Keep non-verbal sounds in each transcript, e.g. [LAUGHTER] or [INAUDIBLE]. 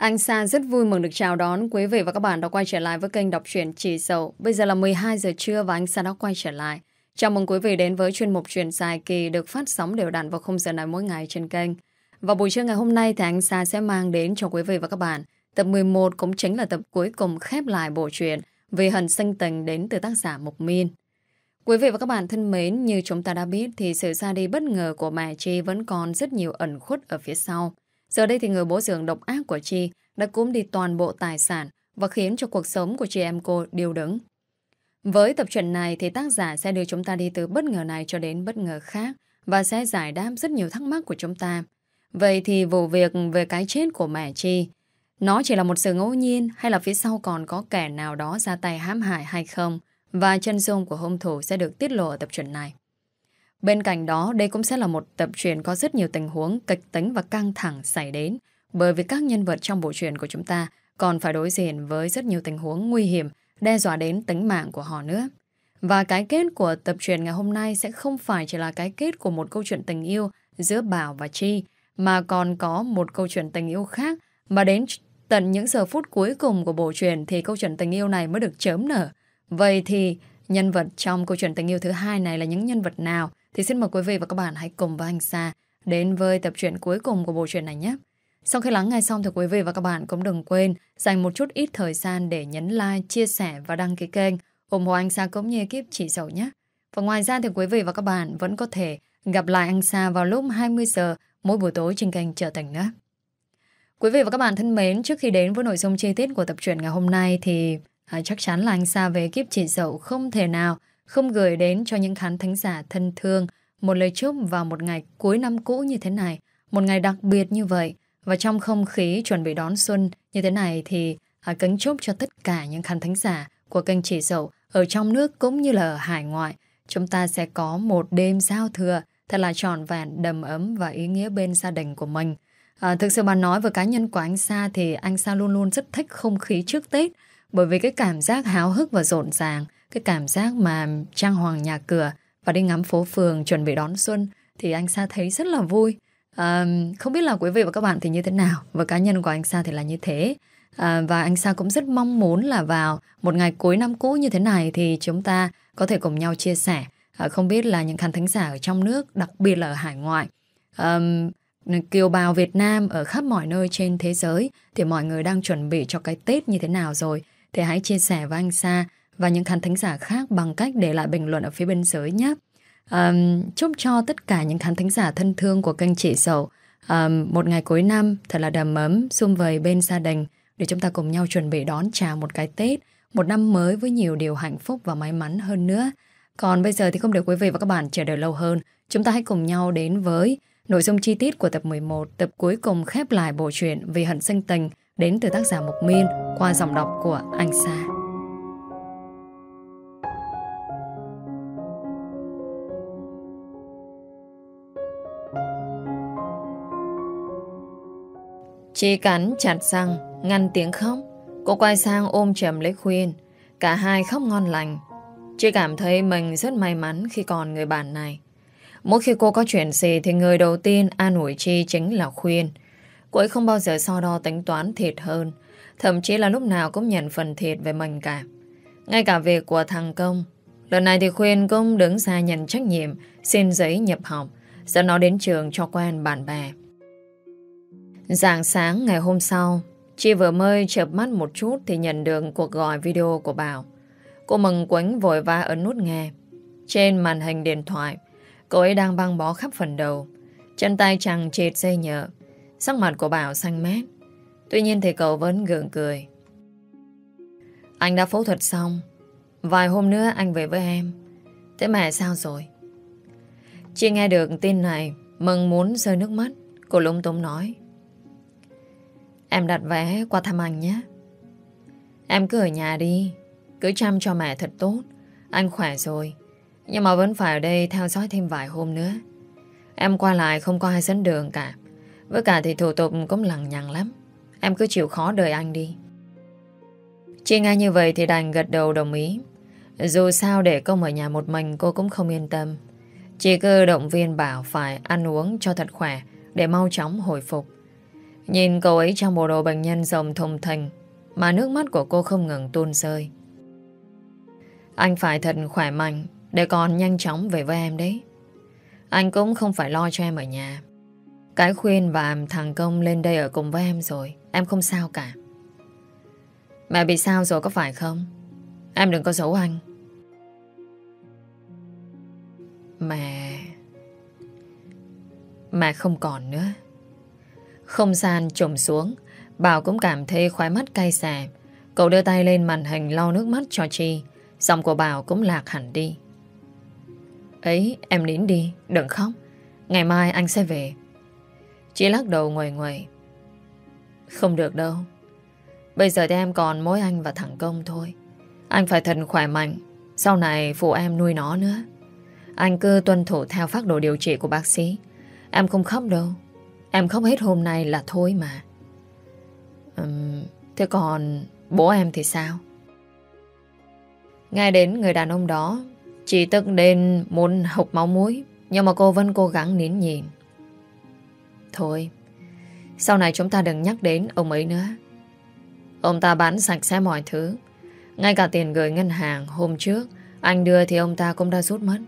Anh Sa rất vui mừng được chào đón quý vị và các bạn đã quay trở lại với kênh đọc truyện Chỉ Sầu. Bây giờ là 12 giờ trưa và anh Sa đã quay trở lại. Chào mừng quý vị đến với chuyên mục truyện dài kỳ được phát sóng đều đặn vào khung giờ này mỗi ngày trên kênh. Và buổi trưa ngày hôm nay thì anh Sa sẽ mang đến cho quý vị và các bạn tập 11 cũng chính là tập cuối cùng khép lại bộ truyện Vì Hần Sinh Tình đến từ tác giả Mộc Miên. Quý vị và các bạn thân mến, như chúng ta đã biết thì sự ra đi bất ngờ của mẹ Chi vẫn còn rất nhiều ẩn khuất ở phía sau. Giờ đây thì người bố dưỡng độc ác của Chi đã cúm đi toàn bộ tài sản và khiến cho cuộc sống của chị em cô điều đứng. Với tập truyện này thì tác giả sẽ đưa chúng ta đi từ bất ngờ này cho đến bất ngờ khác và sẽ giải đáp rất nhiều thắc mắc của chúng ta. Vậy thì vụ việc về cái chết của mẹ Chi, nó chỉ là một sự ngẫu nhiên hay là phía sau còn có kẻ nào đó ra tay hãm hại hay không? Và chân dung của hung thủ sẽ được tiết lộ ở tập truyện này. Bên cạnh đó, đây cũng sẽ là một tập truyền có rất nhiều tình huống kịch tính và căng thẳng xảy đến, bởi vì các nhân vật trong bộ truyền của chúng ta còn phải đối diện với rất nhiều tình huống nguy hiểm đe dọa đến tính mạng của họ nữa. Và cái kết của tập truyền ngày hôm nay sẽ không phải chỉ là cái kết của một câu chuyện tình yêu giữa Bảo và Chi, mà còn có một câu chuyện tình yêu khác mà đến tận những giờ phút cuối cùng của bộ truyền thì câu chuyện tình yêu này mới được chớm nở. Vậy thì nhân vật trong câu chuyện tình yêu thứ hai này là những nhân vật nào? thì xin mời quý vị và các bạn hãy cùng với anh Sa đến với tập truyện cuối cùng của bộ truyện này nhé. Sau khi lắng nghe xong thì quý vị và các bạn cũng đừng quên dành một chút ít thời gian để nhấn like, chia sẻ và đăng ký kênh ủng hộ anh Sa cũng như ekip chỉ dầu nhé. Và ngoài ra thì quý vị và các bạn vẫn có thể gặp lại anh Sa vào lúc 20 giờ mỗi buổi tối trên kênh Trở Thành nữa. Quý vị và các bạn thân mến, trước khi đến với nội dung chi tiết của tập truyện ngày hôm nay thì à, chắc chắn là anh Sa về ekip chỉ dậu không thể nào không gửi đến cho những khán thính giả thân thương một lời chúc vào một ngày cuối năm cũ như thế này, một ngày đặc biệt như vậy. Và trong không khí chuẩn bị đón xuân như thế này thì à, kính chúc cho tất cả những khán thính giả của kênh Chỉ Dậu ở trong nước cũng như là ở hải ngoại. Chúng ta sẽ có một đêm giao thừa thật là tròn vẹn, đầm ấm và ý nghĩa bên gia đình của mình. À, thực sự mà nói với cá nhân của anh Sa thì anh Sa luôn luôn rất thích không khí trước Tết bởi vì cái cảm giác háo hức và rộn ràng. Cái cảm giác mà trang hoàng nhà cửa và đi ngắm phố phường chuẩn bị đón xuân thì anh Sa thấy rất là vui. À, không biết là quý vị và các bạn thì như thế nào và cá nhân của anh Sa thì là như thế. À, và anh Sa cũng rất mong muốn là vào một ngày cuối năm cũ như thế này thì chúng ta có thể cùng nhau chia sẻ. À, không biết là những khán thính giả ở trong nước, đặc biệt là ở hải ngoại, à, kiều bào Việt Nam ở khắp mọi nơi trên thế giới thì mọi người đang chuẩn bị cho cái Tết như thế nào rồi. Thì hãy chia sẻ với anh Sa và những khán thính giả khác bằng cách để lại bình luận ở phía bên dưới nhé. Um, chúc cho tất cả những khán thính giả thân thương của kênh Chỉ Sầu um, một ngày cuối năm thật là đầm ấm, xung vầy bên gia đình để chúng ta cùng nhau chuẩn bị đón chào một cái Tết, một năm mới với nhiều điều hạnh phúc và may mắn hơn nữa. Còn bây giờ thì không để quý vị và các bạn chờ đợi lâu hơn, chúng ta hãy cùng nhau đến với nội dung chi tiết của tập 11, tập cuối cùng khép lại bộ truyện Vì hận sinh tình đến từ tác giả Mộc Miên qua giọng đọc của Anh Sa. Chị cắn chặt răng, ngăn tiếng khóc. Cô quay sang ôm chầm lấy Khuyên. Cả hai khóc ngon lành. Chị cảm thấy mình rất may mắn khi còn người bạn này. Mỗi khi cô có chuyện gì thì người đầu tiên an ủi Chi chính là Khuyên. Cô ấy không bao giờ so đo tính toán thiệt hơn. Thậm chí là lúc nào cũng nhận phần thiệt về mình cả. Ngay cả việc của thằng Công. Lần này thì Khuyên cũng đứng ra nhận trách nhiệm xin giấy nhập học. Dẫn nó đến trường cho quen bạn bè. Dạng sáng ngày hôm sau, chị vừa mới chợp mắt một chút thì nhận được cuộc gọi video của Bảo. Cô mừng quánh vội vã ấn nút nghe. Trên màn hình điện thoại, cô ấy đang băng bó khắp phần đầu. Chân tay chẳng chệt dây nhợ. Sắc mặt của Bảo xanh mét. Tuy nhiên thì cậu vẫn gượng cười. Anh đã phẫu thuật xong. Vài hôm nữa anh về với em. Thế mẹ sao rồi? Chị nghe được tin này, mừng muốn rơi nước mắt. Cô lúng túng nói. Em đặt vé qua thăm anh nhé. Em cứ ở nhà đi, cứ chăm cho mẹ thật tốt. Anh khỏe rồi, nhưng mà vẫn phải ở đây theo dõi thêm vài hôm nữa. Em qua lại không có ai dẫn đường cả. Với cả thì thủ tục cũng lằng nhằng lắm. Em cứ chịu khó đợi anh đi. Chị nghe như vậy thì đành gật đầu đồng ý. Dù sao để công ở nhà một mình cô cũng không yên tâm. Chị cơ động viên bảo phải ăn uống cho thật khỏe để mau chóng hồi phục. Nhìn cậu ấy trong bộ đồ bệnh nhân rồng thùng thành mà nước mắt của cô không ngừng tuôn rơi. Anh phải thật khỏe mạnh để còn nhanh chóng về với em đấy. Anh cũng không phải lo cho em ở nhà. Cái khuyên và thằng Công lên đây ở cùng với em rồi. Em không sao cả. Mẹ bị sao rồi có phải không? Em đừng có giấu anh. Mẹ... Mẹ không còn nữa. Không gian trồng xuống, Bảo cũng cảm thấy khoái mắt cay xè. Cậu đưa tay lên màn hình lau nước mắt cho Chi. Giọng của Bảo cũng lạc hẳn đi. Ấy, em nín đi, đừng khóc. Ngày mai anh sẽ về. Chi lắc đầu ngoài ngoài. Không được đâu. Bây giờ thì em còn mỗi anh và thằng Công thôi. Anh phải thật khỏe mạnh. Sau này phụ em nuôi nó nữa. Anh cứ tuân thủ theo phác đồ điều trị của bác sĩ. Em không khóc đâu. Em khóc hết hôm nay là thôi mà. Uhm, thế còn bố em thì sao? Ngay đến người đàn ông đó, chị tức đến muốn hộc máu muối, nhưng mà cô vẫn cố gắng nín nhịn. Thôi, sau này chúng ta đừng nhắc đến ông ấy nữa. Ông ta bán sạch sẽ mọi thứ. Ngay cả tiền gửi ngân hàng hôm trước anh đưa thì ông ta cũng đã rút mất.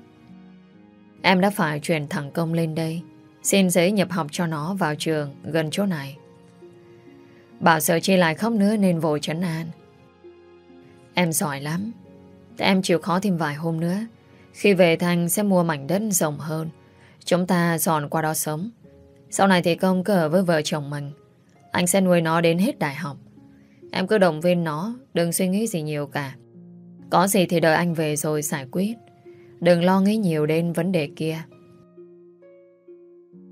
Em đã phải chuyển thẳng công lên đây Xin giấy nhập học cho nó vào trường gần chỗ này. Bảo sợ chi lại khóc nữa nên vội chấn an. Em giỏi lắm. em chịu khó thêm vài hôm nữa. Khi về thành sẽ mua mảnh đất rộng hơn. Chúng ta dọn qua đó sống. Sau này thì công cờ với vợ chồng mình. Anh sẽ nuôi nó đến hết đại học. Em cứ động viên nó, đừng suy nghĩ gì nhiều cả. Có gì thì đợi anh về rồi giải quyết. Đừng lo nghĩ nhiều đến vấn đề kia.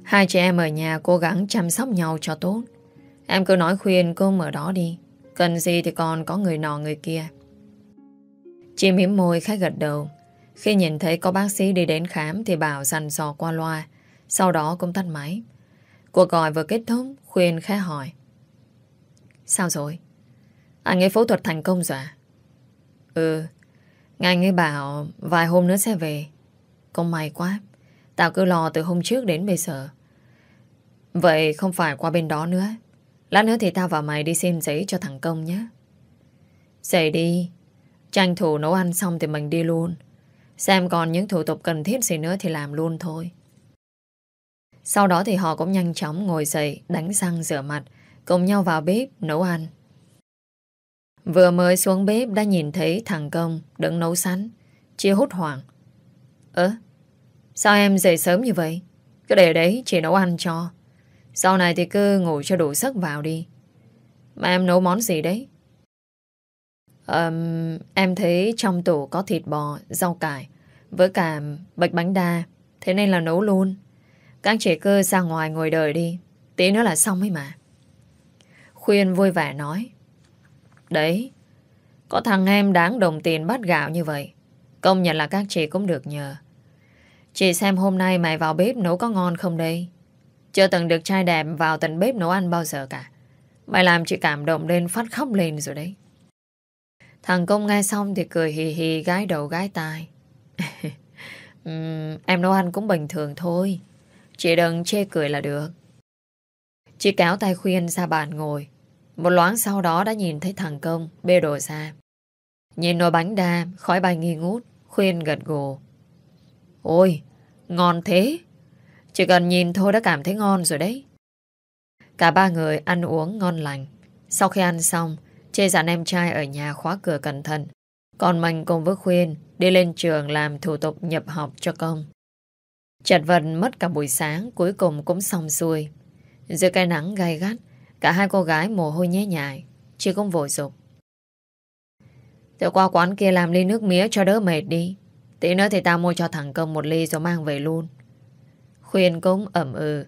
Hai chị em ở nhà cố gắng chăm sóc nhau cho tốt. Em cứ nói khuyên cô mở đó đi. Cần gì thì còn có người nọ người kia. Chị mỉm môi khách gật đầu. Khi nhìn thấy có bác sĩ đi đến khám thì bảo dằn dò qua loa. Sau đó cũng tắt máy. Cuộc gọi vừa kết thúc, khuyên khẽ hỏi. Sao rồi? Anh ấy phẫu thuật thành công rồi à? Ừ, anh ấy bảo vài hôm nữa sẽ về. Công may quá. Tao cứ lo từ hôm trước đến bây giờ. Vậy không phải qua bên đó nữa. Lát nữa thì tao và mày đi xin giấy cho thằng Công nhé. Dậy đi. Tranh thủ nấu ăn xong thì mình đi luôn. Xem còn những thủ tục cần thiết gì nữa thì làm luôn thôi. Sau đó thì họ cũng nhanh chóng ngồi dậy, đánh răng rửa mặt, cùng nhau vào bếp nấu ăn. Vừa mới xuống bếp đã nhìn thấy thằng Công đứng nấu sẵn, chia hút hoảng. Ơ, Sao em dậy sớm như vậy? Cứ để đấy chị nấu ăn cho. Sau này thì cứ ngủ cho đủ sức vào đi. Mà em nấu món gì đấy? Um, em thấy trong tủ có thịt bò, rau cải với cả bạch bánh đa. Thế nên là nấu luôn. Các trẻ cơ ra ngoài ngồi đợi đi. Tí nữa là xong ấy mà. Khuyên vui vẻ nói. Đấy, có thằng em đáng đồng tiền bắt gạo như vậy. Công nhận là các chị cũng được nhờ. Chị xem hôm nay mày vào bếp nấu có ngon không đây? Chưa từng được trai đẹp vào tận bếp nấu ăn bao giờ cả. Mày làm chị cảm động lên phát khóc lên rồi đấy. Thằng Công nghe xong thì cười hì hì gái đầu gái tai. um, [LAUGHS] em nấu ăn cũng bình thường thôi. Chị đừng chê cười là được. Chị kéo tay khuyên ra bàn ngồi. Một loáng sau đó đã nhìn thấy thằng Công bê đồ ra. Nhìn nồi bánh đa, khói bay nghi ngút, khuyên gật gù. Ôi, ngon thế. Chỉ cần nhìn thôi đã cảm thấy ngon rồi đấy. Cả ba người ăn uống ngon lành. Sau khi ăn xong, chê dặn em trai ở nhà khóa cửa cẩn thận. Còn mình cùng với Khuyên đi lên trường làm thủ tục nhập học cho công. Chật vật mất cả buổi sáng, cuối cùng cũng xong xuôi. Giữa cái nắng gay gắt, cả hai cô gái mồ hôi nhé nhại, chứ không vội dục. Tôi qua quán kia làm ly nước mía cho đỡ mệt đi. Tí nữa thì tao mua cho thằng Công một ly rồi mang về luôn. Khuyên cũng ẩm ừ.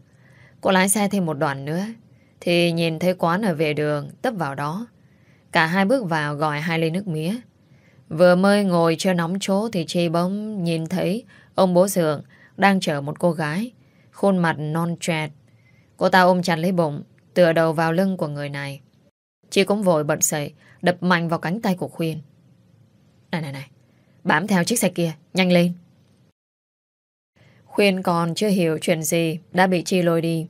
Cô lái xe thêm một đoạn nữa. Thì nhìn thấy quán ở về đường, tấp vào đó. Cả hai bước vào gọi hai ly nước mía. Vừa mới ngồi chưa nóng chỗ thì chi bóng nhìn thấy ông bố dượng đang chở một cô gái. Khuôn mặt non trẹt. Cô ta ôm chặt lấy bụng, tựa đầu vào lưng của người này. Chị cũng vội bận dậy, đập mạnh vào cánh tay của Khuyên. Này này này, Bám theo chiếc xe kia, nhanh lên. Khuyên còn chưa hiểu chuyện gì đã bị Chi lôi đi.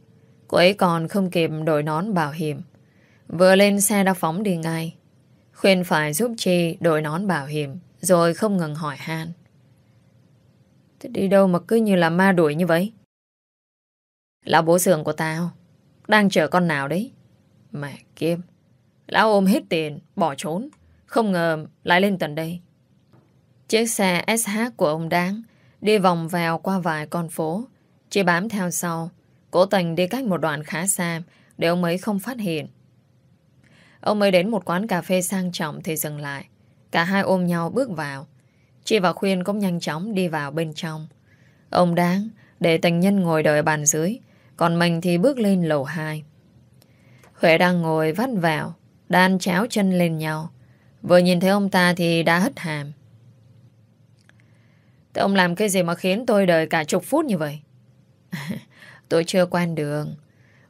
Cô ấy còn không kịp đổi nón bảo hiểm. Vừa lên xe đã phóng đi ngay. Khuyên phải giúp Chi đổi nón bảo hiểm rồi không ngừng hỏi han. Thế đi đâu mà cứ như là ma đuổi như vậy? Lão bố sường của tao đang chờ con nào đấy? Mẹ kiếm, lão ôm hết tiền, bỏ trốn. Không ngờ lại lên tận đây. Chiếc xe SH của ông Đáng đi vòng vào qua vài con phố. chỉ bám theo sau, cố tình đi cách một đoạn khá xa để ông ấy không phát hiện. Ông ấy đến một quán cà phê sang trọng thì dừng lại. Cả hai ôm nhau bước vào. Chi và Khuyên cũng nhanh chóng đi vào bên trong. Ông Đáng để tình nhân ngồi đợi bàn dưới, còn mình thì bước lên lầu 2. Huệ đang ngồi vắt vào, đan chéo chân lên nhau. Vừa nhìn thấy ông ta thì đã hất hàm. Thế ông làm cái gì mà khiến tôi đợi cả chục phút như vậy? [LAUGHS] tôi chưa quen đường.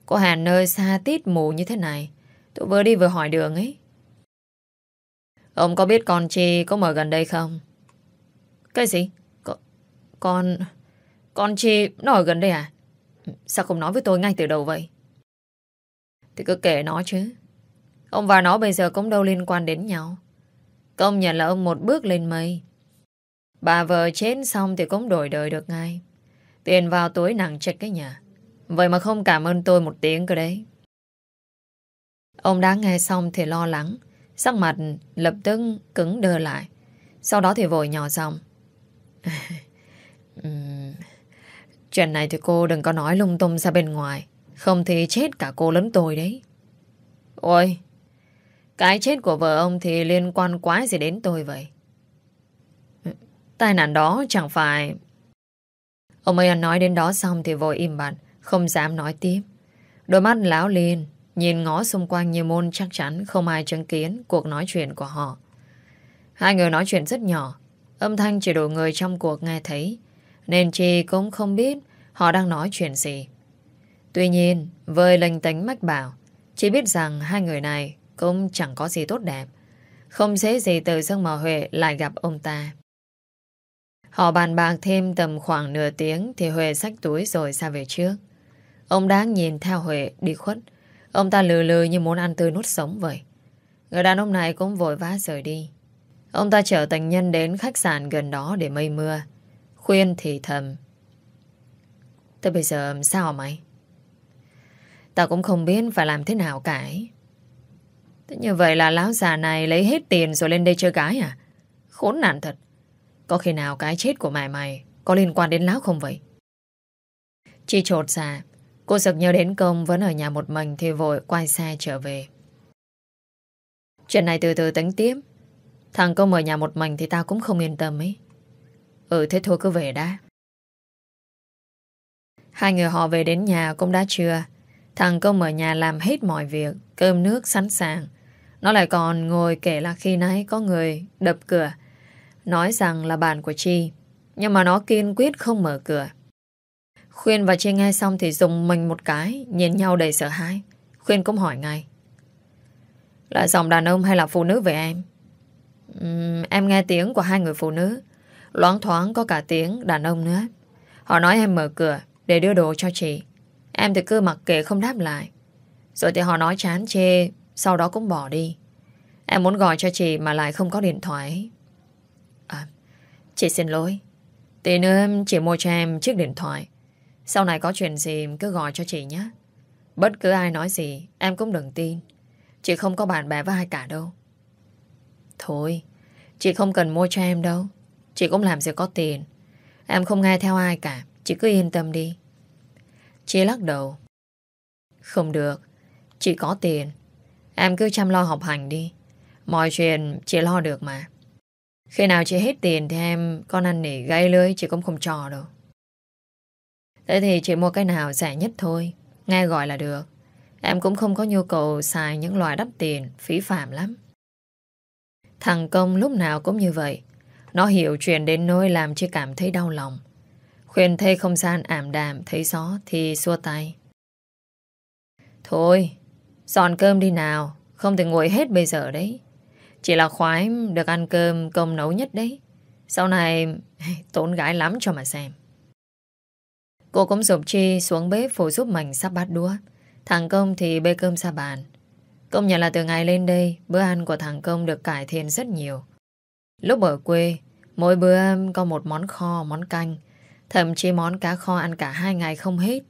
cô hàn nơi xa tít mù như thế này. Tôi vừa đi vừa hỏi đường ấy. Ông có biết con Chi có mở gần đây không? Cái gì? Con... Con... Con Chi nó ở gần đây à? Sao không nói với tôi ngay từ đầu vậy? Thì cứ kể nó chứ. Ông và nó bây giờ cũng đâu liên quan đến nhau. Công nhận là ông một bước lên mây. Bà vợ chết xong thì cũng đổi đời được ngay. Tiền vào túi nặng trịch cái nhà. Vậy mà không cảm ơn tôi một tiếng cơ đấy. Ông đã nghe xong thì lo lắng. Sắc mặt lập tức cứng đơ lại. Sau đó thì vội nhỏ xong [LAUGHS] chuyện này thì cô đừng có nói lung tung ra bên ngoài. Không thì chết cả cô lẫn tôi đấy. Ôi, cái chết của vợ ông thì liên quan quá gì đến tôi vậy? Tai nạn đó chẳng phải... Ông ấy nói đến đó xong thì vội im bặt, không dám nói tiếp. Đôi mắt lão lên, nhìn ngó xung quanh như môn chắc chắn không ai chứng kiến cuộc nói chuyện của họ. Hai người nói chuyện rất nhỏ, âm thanh chỉ đủ người trong cuộc nghe thấy, nên chị cũng không biết họ đang nói chuyện gì. Tuy nhiên, với linh tính mách bảo, chỉ biết rằng hai người này cũng chẳng có gì tốt đẹp. Không dễ gì từ Dương mò Huệ lại gặp ông ta. Họ bàn bạc thêm tầm khoảng nửa tiếng thì Huệ xách túi rồi ra về trước. Ông đáng nhìn theo Huệ đi khuất. Ông ta lừ lừ như muốn ăn tươi nuốt sống vậy. Người đàn ông này cũng vội vã rời đi. Ông ta chở tình nhân đến khách sạn gần đó để mây mưa. Khuyên thì thầm. Tới bây giờ sao mày? Tao cũng không biết phải làm thế nào cả ấy. Thế như vậy là lão già này lấy hết tiền rồi lên đây chơi gái à? Khốn nạn thật. Có khi nào cái chết của mày mày Có liên quan đến lão không vậy Chị trột xà dạ. Cô sực nhớ đến công vẫn ở nhà một mình Thì vội quay xe trở về Chuyện này từ từ tính tiếp Thằng công ở nhà một mình Thì tao cũng không yên tâm ấy Ừ thế thôi cứ về đã Hai người họ về đến nhà cũng đã trưa Thằng công ở nhà làm hết mọi việc Cơm nước sẵn sàng Nó lại còn ngồi kể là khi nãy có người đập cửa nói rằng là bạn của Chi, nhưng mà nó kiên quyết không mở cửa. Khuyên và Chi nghe xong thì dùng mình một cái, nhìn nhau đầy sợ hãi. Khuyên cũng hỏi ngay. Là dòng đàn ông hay là phụ nữ về em? Uhm, em nghe tiếng của hai người phụ nữ, loáng thoáng có cả tiếng đàn ông nữa. Họ nói em mở cửa để đưa đồ cho chị. Em thì cứ mặc kệ không đáp lại. Rồi thì họ nói chán chê, sau đó cũng bỏ đi. Em muốn gọi cho chị mà lại không có điện thoại. Chị xin lỗi. Tí nữa chị mua cho em chiếc điện thoại. Sau này có chuyện gì cứ gọi cho chị nhé. Bất cứ ai nói gì em cũng đừng tin. Chị không có bạn bè với ai cả đâu. Thôi, chị không cần mua cho em đâu. Chị cũng làm gì có tiền. Em không nghe theo ai cả. Chị cứ yên tâm đi. Chị lắc đầu. Không được. Chị có tiền. Em cứ chăm lo học hành đi. Mọi chuyện chị lo được mà. Khi nào chị hết tiền thì em con ăn để gây lưới chị cũng không trò đâu. Thế thì chị mua cái nào rẻ nhất thôi, nghe gọi là được. Em cũng không có nhu cầu xài những loại đắp tiền, phí phạm lắm. Thằng Công lúc nào cũng như vậy. Nó hiểu chuyện đến nỗi làm chị cảm thấy đau lòng. Khuyên thê không gian ảm đạm, thấy gió thì xua tay. Thôi, dọn cơm đi nào, không thể ngồi hết bây giờ đấy. Chỉ là khoái được ăn cơm công nấu nhất đấy. Sau này [LAUGHS] tốn gái lắm cho mà xem. Cô cũng dục Chi xuống bếp phụ giúp mình sắp bát đũa. Thằng Công thì bê cơm ra bàn. Công nhận là từ ngày lên đây, bữa ăn của thằng Công được cải thiện rất nhiều. Lúc ở quê, mỗi bữa có một món kho, món canh. Thậm chí món cá kho ăn cả hai ngày không hết.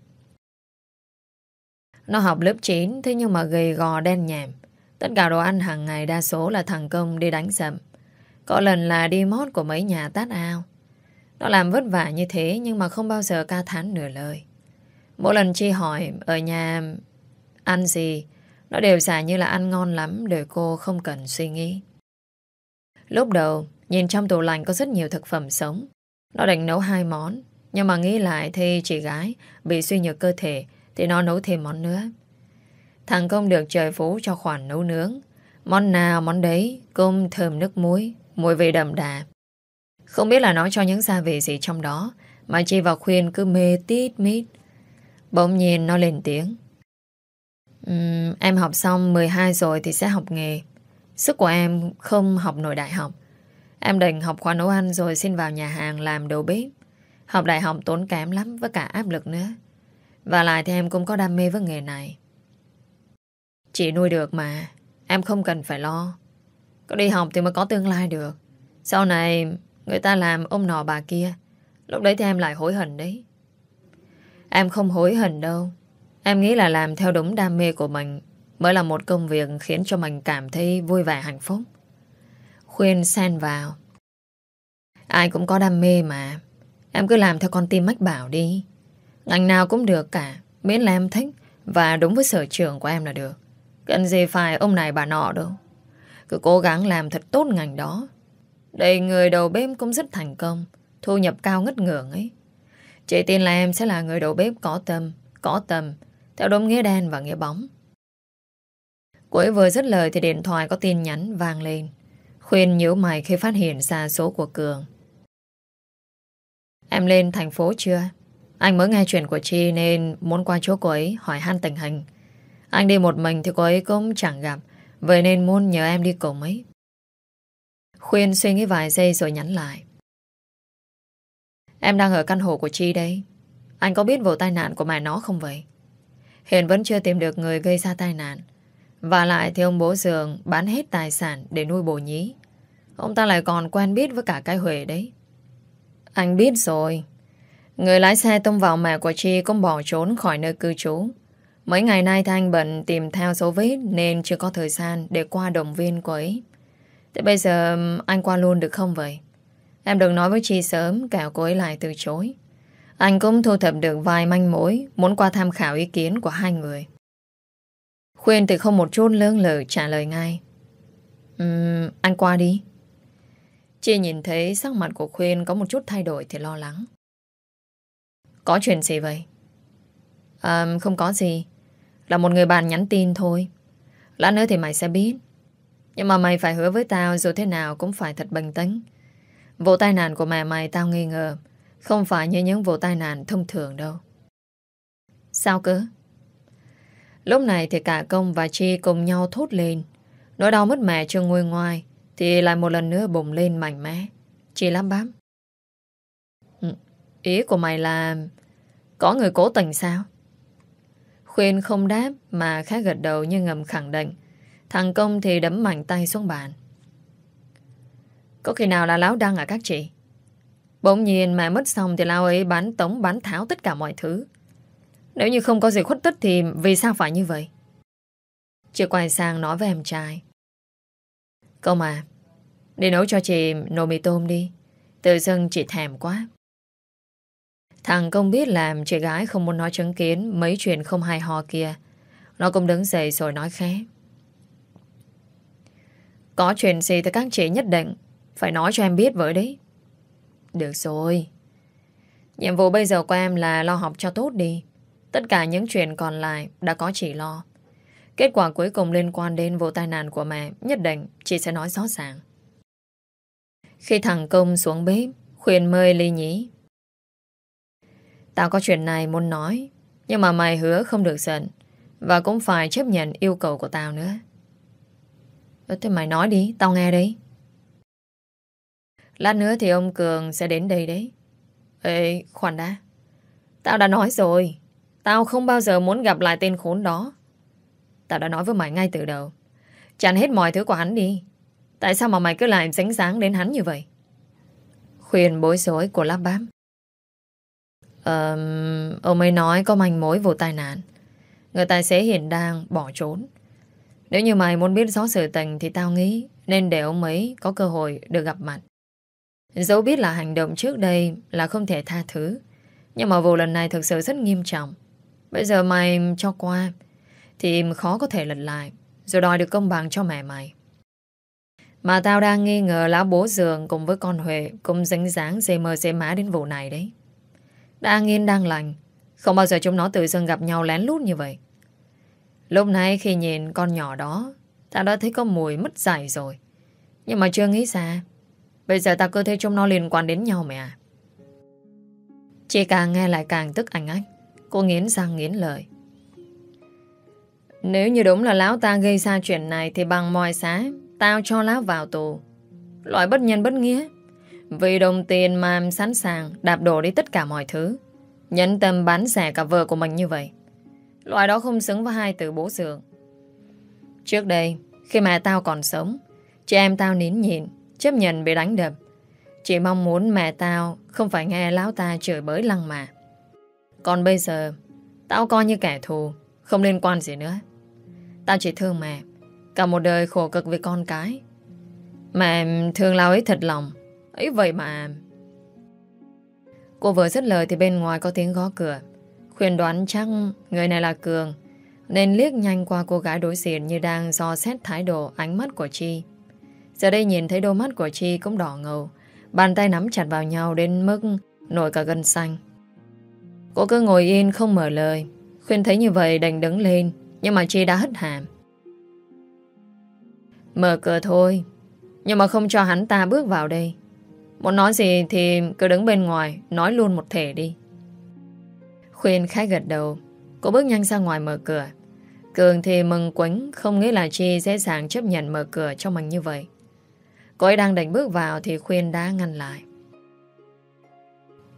Nó học lớp 9, thế nhưng mà gầy gò đen nhèm. Tất cả đồ ăn hàng ngày đa số là thằng Công đi đánh sầm. Có lần là đi mót của mấy nhà tát ao. Nó làm vất vả như thế nhưng mà không bao giờ ca thán nửa lời. Mỗi lần Chi hỏi ở nhà ăn gì, nó đều giả như là ăn ngon lắm để cô không cần suy nghĩ. Lúc đầu, nhìn trong tủ lạnh có rất nhiều thực phẩm sống. Nó định nấu hai món, nhưng mà nghĩ lại thì chị gái bị suy nhược cơ thể thì nó nấu thêm món nữa. Thằng công được trời phú cho khoản nấu nướng. Món nào món đấy, cơm thơm nước muối, mùi vị đậm đà. Không biết là nó cho những gia vị gì trong đó, mà chị và khuyên cứ mê tít mít. Bỗng nhiên nó lên tiếng. Um, em học xong 12 rồi thì sẽ học nghề. Sức của em không học nổi đại học. Em định học khoa nấu ăn rồi xin vào nhà hàng làm đầu bếp. Học đại học tốn kém lắm với cả áp lực nữa. Và lại thì em cũng có đam mê với nghề này. Chị nuôi được mà Em không cần phải lo Có đi học thì mới có tương lai được Sau này người ta làm ông nọ bà kia Lúc đấy thì em lại hối hận đấy Em không hối hận đâu Em nghĩ là làm theo đúng đam mê của mình Mới là một công việc khiến cho mình cảm thấy vui vẻ hạnh phúc Khuyên xen vào Ai cũng có đam mê mà Em cứ làm theo con tim mách bảo đi Ngành nào cũng được cả Miễn là em thích Và đúng với sở trường của em là được Cần gì phải ông này bà nọ đâu. Cứ cố gắng làm thật tốt ngành đó. Đầy người đầu bếp cũng rất thành công, thu nhập cao ngất ngưỡng ấy. Chị tin là em sẽ là người đầu bếp có tâm, có tầm, theo đúng nghĩa đen và nghĩa bóng. Cuối vừa dứt lời thì điện thoại có tin nhắn vang lên. Khuyên nhớ mày khi phát hiện ra số của Cường. Em lên thành phố chưa? Anh mới nghe chuyện của Chi nên muốn qua chỗ cô ấy hỏi han tình hình. Anh đi một mình thì cô ấy cũng chẳng gặp Vậy nên muốn nhờ em đi cùng ấy Khuyên suy nghĩ vài giây rồi nhắn lại Em đang ở căn hộ của Chi đấy Anh có biết vụ tai nạn của mẹ nó không vậy? Hiện vẫn chưa tìm được người gây ra tai nạn Và lại thì ông bố Dường bán hết tài sản để nuôi bồ nhí Ông ta lại còn quen biết với cả cái Huệ đấy Anh biết rồi Người lái xe tông vào mẹ của Chi cũng bỏ trốn khỏi nơi cư trú Mấy ngày nay Thanh bận tìm theo số vết nên chưa có thời gian để qua động viên cô ấy. Thế bây giờ anh qua luôn được không vậy? Em đừng nói với Chi sớm, kẻo cô ấy lại từ chối. Anh cũng thu thập được vài manh mối muốn qua tham khảo ý kiến của hai người. Khuyên thì không một chút lương lự trả lời ngay. Um, anh qua đi. Chi nhìn thấy sắc mặt của Khuyên có một chút thay đổi thì lo lắng. Có chuyện gì vậy? À, không có gì. Là một người bạn nhắn tin thôi Lát nữa thì mày sẽ biết Nhưng mà mày phải hứa với tao Dù thế nào cũng phải thật bình tĩnh Vụ tai nạn của mẹ mày tao nghi ngờ Không phải như những vụ tai nạn thông thường đâu Sao cơ? Lúc này thì cả công và Chi cùng nhau thốt lên Nỗi đau mất mẹ chưa nguôi ngoai Thì lại một lần nữa bùng lên mạnh mẽ Chi lắm bám ừ, Ý của mày là Có người cố tình sao? Khuyên không đáp mà khá gật đầu như ngầm khẳng định. Thằng Công thì đấm mạnh tay xuống bàn. Có khi nào là láo đăng à các chị? Bỗng nhiên mẹ mất xong thì lao ấy bán tống bán tháo tất cả mọi thứ. Nếu như không có gì khuất tất thì vì sao phải như vậy? Chị quay sang nói với em trai. Công à, đi nấu cho chị nồi mì tôm đi. Tự dưng chị thèm quá. Thằng công biết làm chị gái không muốn nói chứng kiến mấy chuyện không hay ho kia. Nó cũng đứng dậy rồi nói khẽ. Có chuyện gì thì các chị nhất định phải nói cho em biết với đấy. Được rồi. Nhiệm vụ bây giờ của em là lo học cho tốt đi. Tất cả những chuyện còn lại đã có chị lo. Kết quả cuối cùng liên quan đến vụ tai nạn của mẹ nhất định chị sẽ nói rõ ràng. Khi thằng công xuống bếp, khuyên mời ly nhí Tao có chuyện này muốn nói Nhưng mà mày hứa không được giận Và cũng phải chấp nhận yêu cầu của tao nữa ừ, Thế mày nói đi Tao nghe đấy Lát nữa thì ông Cường sẽ đến đây đấy Ê khoan đã Tao đã nói rồi Tao không bao giờ muốn gặp lại tên khốn đó Tao đã nói với mày ngay từ đầu Chặn hết mọi thứ của hắn đi Tại sao mà mày cứ lại sánh dáng đến hắn như vậy Khuyên bối rối của lắp bám um, Ông ấy nói có manh mối vụ tai nạn Người tài xế hiện đang bỏ trốn Nếu như mày muốn biết rõ sự tình Thì tao nghĩ nên để ông ấy có cơ hội được gặp mặt Dẫu biết là hành động trước đây Là không thể tha thứ Nhưng mà vụ lần này thực sự rất nghiêm trọng Bây giờ mày cho qua Thì khó có thể lật lại Rồi đòi được công bằng cho mẹ mày Mà tao đang nghi ngờ lão bố giường cùng với con Huệ cũng dính dáng dê mơ dê má đến vụ này đấy. Đang yên đang lành Không bao giờ chúng nó tự dưng gặp nhau lén lút như vậy Lúc nãy khi nhìn con nhỏ đó Ta đã thấy có mùi mất dạy rồi Nhưng mà chưa nghĩ ra Bây giờ ta cứ thấy chúng nó liên quan đến nhau mẹ à. Chị càng nghe lại càng tức ảnh ách Cô nghiến răng nghiến lời Nếu như đúng là lão ta gây ra chuyện này Thì bằng mọi xá Tao cho lão vào tù Loại bất nhân bất nghĩa vì đồng tiền mà em sẵn sàng đạp đổ đi tất cả mọi thứ. Nhẫn tâm bán rẻ cả vợ của mình như vậy. Loại đó không xứng với hai từ bố dượng. Trước đây, khi mẹ tao còn sống, chị em tao nín nhịn, chấp nhận bị đánh đập. Chị mong muốn mẹ tao không phải nghe lão ta chửi bới lăng mà. Còn bây giờ, tao coi như kẻ thù, không liên quan gì nữa. Tao chỉ thương mẹ, cả một đời khổ cực với con cái. Mẹ thương lao ấy thật lòng, ấy vậy mà... Cô vừa dứt lời thì bên ngoài có tiếng gõ cửa. Khuyên đoán chắc người này là Cường, nên liếc nhanh qua cô gái đối diện như đang do xét thái độ ánh mắt của Chi. Giờ đây nhìn thấy đôi mắt của Chi cũng đỏ ngầu, bàn tay nắm chặt vào nhau đến mức nổi cả gân xanh. Cô cứ ngồi yên không mở lời, khuyên thấy như vậy đành đứng lên, nhưng mà Chi đã hất hàm. Mở cửa thôi, nhưng mà không cho hắn ta bước vào đây. Muốn nói gì thì cứ đứng bên ngoài Nói luôn một thể đi Khuyên khai gật đầu Cô bước nhanh ra ngoài mở cửa Cường thì mừng quánh Không nghĩ là Chi dễ dàng chấp nhận mở cửa cho mình như vậy Cô ấy đang đánh bước vào Thì Khuyên đã ngăn lại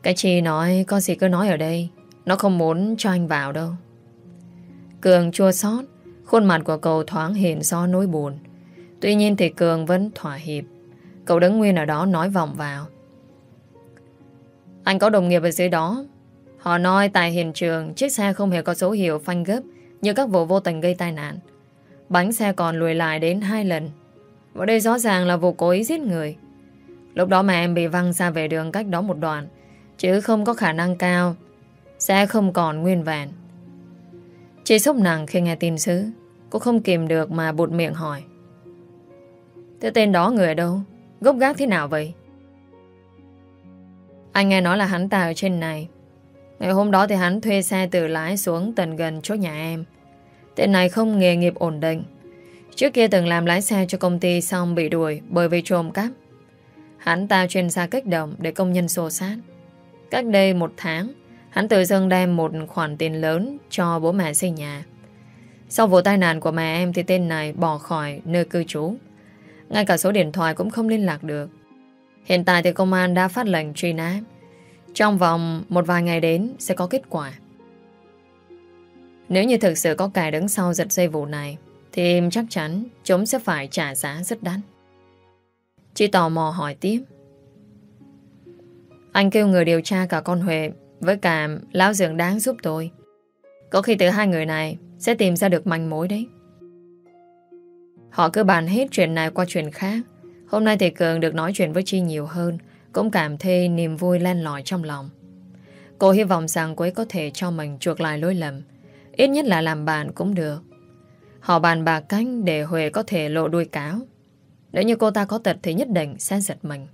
Cái Chi nói Con gì cứ nói ở đây Nó không muốn cho anh vào đâu Cường chua xót Khuôn mặt của cậu thoáng hiện do nỗi buồn Tuy nhiên thì Cường vẫn thỏa hiệp Cậu đứng nguyên ở đó nói vòng vào Anh có đồng nghiệp ở dưới đó Họ nói tại hiện trường Chiếc xe không hề có số hiệu phanh gấp Như các vụ vô tình gây tai nạn Bánh xe còn lùi lại đến hai lần Và đây rõ ràng là vụ cố ý giết người Lúc đó mà em bị văng ra về đường cách đó một đoạn Chứ không có khả năng cao Xe không còn nguyên vẹn Chị sốc nặng khi nghe tin sứ Cô không kìm được mà bụt miệng hỏi Thế tên đó người ở đâu? Gốc gác thế nào vậy? Anh nghe nói là hắn ta ở trên này. Ngày hôm đó thì hắn thuê xe từ lái xuống tận gần chỗ nhà em. Tên này không nghề nghiệp ổn định. Trước kia từng làm lái xe cho công ty xong bị đuổi bởi vì trộm cắp. Hắn ta chuyên ra kích động để công nhân xô sát. Cách đây một tháng, hắn tự dưng đem một khoản tiền lớn cho bố mẹ xây nhà. Sau vụ tai nạn của mẹ em thì tên này bỏ khỏi nơi cư trú. Ngay cả số điện thoại cũng không liên lạc được Hiện tại thì công an đã phát lệnh truy nã Trong vòng một vài ngày đến Sẽ có kết quả Nếu như thực sự có cài đứng sau giật dây vụ này Thì chắc chắn Chúng sẽ phải trả giá rất đắt Chị tò mò hỏi tiếp Anh kêu người điều tra cả con Huệ Với cả lão dường đáng giúp tôi Có khi từ hai người này Sẽ tìm ra được manh mối đấy Họ cứ bàn hết chuyện này qua chuyện khác. Hôm nay thì Cường được nói chuyện với Chi nhiều hơn, cũng cảm thấy niềm vui len lỏi trong lòng. Cô hy vọng rằng cô ấy có thể cho mình chuộc lại lỗi lầm, ít nhất là làm bạn cũng được. Họ bàn bạc bà để Huệ có thể lộ đuôi cáo. Nếu như cô ta có tật thì nhất định sẽ giật mình.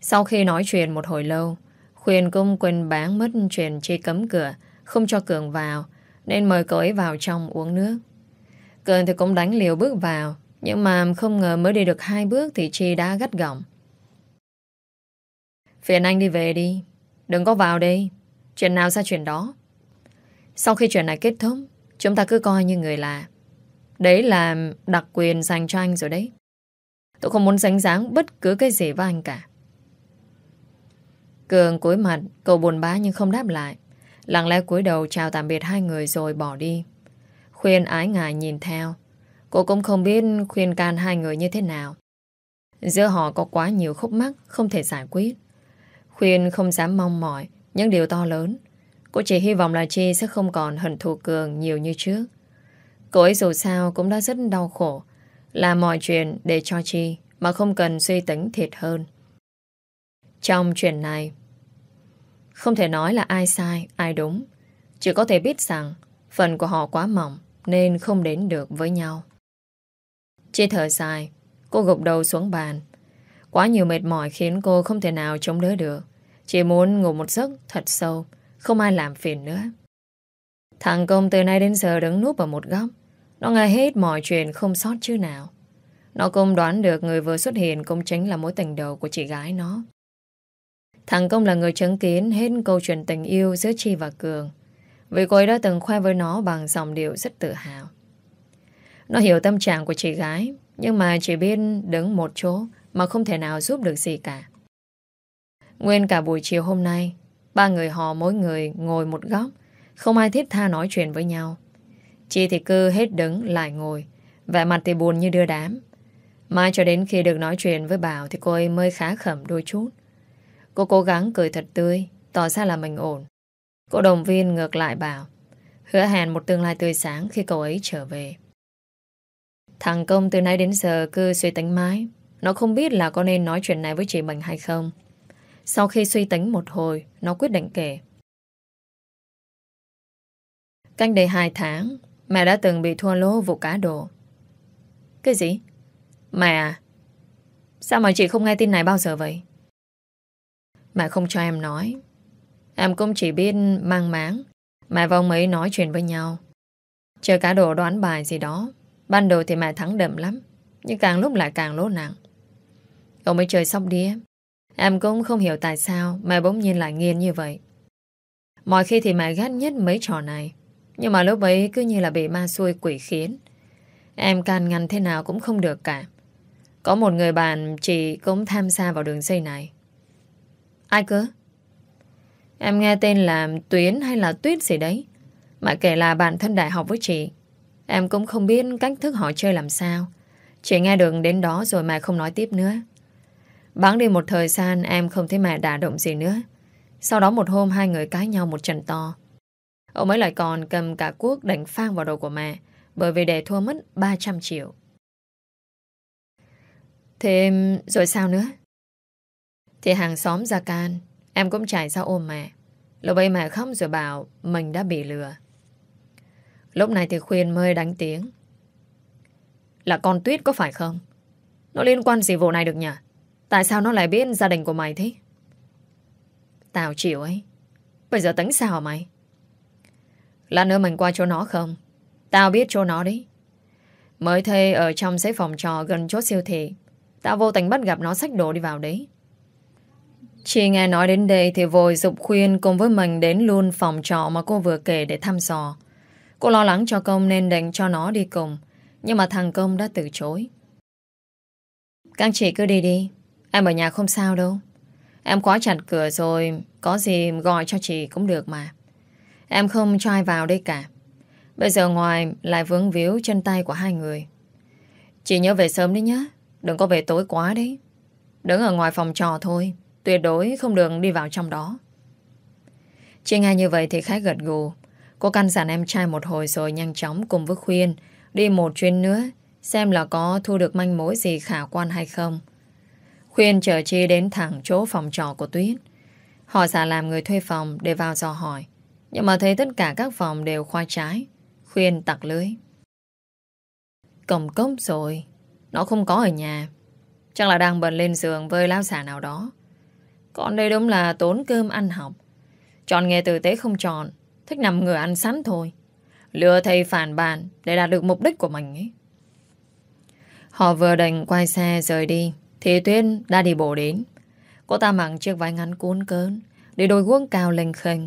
Sau khi nói chuyện một hồi lâu, Khuyên cũng quên bán mất chuyện chi cấm cửa, không cho Cường vào, nên mời cậu ấy vào trong uống nước. Cường thì cũng đánh liều bước vào Nhưng mà không ngờ mới đi được hai bước Thì Chi đã gắt gỏng Phiền anh đi về đi Đừng có vào đây Chuyện nào ra chuyện đó Sau khi chuyện này kết thúc Chúng ta cứ coi như người lạ Đấy là đặc quyền dành cho anh rồi đấy Tôi không muốn sánh dáng bất cứ cái gì với anh cả Cường cúi mặt Cậu buồn bã nhưng không đáp lại Lặng lẽ cúi đầu chào tạm biệt hai người rồi bỏ đi Khuyên ái ngại nhìn theo. Cô cũng không biết khuyên can hai người như thế nào. Giữa họ có quá nhiều khúc mắc không thể giải quyết. Khuyên không dám mong mỏi những điều to lớn. Cô chỉ hy vọng là Chi sẽ không còn hận thù Cường nhiều như trước. Cô ấy dù sao cũng đã rất đau khổ. Làm mọi chuyện để cho Chi mà không cần suy tính thiệt hơn. Trong chuyện này, không thể nói là ai sai, ai đúng. Chỉ có thể biết rằng phần của họ quá mỏng nên không đến được với nhau. Chỉ thở dài, cô gục đầu xuống bàn. Quá nhiều mệt mỏi khiến cô không thể nào chống đỡ được. Chỉ muốn ngủ một giấc thật sâu, không ai làm phiền nữa. Thằng công từ nay đến giờ đứng núp ở một góc. Nó nghe hết mọi chuyện không sót chứ nào. Nó cũng đoán được người vừa xuất hiện cũng chính là mối tình đầu của chị gái nó. Thằng Công là người chứng kiến hết câu chuyện tình yêu giữa Chi và Cường. Vì cô ấy đã từng khoe với nó bằng dòng điệu rất tự hào. Nó hiểu tâm trạng của chị gái, nhưng mà chỉ biết đứng một chỗ mà không thể nào giúp được gì cả. Nguyên cả buổi chiều hôm nay, ba người họ mỗi người ngồi một góc, không ai thiết tha nói chuyện với nhau. Chị thì cứ hết đứng lại ngồi, vẻ mặt thì buồn như đưa đám. Mai cho đến khi được nói chuyện với Bảo thì cô ấy mới khá khẩm đôi chút. Cô cố gắng cười thật tươi, tỏ ra là mình ổn. Cô đồng viên ngược lại bảo Hứa hẹn một tương lai tươi sáng khi cậu ấy trở về Thằng Công từ nay đến giờ cứ suy tính mãi Nó không biết là có nên nói chuyện này với chị mình hay không Sau khi suy tính một hồi Nó quyết định kể Cách đầy hai tháng Mẹ đã từng bị thua lô vụ cá độ Cái gì? Mẹ à? Sao mà chị không nghe tin này bao giờ vậy? Mẹ không cho em nói Em cũng chỉ biết mang máng Mẹ và ông ấy nói chuyện với nhau Chơi cá đồ đoán bài gì đó Ban đầu thì mẹ thắng đậm lắm Nhưng càng lúc lại càng lỗ nặng Ông ấy chơi sóc đĩa Em cũng không hiểu tại sao Mẹ bỗng nhiên lại nghiêng như vậy Mọi khi thì mẹ ghét nhất mấy trò này Nhưng mà lúc ấy cứ như là bị ma xuôi quỷ khiến Em can ngăn thế nào cũng không được cả Có một người bạn chị cũng tham gia vào đường dây này Ai cơ? Em nghe tên là Tuyến hay là Tuyết gì đấy. Mà kể là bạn thân đại học với chị. Em cũng không biết cách thức họ chơi làm sao. chị nghe được đến đó rồi mà không nói tiếp nữa. Bắn đi một thời gian em không thấy mẹ đả động gì nữa. Sau đó một hôm hai người cãi nhau một trận to. Ông ấy lại còn cầm cả cuốc đánh phang vào đầu của mẹ bởi vì để thua mất 300 triệu. Thế rồi sao nữa? Thì hàng xóm ra can Em cũng chạy ra ôm mẹ Lúc ấy mẹ khóc rồi bảo Mình đã bị lừa Lúc này thì khuyên mới đánh tiếng Là con Tuyết có phải không? Nó liên quan gì vụ này được nhỉ? Tại sao nó lại biết gia đình của mày thế? Tao chịu ấy Bây giờ tính sao mày? Lát nữa mình qua chỗ nó không? Tao biết chỗ nó đấy Mới thuê ở trong xế phòng trò gần chỗ siêu thị Tao vô tình bắt gặp nó sách đồ đi vào đấy Chị nghe nói đến đây thì vội dục khuyên cùng với mình đến luôn phòng trọ mà cô vừa kể để thăm dò. Cô lo lắng cho công nên đành cho nó đi cùng, nhưng mà thằng công đã từ chối. Các chị cứ đi đi, em ở nhà không sao đâu. Em khóa chặt cửa rồi, có gì gọi cho chị cũng được mà. Em không cho ai vào đây cả. Bây giờ ngoài lại vướng víu chân tay của hai người. Chị nhớ về sớm đi nhá, đừng có về tối quá đấy. Đứng ở ngoài phòng trò thôi. Tuyệt đối không được đi vào trong đó. Chị nghe như vậy thì khá gật gù. Cô căn dặn em trai một hồi rồi nhanh chóng cùng với khuyên đi một chuyến nữa xem là có thu được manh mối gì khả quan hay không. Khuyên chở Chi đến thẳng chỗ phòng trò của Tuyết. Họ giả làm người thuê phòng để vào dò hỏi. Nhưng mà thấy tất cả các phòng đều khoa trái. Khuyên tặc lưới. Cầm cốc rồi. Nó không có ở nhà. Chắc là đang bận lên giường với lão xà nào đó. Con đây đúng là tốn cơm ăn học. Chọn nghề tử tế không chọn, thích nằm ngửa ăn sắn thôi. Lừa thầy phản bàn để đạt được mục đích của mình ấy. Họ vừa đành quay xe rời đi, thì Tuyên đã đi bộ đến. Cô ta mặc chiếc váy ngắn cuốn cơn để đôi guốc cao lênh khênh,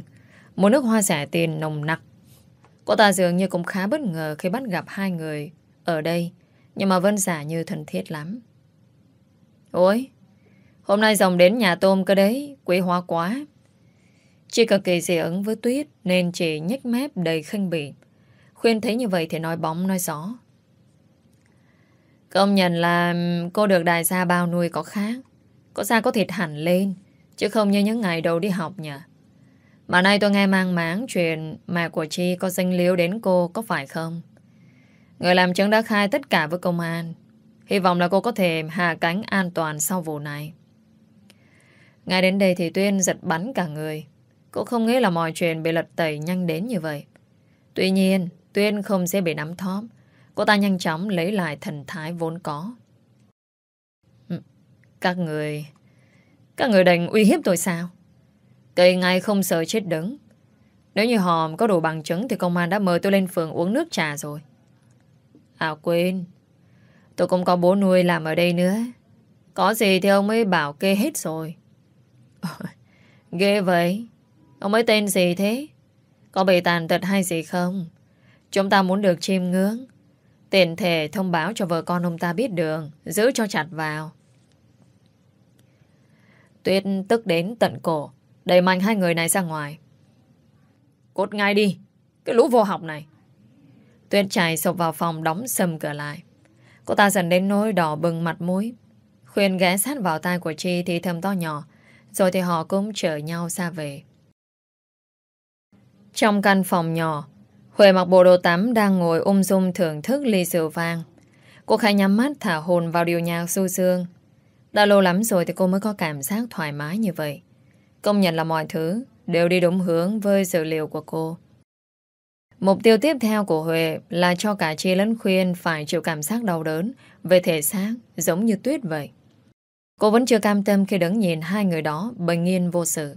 một nước hoa rẻ tiền nồng nặc. Cô ta dường như cũng khá bất ngờ khi bắt gặp hai người ở đây, nhưng mà vẫn giả như thân thiết lắm. Ôi, Hôm nay dòng đến nhà tôm cơ đấy, quý hóa quá. Chị cực kỳ dị ứng với Tuyết nên chị nhếch mép đầy khinh bỉ. Khuyên thấy như vậy thì nói bóng nói gió. Công nhận là cô được đại gia bao nuôi có khác. Có da có thịt hẳn lên, chứ không như những ngày đầu đi học nhỉ. Mà nay tôi nghe mang máng chuyện mà của Chi có danh liếu đến cô có phải không? Người làm chứng đã khai tất cả với công an. Hy vọng là cô có thể hạ cánh an toàn sau vụ này. Ngay đến đây thì Tuyên giật bắn cả người. Cô không nghĩ là mọi chuyện bị lật tẩy nhanh đến như vậy. Tuy nhiên, Tuyên không sẽ bị nắm thóp. Cô ta nhanh chóng lấy lại thần thái vốn có. Ừ, các người... Các người đành uy hiếp tôi sao? Cây ngay không sợ chết đứng. Nếu như họ có đủ bằng chứng thì công an đã mời tôi lên phường uống nước trà rồi. À quên, tôi cũng có bố nuôi làm ở đây nữa. Có gì thì ông ấy bảo kê hết rồi. Ờ, ghê vậy Ông ấy tên gì thế Có bị tàn tật hay gì không Chúng ta muốn được chiêm ngưỡng Tiền thể thông báo cho vợ con ông ta biết đường Giữ cho chặt vào Tuyết tức đến tận cổ Đẩy mạnh hai người này ra ngoài Cốt ngay đi Cái lũ vô học này Tuyết chạy sộc vào phòng đóng sầm cửa lại Cô ta dần đến nỗi đỏ bừng mặt mũi Khuyên ghé sát vào tai của Chi thì thầm to nhỏ rồi thì họ cũng chở nhau ra về. Trong căn phòng nhỏ, Huệ mặc bộ đồ tắm đang ngồi ung dung thưởng thức ly rượu vang. Cô khai nhắm mắt thả hồn vào điều nhạc su dương. Đã lâu lắm rồi thì cô mới có cảm giác thoải mái như vậy. Công nhận là mọi thứ đều đi đúng hướng với dữ liệu của cô. Mục tiêu tiếp theo của Huệ là cho cả Chi lấn Khuyên phải chịu cảm giác đau đớn về thể xác giống như tuyết vậy. Cô vẫn chưa cam tâm khi đứng nhìn hai người đó bình yên vô sự.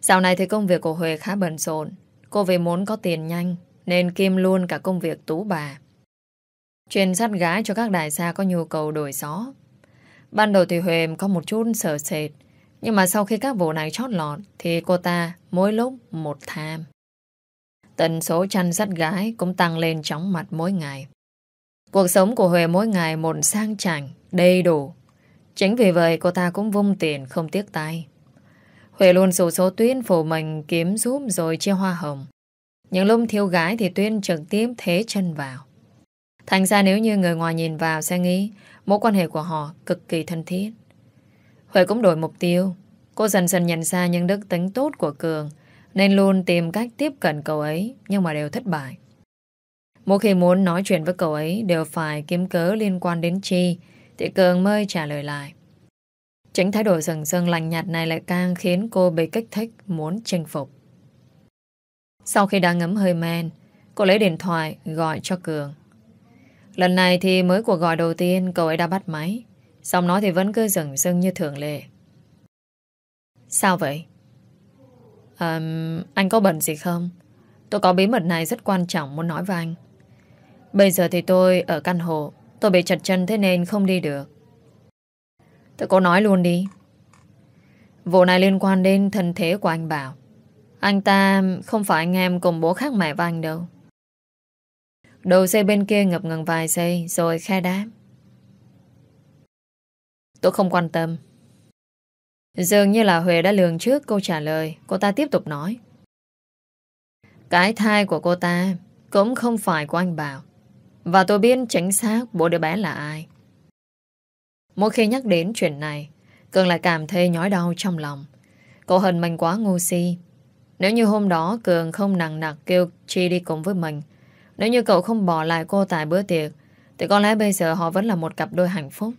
sau này thì công việc của Huệ khá bận rộn. Cô vì muốn có tiền nhanh nên kim luôn cả công việc tú bà. Chuyên sắt gái cho các đại gia có nhu cầu đổi gió. Ban đầu thì Huệ có một chút sợ sệt nhưng mà sau khi các vụ này chót lọt thì cô ta mỗi lúc một tham. Tần số chăn dắt gái cũng tăng lên chóng mặt mỗi ngày. Cuộc sống của Huệ mỗi ngày một sang chảnh, đầy đủ Chính vì vậy cô ta cũng vung tiền không tiếc tay. Huệ luôn rủ số Tuyên phủ mình kiếm giúp rồi chia hoa hồng. Những lúc thiếu gái thì Tuyên trực tiếp thế chân vào. Thành ra nếu như người ngoài nhìn vào sẽ nghĩ mối quan hệ của họ cực kỳ thân thiết. Huệ cũng đổi mục tiêu. Cô dần dần nhận ra những đức tính tốt của Cường nên luôn tìm cách tiếp cận cậu ấy nhưng mà đều thất bại. Mỗi khi muốn nói chuyện với cậu ấy đều phải kiếm cớ liên quan đến Chi thì Cường mới trả lời lại Chính thái độ sừng sưng lành nhạt này lại càng khiến cô bị kích thích muốn chinh phục. Sau khi đã ngấm hơi men, cô lấy điện thoại gọi cho Cường. Lần này thì mới cuộc gọi đầu tiên cậu ấy đã bắt máy, xong nói thì vẫn cứ sừng sưng như thường lệ. Sao vậy? À, anh có bận gì không? Tôi có bí mật này rất quan trọng muốn nói với anh. Bây giờ thì tôi ở căn hộ Tôi bị chặt chân thế nên không đi được. Tôi có nói luôn đi. Vụ này liên quan đến thân thế của anh Bảo. Anh ta không phải anh em cùng bố khác mẹ và anh đâu. Đầu xe bên kia ngập ngừng vài giây rồi khe đám. Tôi không quan tâm. Dường như là Huệ đã lường trước câu trả lời, cô ta tiếp tục nói. Cái thai của cô ta cũng không phải của anh Bảo. Và tôi biết tránh xác bố đứa bé là ai. Mỗi khi nhắc đến chuyện này, Cường lại cảm thấy nhói đau trong lòng. Cậu hận mình quá ngu si. Nếu như hôm đó Cường không nặng nặc kêu Chi đi cùng với mình, nếu như cậu không bỏ lại cô tại bữa tiệc, thì có lẽ bây giờ họ vẫn là một cặp đôi hạnh phúc.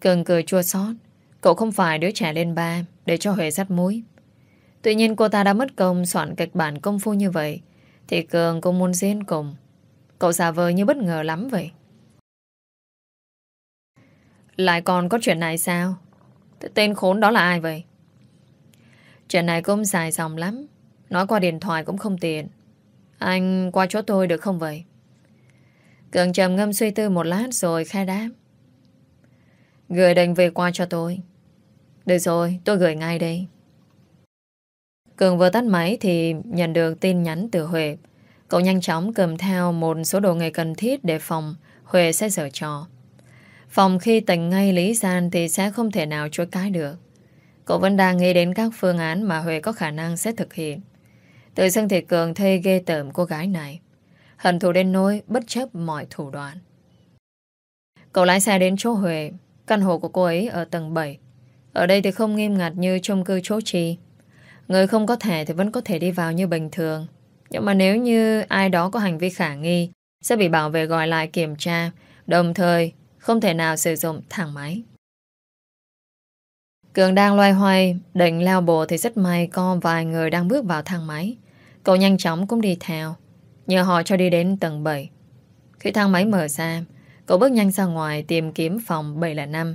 Cường cười chua xót Cậu không phải đứa trẻ lên ba để cho Huệ sắt mũi. Tuy nhiên cô ta đã mất công soạn kịch bản công phu như vậy, thì Cường cũng muốn diễn cùng. Cậu giả vờ như bất ngờ lắm vậy Lại còn có chuyện này sao Thế tên khốn đó là ai vậy Chuyện này cũng dài dòng lắm Nói qua điện thoại cũng không tiện Anh qua chỗ tôi được không vậy Cường trầm ngâm suy tư một lát rồi khai đáp Gửi đành về qua cho tôi Được rồi tôi gửi ngay đây Cường vừa tắt máy thì nhận được tin nhắn từ Huệ Cậu nhanh chóng cầm theo một số đồ nghề cần thiết để phòng Huệ sẽ dở trò. Phòng khi tỉnh ngay Lý Gian thì sẽ không thể nào chối cái được. Cậu vẫn đang nghĩ đến các phương án mà Huệ có khả năng sẽ thực hiện. Tự dưng thì Cường thê ghê tởm cô gái này. Hận thù đến nỗi bất chấp mọi thủ đoạn. Cậu lái xe đến chỗ Huệ, căn hộ của cô ấy ở tầng 7. Ở đây thì không nghiêm ngặt như chung cư chỗ chi Người không có thẻ thì vẫn có thể đi vào như bình thường. Nhưng mà nếu như ai đó có hành vi khả nghi sẽ bị bảo vệ gọi lại kiểm tra đồng thời không thể nào sử dụng thang máy. Cường đang loay hoay định leo bộ thì rất may có vài người đang bước vào thang máy. Cậu nhanh chóng cũng đi theo nhờ họ cho đi đến tầng 7. Khi thang máy mở ra cậu bước nhanh ra ngoài tìm kiếm phòng 705.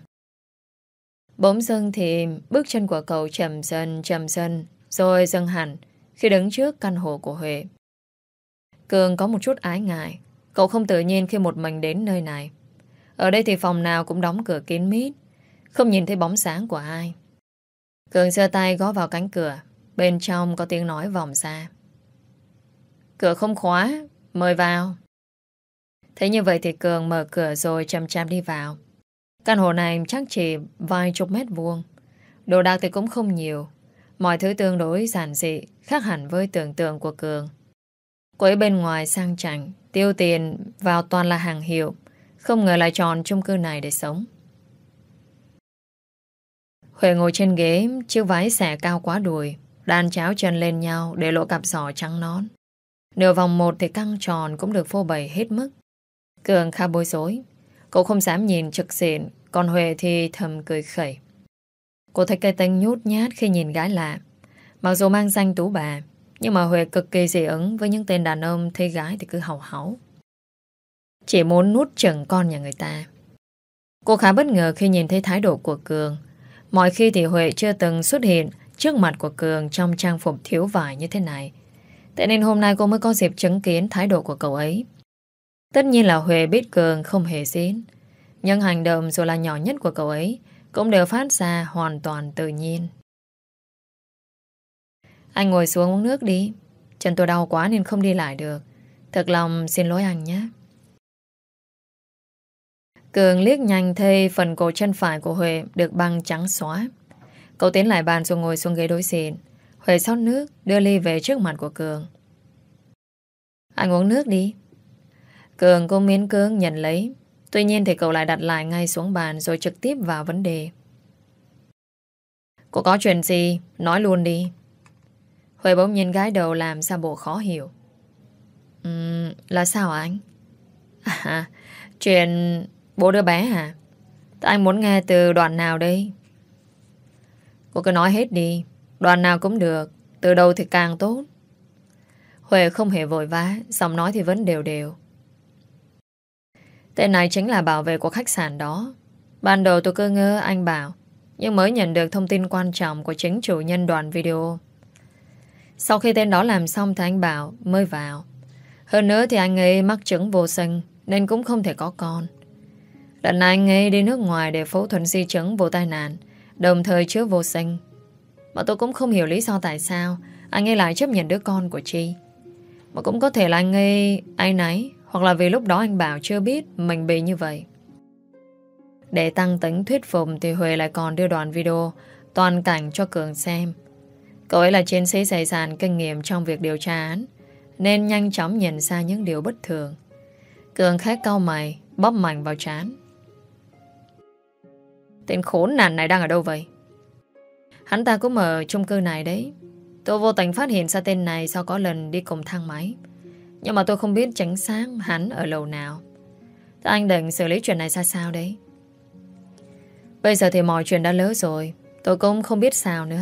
Bỗng dưng thì bước chân của cậu chậm dần chậm dần rồi dừng hẳn khi đứng trước căn hộ của Huệ. Cường có một chút ái ngại, cậu không tự nhiên khi một mình đến nơi này. Ở đây thì phòng nào cũng đóng cửa kín mít, không nhìn thấy bóng sáng của ai. Cường sơ tay gõ vào cánh cửa, bên trong có tiếng nói vòng ra. Cửa không khóa, mời vào. Thế như vậy thì Cường mở cửa rồi chậm chạp đi vào. Căn hộ này chắc chỉ vài chục mét vuông. Đồ đạc thì cũng không nhiều, Mọi thứ tương đối giản dị, khác hẳn với tưởng tượng của Cường. Cô ấy bên ngoài sang chảnh, tiêu tiền vào toàn là hàng hiệu, không ngờ lại chọn chung cư này để sống. Huệ ngồi trên ghế, chiếc váy xẻ cao quá đùi, đan cháo chân lên nhau để lộ cặp giỏ trắng nón. Nửa vòng một thì căng tròn cũng được phô bày hết mức. Cường kha bối rối, cậu không dám nhìn trực diện, còn Huệ thì thầm cười khẩy. Cô thấy cây tanh nhút nhát khi nhìn gái lạ. Mặc dù mang danh tú bà, nhưng mà Huệ cực kỳ dị ứng với những tên đàn ông thấy gái thì cứ hào hảo Chỉ muốn nuốt chừng con nhà người ta. Cô khá bất ngờ khi nhìn thấy thái độ của Cường. Mọi khi thì Huệ chưa từng xuất hiện trước mặt của Cường trong trang phục thiếu vải như thế này. Thế nên hôm nay cô mới có dịp chứng kiến thái độ của cậu ấy. Tất nhiên là Huệ biết Cường không hề diễn. Nhưng hành động dù là nhỏ nhất của cậu ấy cũng đều phát ra hoàn toàn tự nhiên. Anh ngồi xuống uống nước đi. Chân tôi đau quá nên không đi lại được. Thật lòng xin lỗi anh nhé. Cường liếc nhanh thay phần cổ chân phải của Huệ được băng trắng xóa. Cậu tiến lại bàn rồi ngồi xuống ghế đối diện. Huệ xót nước, đưa ly về trước mặt của Cường. Anh uống nước đi. Cường cũng miễn cưỡng nhận lấy, Tuy nhiên thì cậu lại đặt lại ngay xuống bàn rồi trực tiếp vào vấn đề. Cô có chuyện gì? Nói luôn đi. Huệ bỗng nhìn gái đầu làm sao bộ khó hiểu. Uhm, là sao anh? À, [LAUGHS] chuyện bố đứa bé hả? Thế anh muốn nghe từ đoạn nào đây? Cô cứ nói hết đi. Đoạn nào cũng được. Từ đầu thì càng tốt. Huệ không hề vội vã. Giọng nói thì vẫn đều đều. Tên này chính là bảo vệ của khách sạn đó. Ban đầu tôi cứ ngơ anh bảo, nhưng mới nhận được thông tin quan trọng của chính chủ nhân đoàn video. Sau khi tên đó làm xong thì anh bảo mới vào. Hơn nữa thì anh ấy mắc chứng vô sinh nên cũng không thể có con. Lần này anh ấy đi nước ngoài để phẫu thuật di chứng vô tai nạn, đồng thời chữa vô sinh. Mà tôi cũng không hiểu lý do tại sao anh ấy lại chấp nhận đứa con của Chi. Mà cũng có thể là anh ấy, ai nấy. Hoặc là vì lúc đó anh Bảo chưa biết Mình bị như vậy Để tăng tính thuyết phục Thì Huệ lại còn đưa đoạn video Toàn cảnh cho Cường xem Cậu ấy là chiến sĩ dày sản kinh nghiệm Trong việc điều tra án Nên nhanh chóng nhận ra những điều bất thường Cường khét cau mày Bóp mạnh vào chán Tên khốn nạn này đang ở đâu vậy Hắn ta cũng ở chung cư này đấy Tôi vô tình phát hiện ra tên này Sau có lần đi cùng thang máy nhưng mà tôi không biết tránh sáng hắn ở lầu nào Thế anh định xử lý chuyện này ra sao đấy Bây giờ thì mọi chuyện đã lỡ rồi Tôi cũng không biết sao nữa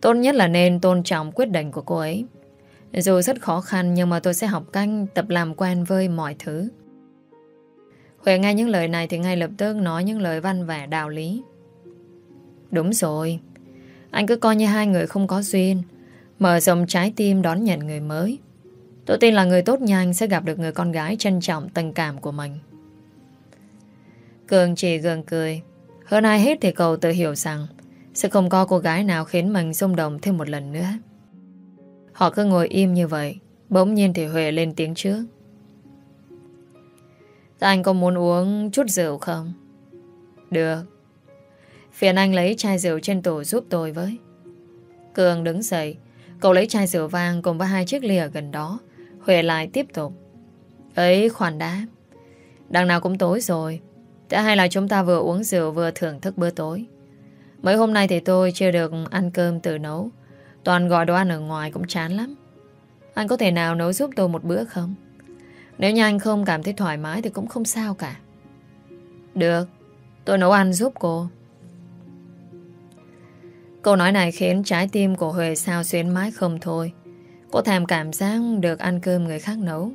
Tốt nhất là nên tôn trọng quyết định của cô ấy Dù rất khó khăn Nhưng mà tôi sẽ học canh Tập làm quen với mọi thứ Huệ nghe những lời này Thì ngay lập tức nói những lời văn vẻ đạo lý Đúng rồi Anh cứ coi như hai người không có duyên Mở rộng trái tim đón nhận người mới Tôi tin là người tốt nhà anh sẽ gặp được người con gái trân trọng tình cảm của mình. Cường chỉ gượng cười. Hơn ai hết thì cậu tự hiểu rằng sẽ không có cô gái nào khiến mình xung động thêm một lần nữa. Họ cứ ngồi im như vậy. Bỗng nhiên thì Huệ lên tiếng trước. Anh có muốn uống chút rượu không? Được. Phiền anh lấy chai rượu trên tủ giúp tôi với. Cường đứng dậy. Cậu lấy chai rượu vang cùng với hai chiếc lìa gần đó Huệ lại tiếp tục. Ấy khoản đã. Đằng nào cũng tối rồi. Thế hay là chúng ta vừa uống rượu vừa thưởng thức bữa tối. Mấy hôm nay thì tôi chưa được ăn cơm tự nấu. Toàn gọi đồ ăn ở ngoài cũng chán lắm. Anh có thể nào nấu giúp tôi một bữa không? Nếu như anh không cảm thấy thoải mái thì cũng không sao cả. Được, tôi nấu ăn giúp cô. Câu nói này khiến trái tim của Huệ sao xuyến mãi không thôi. Cô thèm cảm giác được ăn cơm người khác nấu.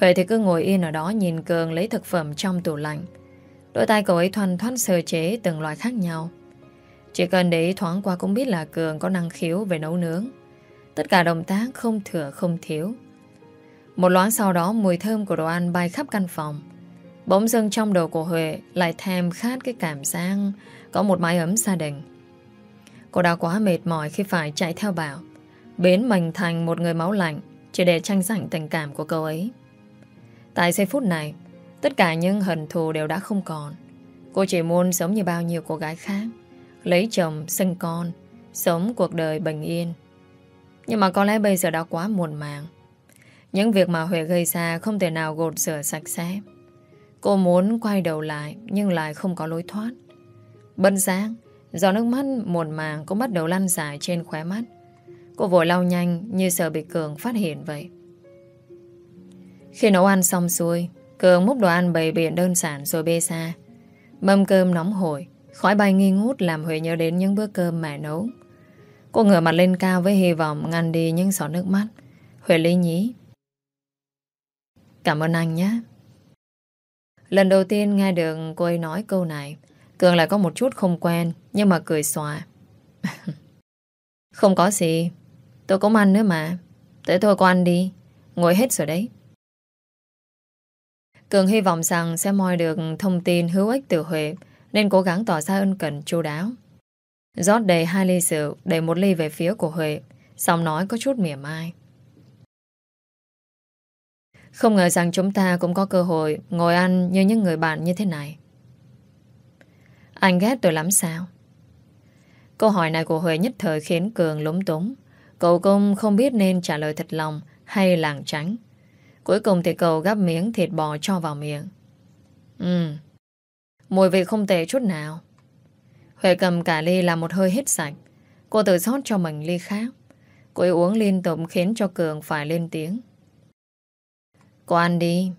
Huệ thì cứ ngồi yên ở đó nhìn Cường lấy thực phẩm trong tủ lạnh. Đôi tay cậu ấy thoăn thoát sơ chế từng loại khác nhau. Chỉ cần để ý thoáng qua cũng biết là Cường có năng khiếu về nấu nướng. Tất cả động tác không thừa không thiếu. Một loáng sau đó mùi thơm của đồ ăn bay khắp căn phòng. Bỗng dưng trong đầu của Huệ lại thèm khát cái cảm giác có một mái ấm gia đình. Cô đã quá mệt mỏi khi phải chạy theo Bảo. Biến mình thành một người máu lạnh Chỉ để tranh giành tình cảm của cậu ấy Tại giây phút này Tất cả những hận thù đều đã không còn Cô chỉ muốn sống như bao nhiêu cô gái khác Lấy chồng, sinh con Sống cuộc đời bình yên Nhưng mà có lẽ bây giờ đã quá muộn màng Những việc mà Huệ gây ra Không thể nào gột rửa sạch sẽ Cô muốn quay đầu lại Nhưng lại không có lối thoát Bân sáng Do nước mắt muộn màng cũng bắt đầu lăn dài trên khóe mắt Cô vội lau nhanh như sợ bị Cường phát hiện vậy. Khi nấu ăn xong xuôi, Cường múc đồ ăn bày biện đơn giản rồi bê ra. Mâm cơm nóng hổi, khói bay nghi ngút làm Huệ nhớ đến những bữa cơm mẹ nấu. Cô ngửa mặt lên cao với hy vọng ngăn đi những giọt nước mắt. Huệ lý nhí. Cảm ơn anh nhé. Lần đầu tiên nghe được cô ấy nói câu này, Cường lại có một chút không quen, nhưng mà cười xòa. [LAUGHS] không có gì, Tôi cũng ăn nữa mà. Thế thôi cô ăn đi. Ngồi hết rồi đấy. Cường hy vọng rằng sẽ moi được thông tin hữu ích từ Huệ nên cố gắng tỏ ra ân cần chu đáo. rót đầy hai ly rượu đầy một ly về phía của Huệ xong nói có chút mỉa mai. Không ngờ rằng chúng ta cũng có cơ hội ngồi ăn như những người bạn như thế này. Anh ghét tôi lắm sao? Câu hỏi này của Huệ nhất thời khiến Cường lúng túng. Cậu công không biết nên trả lời thật lòng hay làng tránh. Cuối cùng thì cậu gắp miếng thịt bò cho vào miệng. Ừ, mùi vị không tệ chút nào. Huệ cầm cả ly làm một hơi hết sạch. Cô tự xót cho mình ly khác. Cô ấy uống liên tục khiến cho Cường phải lên tiếng. Cô ăn đi.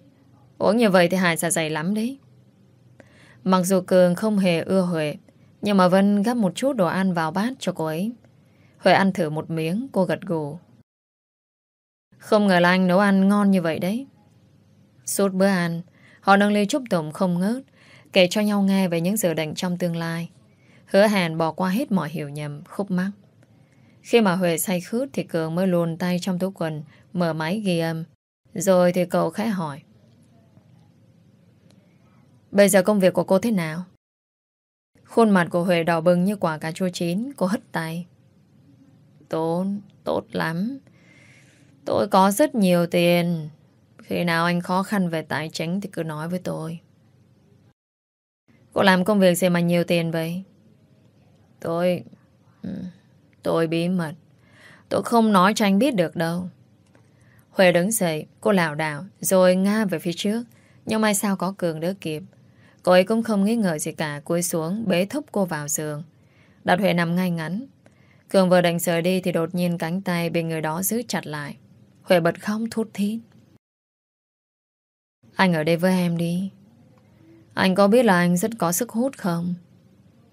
Uống như vậy thì hại dạ dày lắm đấy. Mặc dù Cường không hề ưa Huệ, nhưng mà Vân gắp một chút đồ ăn vào bát cho cô ấy. Huệ ăn thử một miếng, cô gật gù. Không ngờ là anh nấu ăn ngon như vậy đấy. Suốt bữa ăn, họ nâng ly chúc tụng không ngớt, kể cho nhau nghe về những dự định trong tương lai. Hứa hẹn bỏ qua hết mọi hiểu nhầm, khúc mắc. Khi mà Huệ say khướt thì Cường mới luồn tay trong túi quần, mở máy ghi âm. Rồi thì cậu khẽ hỏi. Bây giờ công việc của cô thế nào? Khuôn mặt của Huệ đỏ bừng như quả cà chua chín, cô hất tay tốt, tốt lắm. Tôi có rất nhiều tiền. Khi nào anh khó khăn về tài chính thì cứ nói với tôi. Cô làm công việc gì mà nhiều tiền vậy? Tôi... Ừ, tôi bí mật. Tôi không nói cho anh biết được đâu. Huệ đứng dậy, cô lảo đảo, rồi nga về phía trước. Nhưng mai sao có Cường đỡ kịp. Cô ấy cũng không nghĩ ngờ gì cả, cúi xuống, bế thúc cô vào giường. Đặt Huệ nằm ngay ngắn, Cường vừa định rời đi thì đột nhiên cánh tay bị người đó giữ chặt lại. Huệ bật khóc thút thít. Anh ở đây với em đi. Anh có biết là anh rất có sức hút không?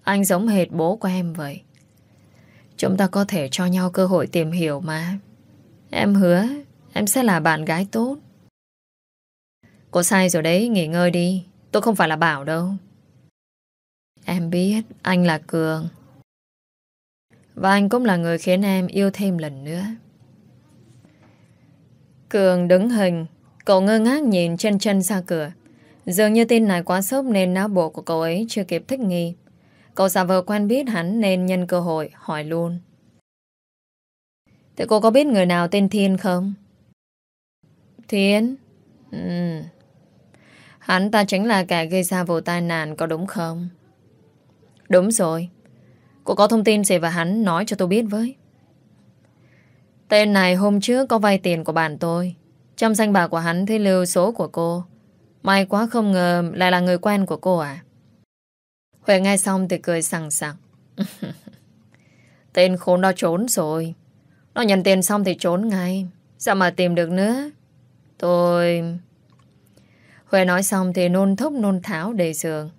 Anh giống hệt bố của em vậy. Chúng ta có thể cho nhau cơ hội tìm hiểu mà. Em hứa em sẽ là bạn gái tốt. Cô sai rồi đấy, nghỉ ngơi đi. Tôi không phải là Bảo đâu. Em biết anh là Cường. Và anh cũng là người khiến em yêu thêm lần nữa. Cường đứng hình, cậu ngơ ngác nhìn chân chân ra cửa. Dường như tin này quá sốc nên não bộ của cậu ấy chưa kịp thích nghi. Cậu giả vờ quen biết hắn nên nhân cơ hội hỏi luôn. Thế cô có biết người nào tên Thiên không? Thiên? Ừ. Hắn ta chính là kẻ gây ra vụ tai nạn có đúng không? Đúng rồi. Cô có thông tin gì và hắn nói cho tôi biết với. Tên này hôm trước có vay tiền của bạn tôi. Trong danh bạc của hắn thấy lưu số của cô. May quá không ngờ lại là người quen của cô à. Huệ nghe xong thì cười sẵn sàng. [LAUGHS] Tên khốn đó trốn rồi. Nó nhận tiền xong thì trốn ngay. Sao mà tìm được nữa? Tôi... Huệ nói xong thì nôn thốc nôn tháo đầy giường.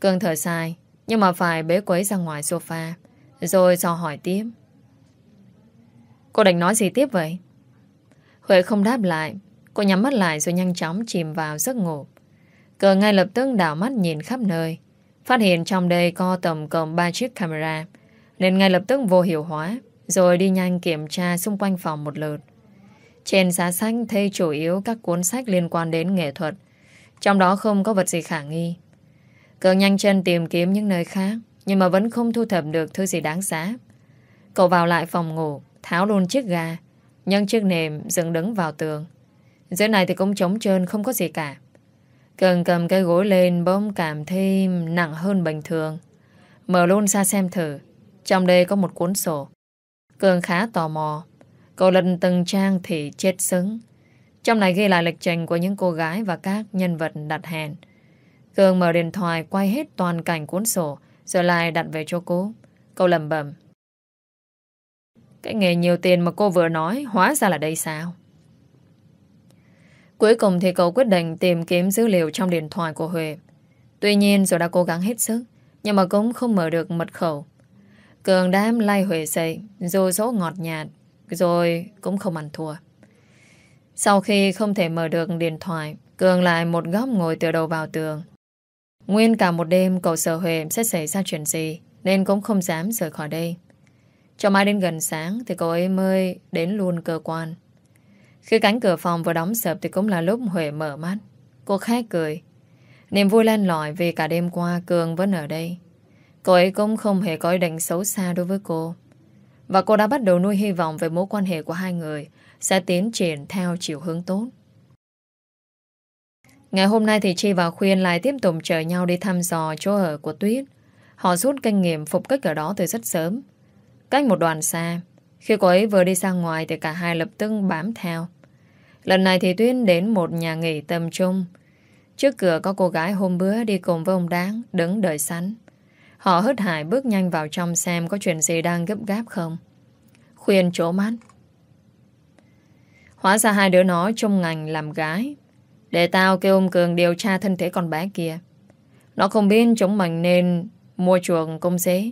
Cường thở dài. Nhưng mà phải bế quấy ra ngoài sofa Rồi dò hỏi tiếp Cô định nói gì tiếp vậy? Huệ không đáp lại Cô nhắm mắt lại rồi nhanh chóng chìm vào giấc ngủ Cờ ngay lập tức đảo mắt nhìn khắp nơi Phát hiện trong đây có tầm cộng 3 chiếc camera Nên ngay lập tức vô hiệu hóa Rồi đi nhanh kiểm tra xung quanh phòng một lượt Trên giá sách thay chủ yếu các cuốn sách liên quan đến nghệ thuật Trong đó không có vật gì khả nghi Cường nhanh chân tìm kiếm những nơi khác Nhưng mà vẫn không thu thập được thứ gì đáng giá Cậu vào lại phòng ngủ Tháo luôn chiếc gà Nhân chiếc nệm dựng đứng vào tường Dưới này thì cũng trống trơn không có gì cả Cường cầm cây gối lên Bỗng cảm thấy nặng hơn bình thường Mở luôn ra xem thử Trong đây có một cuốn sổ Cường khá tò mò Cậu lật từng trang thì chết sững Trong này ghi lại lịch trình của những cô gái Và các nhân vật đặt hẹn Khương mở điện thoại quay hết toàn cảnh cuốn sổ rồi lại đặt về cho cô. Cô lầm bẩm Cái nghề nhiều tiền mà cô vừa nói hóa ra là đây sao? Cuối cùng thì cậu quyết định tìm kiếm dữ liệu trong điện thoại của Huệ. Tuy nhiên dù đã cố gắng hết sức, nhưng mà cũng không mở được mật khẩu. Cường đã lay Huệ dậy, dù dỗ ngọt nhạt, rồi cũng không ăn thua. Sau khi không thể mở được điện thoại, Cường lại một góc ngồi tựa đầu vào tường. Nguyên cả một đêm cậu sợ Huệ sẽ xảy ra chuyện gì nên cũng không dám rời khỏi đây. Cho mai đến gần sáng thì cậu ấy mới đến luôn cơ quan. Khi cánh cửa phòng vừa đóng sập thì cũng là lúc Huệ mở mắt. Cô khét cười. Niềm vui len lỏi vì cả đêm qua Cường vẫn ở đây. Cậu ấy cũng không hề có ý định xấu xa đối với cô. Và cô đã bắt đầu nuôi hy vọng về mối quan hệ của hai người sẽ tiến triển theo chiều hướng tốt. Ngày hôm nay thì Chi và Khuyên lại tiếp tục chở nhau đi thăm dò chỗ ở của Tuyết. Họ rút kinh nghiệm phục kích ở đó từ rất sớm. Cách một đoàn xa, khi cô ấy vừa đi sang ngoài thì cả hai lập tức bám theo. Lần này thì Tuyết đến một nhà nghỉ tầm trung. Trước cửa có cô gái hôm bữa đi cùng với ông Đáng đứng đợi sẵn. Họ hớt hải bước nhanh vào trong xem có chuyện gì đang gấp gáp không. Khuyên chỗ mắt. Hóa ra hai đứa nó trong ngành làm gái. Để tao kêu ông Cường điều tra thân thể con bé kia Nó không biết chúng mình nên Mua chuồng công xế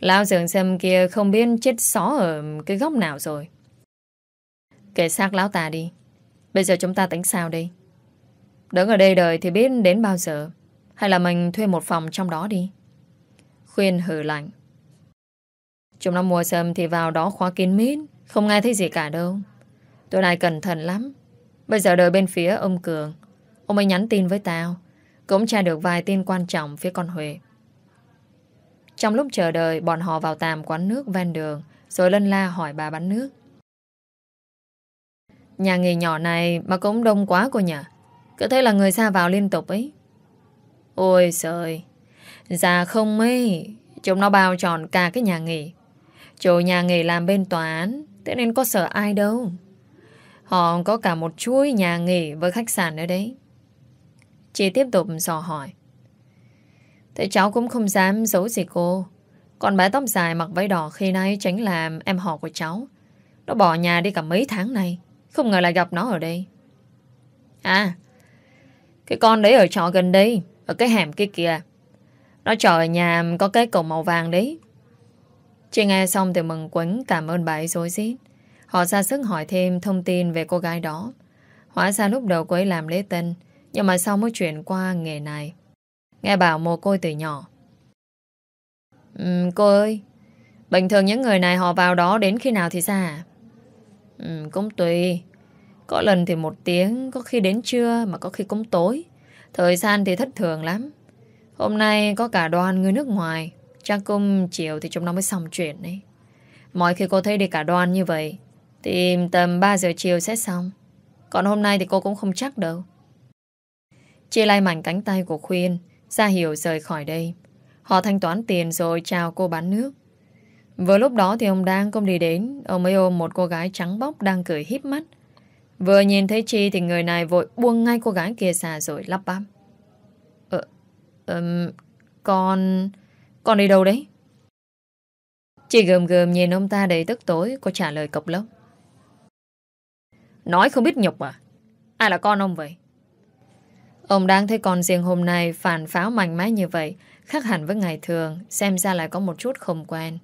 Lão dường xâm kia không biết chết xó ở cái góc nào rồi Kể xác lão ta đi Bây giờ chúng ta tính sao đây Đứng ở đây đợi thì biết đến bao giờ Hay là mình thuê một phòng trong đó đi Khuyên hử lạnh Chúng nó mua sâm thì vào đó khóa kín mít Không nghe thấy gì cả đâu Tụi này cẩn thận lắm Bây giờ đợi bên phía ông Cường Ông ấy nhắn tin với tao Cũng tra được vài tin quan trọng phía con Huệ Trong lúc chờ đợi Bọn họ vào tàm quán nước ven đường Rồi lân la hỏi bà bán nước Nhà nghề nhỏ này mà cũng đông quá cô nhỉ Cứ thế là người xa vào liên tục ấy Ôi trời Già không ấy Chúng nó bao tròn cả cái nhà nghỉ Chỗ nhà nghỉ làm bên tòa án Thế nên có sợ ai đâu Họ có cả một chuỗi nhà nghỉ với khách sạn nữa đấy. Chị tiếp tục dò hỏi. Thế cháu cũng không dám giấu gì cô. Còn bé tóc dài mặc váy đỏ khi nay tránh làm em họ của cháu. Nó bỏ nhà đi cả mấy tháng nay. Không ngờ lại gặp nó ở đây. À, cái con đấy ở trọ gần đây, ở cái hẻm kia kìa. Nó trọ ở nhà có cái cổng màu vàng đấy. Chị nghe xong thì mừng quấn cảm ơn bà ấy dối dít. Họ ra sức hỏi thêm thông tin về cô gái đó. Hóa ra lúc đầu cô ấy làm lễ tân, nhưng mà sau mới chuyển qua nghề này. Nghe bảo mồ côi từ nhỏ. Uhm, cô ơi, bình thường những người này họ vào đó đến khi nào thì ra uhm, Cũng tùy. Có lần thì một tiếng, có khi đến trưa mà có khi cũng tối. Thời gian thì thất thường lắm. Hôm nay có cả đoàn người nước ngoài. Trang cung chiều thì chúng nó mới xong chuyện đấy. Mọi khi cô thấy đi cả đoàn như vậy tìm tầm 3 giờ chiều sẽ xong Còn hôm nay thì cô cũng không chắc đâu Chia lai mảnh cánh tay của Khuyên ra hiểu rời khỏi đây Họ thanh toán tiền rồi chào cô bán nước Vừa lúc đó thì ông đang công đi đến Ông ấy ôm một cô gái trắng bóc đang cười híp mắt Vừa nhìn thấy Chi thì người này vội buông ngay cô gái kia xà rồi lắp bắp Ờ, um, con... con đi đâu đấy? Chi gườm gườm nhìn ông ta đầy tức tối Cô trả lời cộc lốc Nói không biết nhục à? Ai là con ông vậy? Ông đang thấy con riêng hôm nay phản pháo mạnh mẽ như vậy, khác hẳn với ngày thường, xem ra lại có một chút không quen.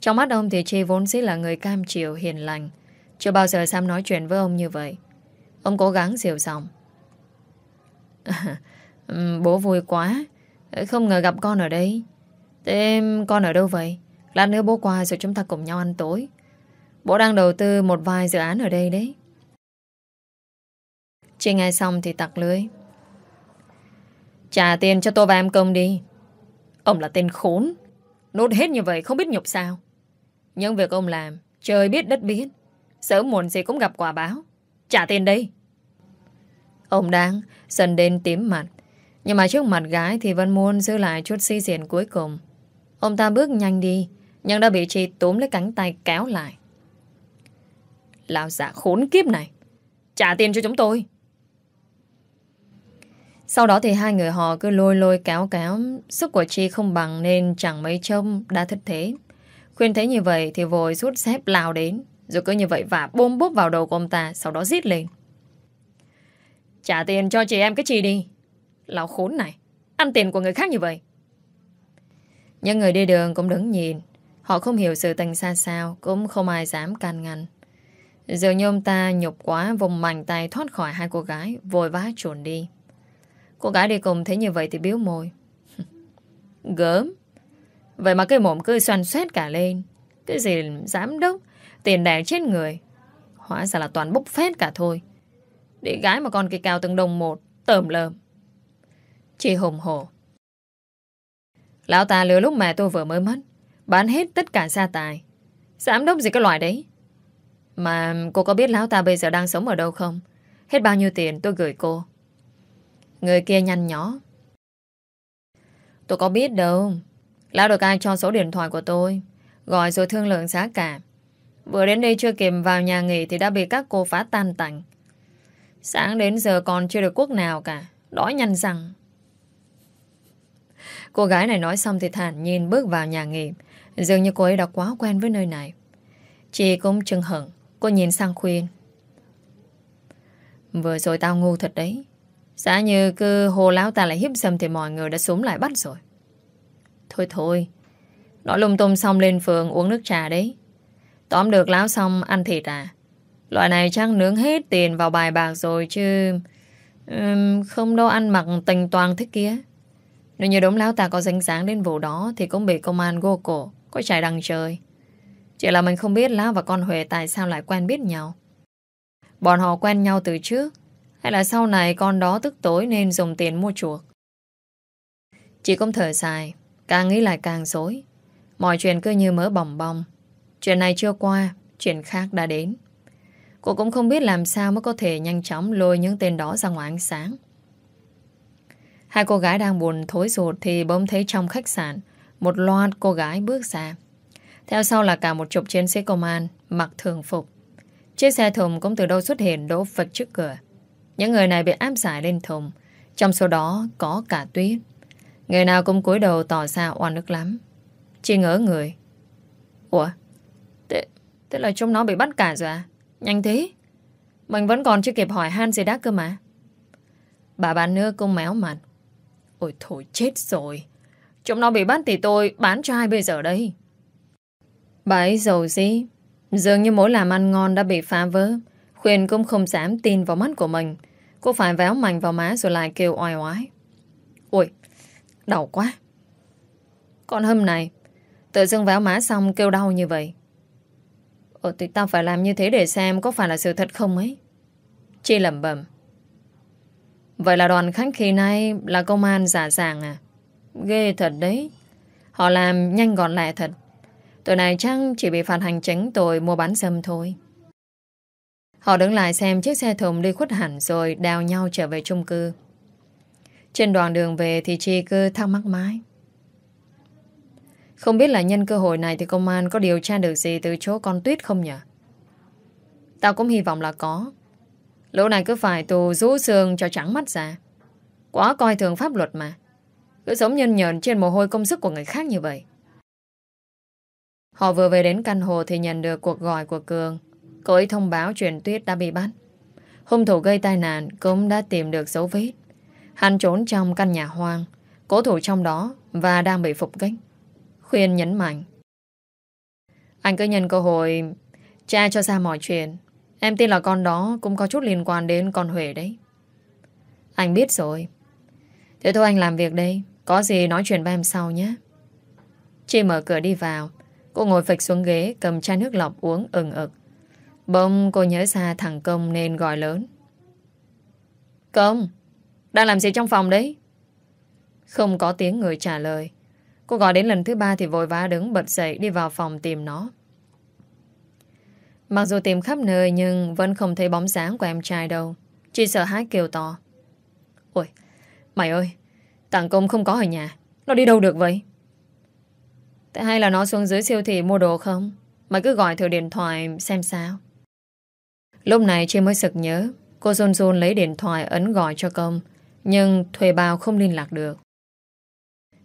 Trong mắt ông thì Chi vốn dĩ là người cam chịu, hiền lành. Chưa bao giờ Sam nói chuyện với ông như vậy. Ông cố gắng dịu giọng. [LAUGHS] Bố vui quá, không ngờ gặp con ở đây. Thế con ở đâu vậy? Lát nữa bố qua rồi chúng ta cùng nhau ăn tối. Bố đang đầu tư một vài dự án ở đây đấy. Chị nghe xong thì tặc lưới Trả tiền cho tôi và em công đi Ông là tên khốn Nốt hết như vậy không biết nhục sao Những việc ông làm Trời biết đất biết Sớm muộn gì cũng gặp quả báo Trả tiền đây Ông đang dần đến tím mặt Nhưng mà trước mặt gái thì vẫn muốn giữ lại chút si diện cuối cùng Ông ta bước nhanh đi Nhưng đã bị chị túm lấy cánh tay kéo lại Lão giả khốn kiếp này Trả tiền cho chúng tôi sau đó thì hai người họ cứ lôi lôi kéo kéo Sức của Chi không bằng nên chẳng mấy trông đã thất thế Khuyên thấy như vậy thì vội rút xếp lao đến Rồi cứ như vậy và bôm bốp vào đầu của ông ta Sau đó giết lên Trả tiền cho chị em cái chi đi Lão khốn này Ăn tiền của người khác như vậy Những người đi đường cũng đứng nhìn Họ không hiểu sự tình xa sao Cũng không ai dám can ngăn Dường như ông ta nhục quá Vùng mảnh tay thoát khỏi hai cô gái Vội vã trốn đi Cô gái đi cùng thấy như vậy thì biếu môi. [LAUGHS] Gớm. Vậy mà cái mồm cứ xoan xoét cả lên. Cái gì giám đốc, tiền đẻ trên người. Hóa ra là toàn bốc phét cả thôi. Để gái mà còn cái cao từng đồng một, tởm lờm. Chị hùng hổ. Lão ta lừa lúc mẹ tôi vừa mới mất. Bán hết tất cả gia tài. Giám đốc gì cái loại đấy. Mà cô có biết lão ta bây giờ đang sống ở đâu không? Hết bao nhiêu tiền tôi gửi cô. Người kia nhăn nhó. Tôi có biết đâu. Lão được ai cho số điện thoại của tôi. Gọi rồi thương lượng giá cả. Vừa đến đây chưa kịp vào nhà nghỉ thì đã bị các cô phá tan tành. Sáng đến giờ còn chưa được quốc nào cả. Đói nhăn rằng. Cô gái này nói xong thì thản nhiên bước vào nhà nghỉ. Dường như cô ấy đã quá quen với nơi này. Chị cũng chừng hững. Cô nhìn sang khuyên. Vừa rồi tao ngu thật đấy. Xã như cứ hồ lão ta lại hiếp dâm thì mọi người đã xuống lại bắt rồi. Thôi thôi, nó lung tung xong lên phường uống nước trà đấy. Tóm được lão xong ăn thịt à? Loại này chắc nướng hết tiền vào bài bạc rồi chứ... Um, không đâu ăn mặc tình toàn thế kia. Nếu như đúng lão ta có dính dáng đến vụ đó thì cũng bị công an gô cổ, có chạy đằng trời. Chỉ là mình không biết lão và con Huệ tại sao lại quen biết nhau. Bọn họ quen nhau từ trước hay là sau này con đó tức tối nên dùng tiền mua chuộc? Chị không thở dài, càng nghĩ lại càng dối. Mọi chuyện cứ như mớ bỏng bong. Chuyện này chưa qua, chuyện khác đã đến. Cô cũng không biết làm sao mới có thể nhanh chóng lôi những tên đó ra ngoài ánh sáng. Hai cô gái đang buồn thối ruột thì bỗng thấy trong khách sạn một loạt cô gái bước ra. Theo sau là cả một chục chiến sĩ công an mặc thường phục. Chiếc xe thùng cũng từ đâu xuất hiện đỗ phật trước cửa. Những người này bị áp giải lên thùng Trong số đó có cả tuyết Người nào cũng cúi đầu tỏ ra oan ức lắm Chi ngỡ người Ủa thế, thế là chúng nó bị bắt cả rồi à Nhanh thế Mình vẫn còn chưa kịp hỏi han gì đã cơ mà Bà bán nước cũng méo mặt Ôi thôi chết rồi Chúng nó bị bắt thì tôi bán cho ai bây giờ đây Bà ấy giàu gì Dường như mỗi làm ăn ngon đã bị phá vỡ Khuyên cũng không dám tin vào mắt của mình. Cô phải véo mạnh vào má rồi lại kêu oai oái. Ôi, đau quá. Con hâm này, tự dưng véo má xong kêu đau như vậy. Ờ, thì tao phải làm như thế để xem có phải là sự thật không ấy. Chi lầm bầm. Vậy là đoàn khách khi nay là công an giả dạng à? Ghê thật đấy. Họ làm nhanh gọn lẹ thật. Tội này chắc chỉ bị phạt hành chính tội mua bán dâm thôi. Họ đứng lại xem chiếc xe thùng đi khuất hẳn rồi đào nhau trở về chung cư. Trên đoạn đường về thì Chi cứ thắc mắc mãi. Không biết là nhân cơ hội này thì công an có điều tra được gì từ chỗ con tuyết không nhỉ? Tao cũng hy vọng là có. lỗ này cứ phải tù rú xương cho trắng mắt ra. Quá coi thường pháp luật mà. Cứ sống nhân nhờn trên mồ hôi công sức của người khác như vậy. Họ vừa về đến căn hộ thì nhận được cuộc gọi của Cường. Cô ấy thông báo truyền tuyết đã bị bắt Hung thủ gây tai nạn cũng đã tìm được dấu vết Hắn trốn trong căn nhà hoang Cố thủ trong đó Và đang bị phục kích Khuyên nhấn mạnh Anh cứ nhân cơ hội Tra cho ra mọi chuyện Em tin là con đó cũng có chút liên quan đến con Huệ đấy Anh biết rồi Thế thôi anh làm việc đây Có gì nói chuyện với em sau nhé Chị mở cửa đi vào Cô ngồi phịch xuống ghế Cầm chai nước lọc uống ừng ực Bỗng cô nhớ ra thằng Công nên gọi lớn. Công, đang làm gì trong phòng đấy? Không có tiếng người trả lời. Cô gọi đến lần thứ ba thì vội vã đứng bật dậy đi vào phòng tìm nó. Mặc dù tìm khắp nơi nhưng vẫn không thấy bóng dáng của em trai đâu. chỉ sợ hãi kêu to. Ôi, mày ơi, tàng công không có ở nhà. Nó đi đâu được vậy? Thế hay là nó xuống dưới siêu thị mua đồ không? Mày cứ gọi thử điện thoại xem sao. Lúc này chị mới sực nhớ Cô rôn rôn lấy điện thoại ấn gọi cho công Nhưng thuê bao không liên lạc được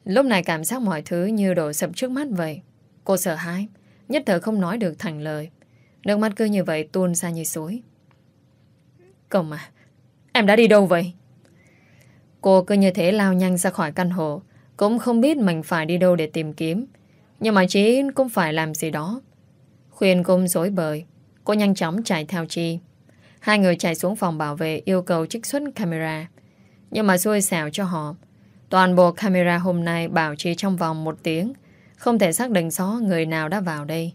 Lúc này cảm giác mọi thứ như đổ sập trước mắt vậy Cô sợ hãi Nhất thời không nói được thành lời Nước mắt cứ như vậy tuôn ra như suối Công à Em đã đi đâu vậy Cô cứ như thế lao nhanh ra khỏi căn hộ Cũng không biết mình phải đi đâu để tìm kiếm Nhưng mà chị cũng phải làm gì đó Khuyên cũng dối bời Cô nhanh chóng chạy theo Chi Hai người chạy xuống phòng bảo vệ yêu cầu trích xuất camera Nhưng mà xui xẻo cho họ Toàn bộ camera hôm nay bảo trì trong vòng một tiếng Không thể xác định rõ người nào đã vào đây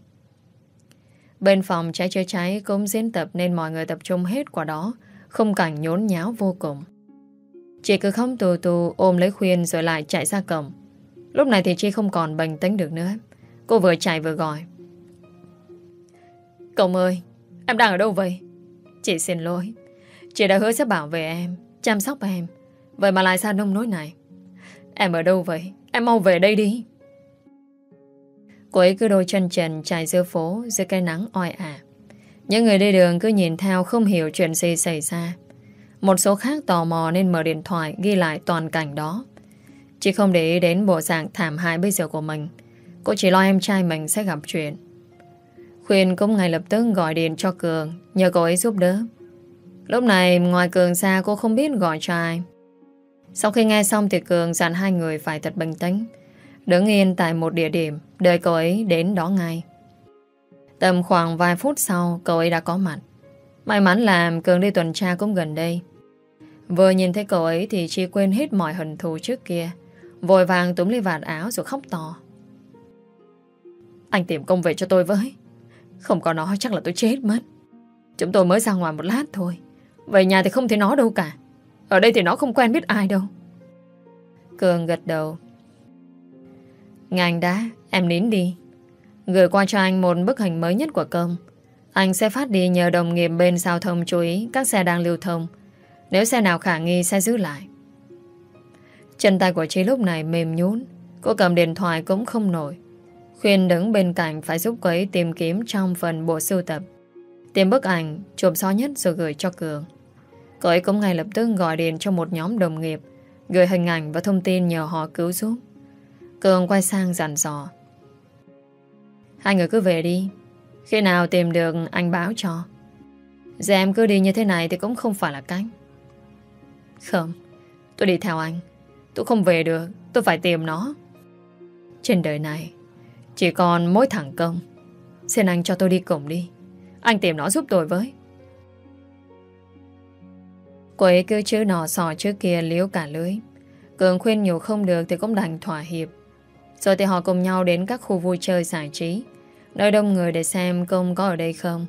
Bên phòng cháy chữa cháy cũng diễn tập Nên mọi người tập trung hết qua đó Không cảnh nhốn nháo vô cùng Chị cứ không tù tù ôm lấy khuyên rồi lại chạy ra cổng Lúc này thì Chi không còn bình tĩnh được nữa Cô vừa chạy vừa gọi Công ơi, em đang ở đâu vậy? Chị xin lỗi. Chị đã hứa sẽ bảo vệ em, chăm sóc em. Vậy mà lại ra nông nỗi này. Em ở đâu vậy? Em mau về đây đi. Cô ấy cứ đôi chân trần chạy giữa phố dưới cái nắng oi ả. Những người đi đường cứ nhìn theo không hiểu chuyện gì xảy ra. Một số khác tò mò nên mở điện thoại ghi lại toàn cảnh đó. Chị không để ý đến bộ dạng thảm hại bây giờ của mình. Cô chỉ lo em trai mình sẽ gặp chuyện. Khuyên cũng ngay lập tức gọi điện cho Cường Nhờ cô ấy giúp đỡ Lúc này ngoài Cường xa cô không biết gọi cho ai Sau khi nghe xong thì Cường dặn hai người phải thật bình tĩnh Đứng yên tại một địa điểm Đợi cô ấy đến đó ngay Tầm khoảng vài phút sau Cô ấy đã có mặt May mắn là Cường đi tuần tra cũng gần đây Vừa nhìn thấy cô ấy Thì chỉ quên hết mọi hình thù trước kia Vội vàng túm lấy vạt áo rồi khóc to Anh tìm công việc cho tôi với không có nó chắc là tôi chết mất Chúng tôi mới ra ngoài một lát thôi Về nhà thì không thấy nó đâu cả Ở đây thì nó không quen biết ai đâu Cường gật đầu Ngành đã Em nín đi Gửi qua cho anh một bức hình mới nhất của công Anh sẽ phát đi nhờ đồng nghiệp bên giao thông chú ý Các xe đang lưu thông Nếu xe nào khả nghi sẽ giữ lại Chân tay của chị lúc này mềm nhún Cô cầm điện thoại cũng không nổi Khuyên đứng bên cạnh phải giúp Quấy tìm kiếm trong phần bộ sưu tập. Tìm bức ảnh, chụp rõ nhất rồi gửi cho Cường. Cậu cũng ngay lập tức gọi điện cho một nhóm đồng nghiệp, gửi hình ảnh và thông tin nhờ họ cứu giúp. Cường quay sang dặn dò. Hai người cứ về đi, khi nào tìm được anh báo cho. Giờ em cứ đi như thế này thì cũng không phải là cách. Không, tôi đi theo anh. Tôi không về được, tôi phải tìm nó. Trên đời này, chỉ còn mỗi thằng công Xin anh cho tôi đi cùng đi Anh tìm nó giúp tôi với Cô ấy cứ chứ nọ sò trước kia liếu cả lưới Cường khuyên nhiều không được thì cũng đành thỏa hiệp Rồi thì họ cùng nhau đến các khu vui chơi giải trí Nơi đông người để xem công có ở đây không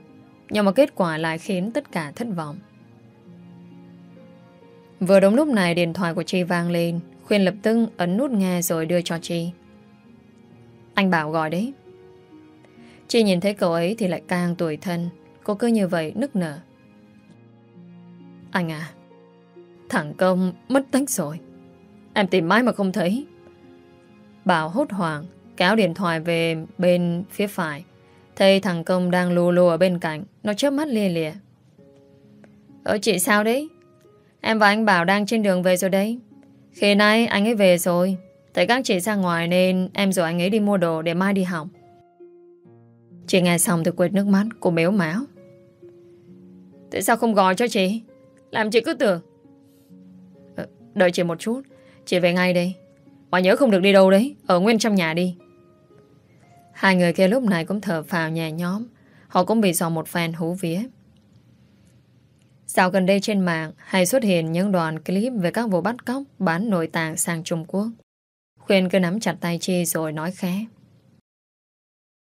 Nhưng mà kết quả lại khiến tất cả thất vọng Vừa đúng lúc này điện thoại của Chi vang lên Khuyên lập tức ấn nút nghe rồi đưa cho Chi Chi anh bảo gọi đấy. Chị nhìn thấy cậu ấy thì lại càng tuổi thân. Cô cứ như vậy nức nở. Anh à, thằng Công mất tích rồi. Em tìm mãi mà không thấy. Bảo hốt hoảng, kéo điện thoại về bên phía phải. Thấy thằng Công đang lù lù ở bên cạnh. Nó chớp mắt lia lìa. Ở chị sao đấy? Em và anh Bảo đang trên đường về rồi đấy. Khi nay anh ấy về rồi Thấy các chị ra ngoài nên em rồi anh ấy đi mua đồ để mai đi học. Chị nghe xong thì quệt nước mắt, cô méo máu. Tại sao không gọi cho chị? Làm chị cứ tưởng. Ờ, đợi chị một chút, chị về ngay đây. Mà nhớ không được đi đâu đấy, ở nguyên trong nhà đi. Hai người kia lúc này cũng thở phào nhà nhóm. Họ cũng bị dò một phen hú vía. Dạo gần đây trên mạng hay xuất hiện những đoạn clip về các vụ bắt cóc bán nội tạng sang Trung Quốc. Khuyên cứ nắm chặt tay Chi rồi nói khẽ.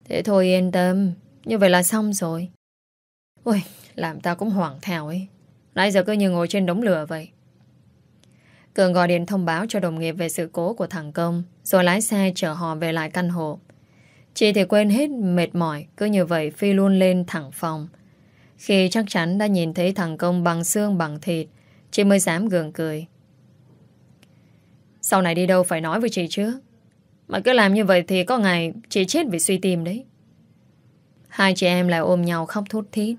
Thế thôi yên tâm, như vậy là xong rồi. Ôi, làm tao cũng hoảng thảo ấy. Nãy giờ cứ như ngồi trên đống lửa vậy. Cường gọi điện thông báo cho đồng nghiệp về sự cố của thằng Công, rồi lái xe chở họ về lại căn hộ. Chị thì quên hết mệt mỏi, cứ như vậy phi luôn lên thẳng phòng. Khi chắc chắn đã nhìn thấy thằng Công bằng xương bằng thịt, chị mới dám gượng cười. Sau này đi đâu phải nói với chị chứ Mà cứ làm như vậy thì có ngày Chị chết vì suy tim đấy Hai chị em lại ôm nhau khóc thút thít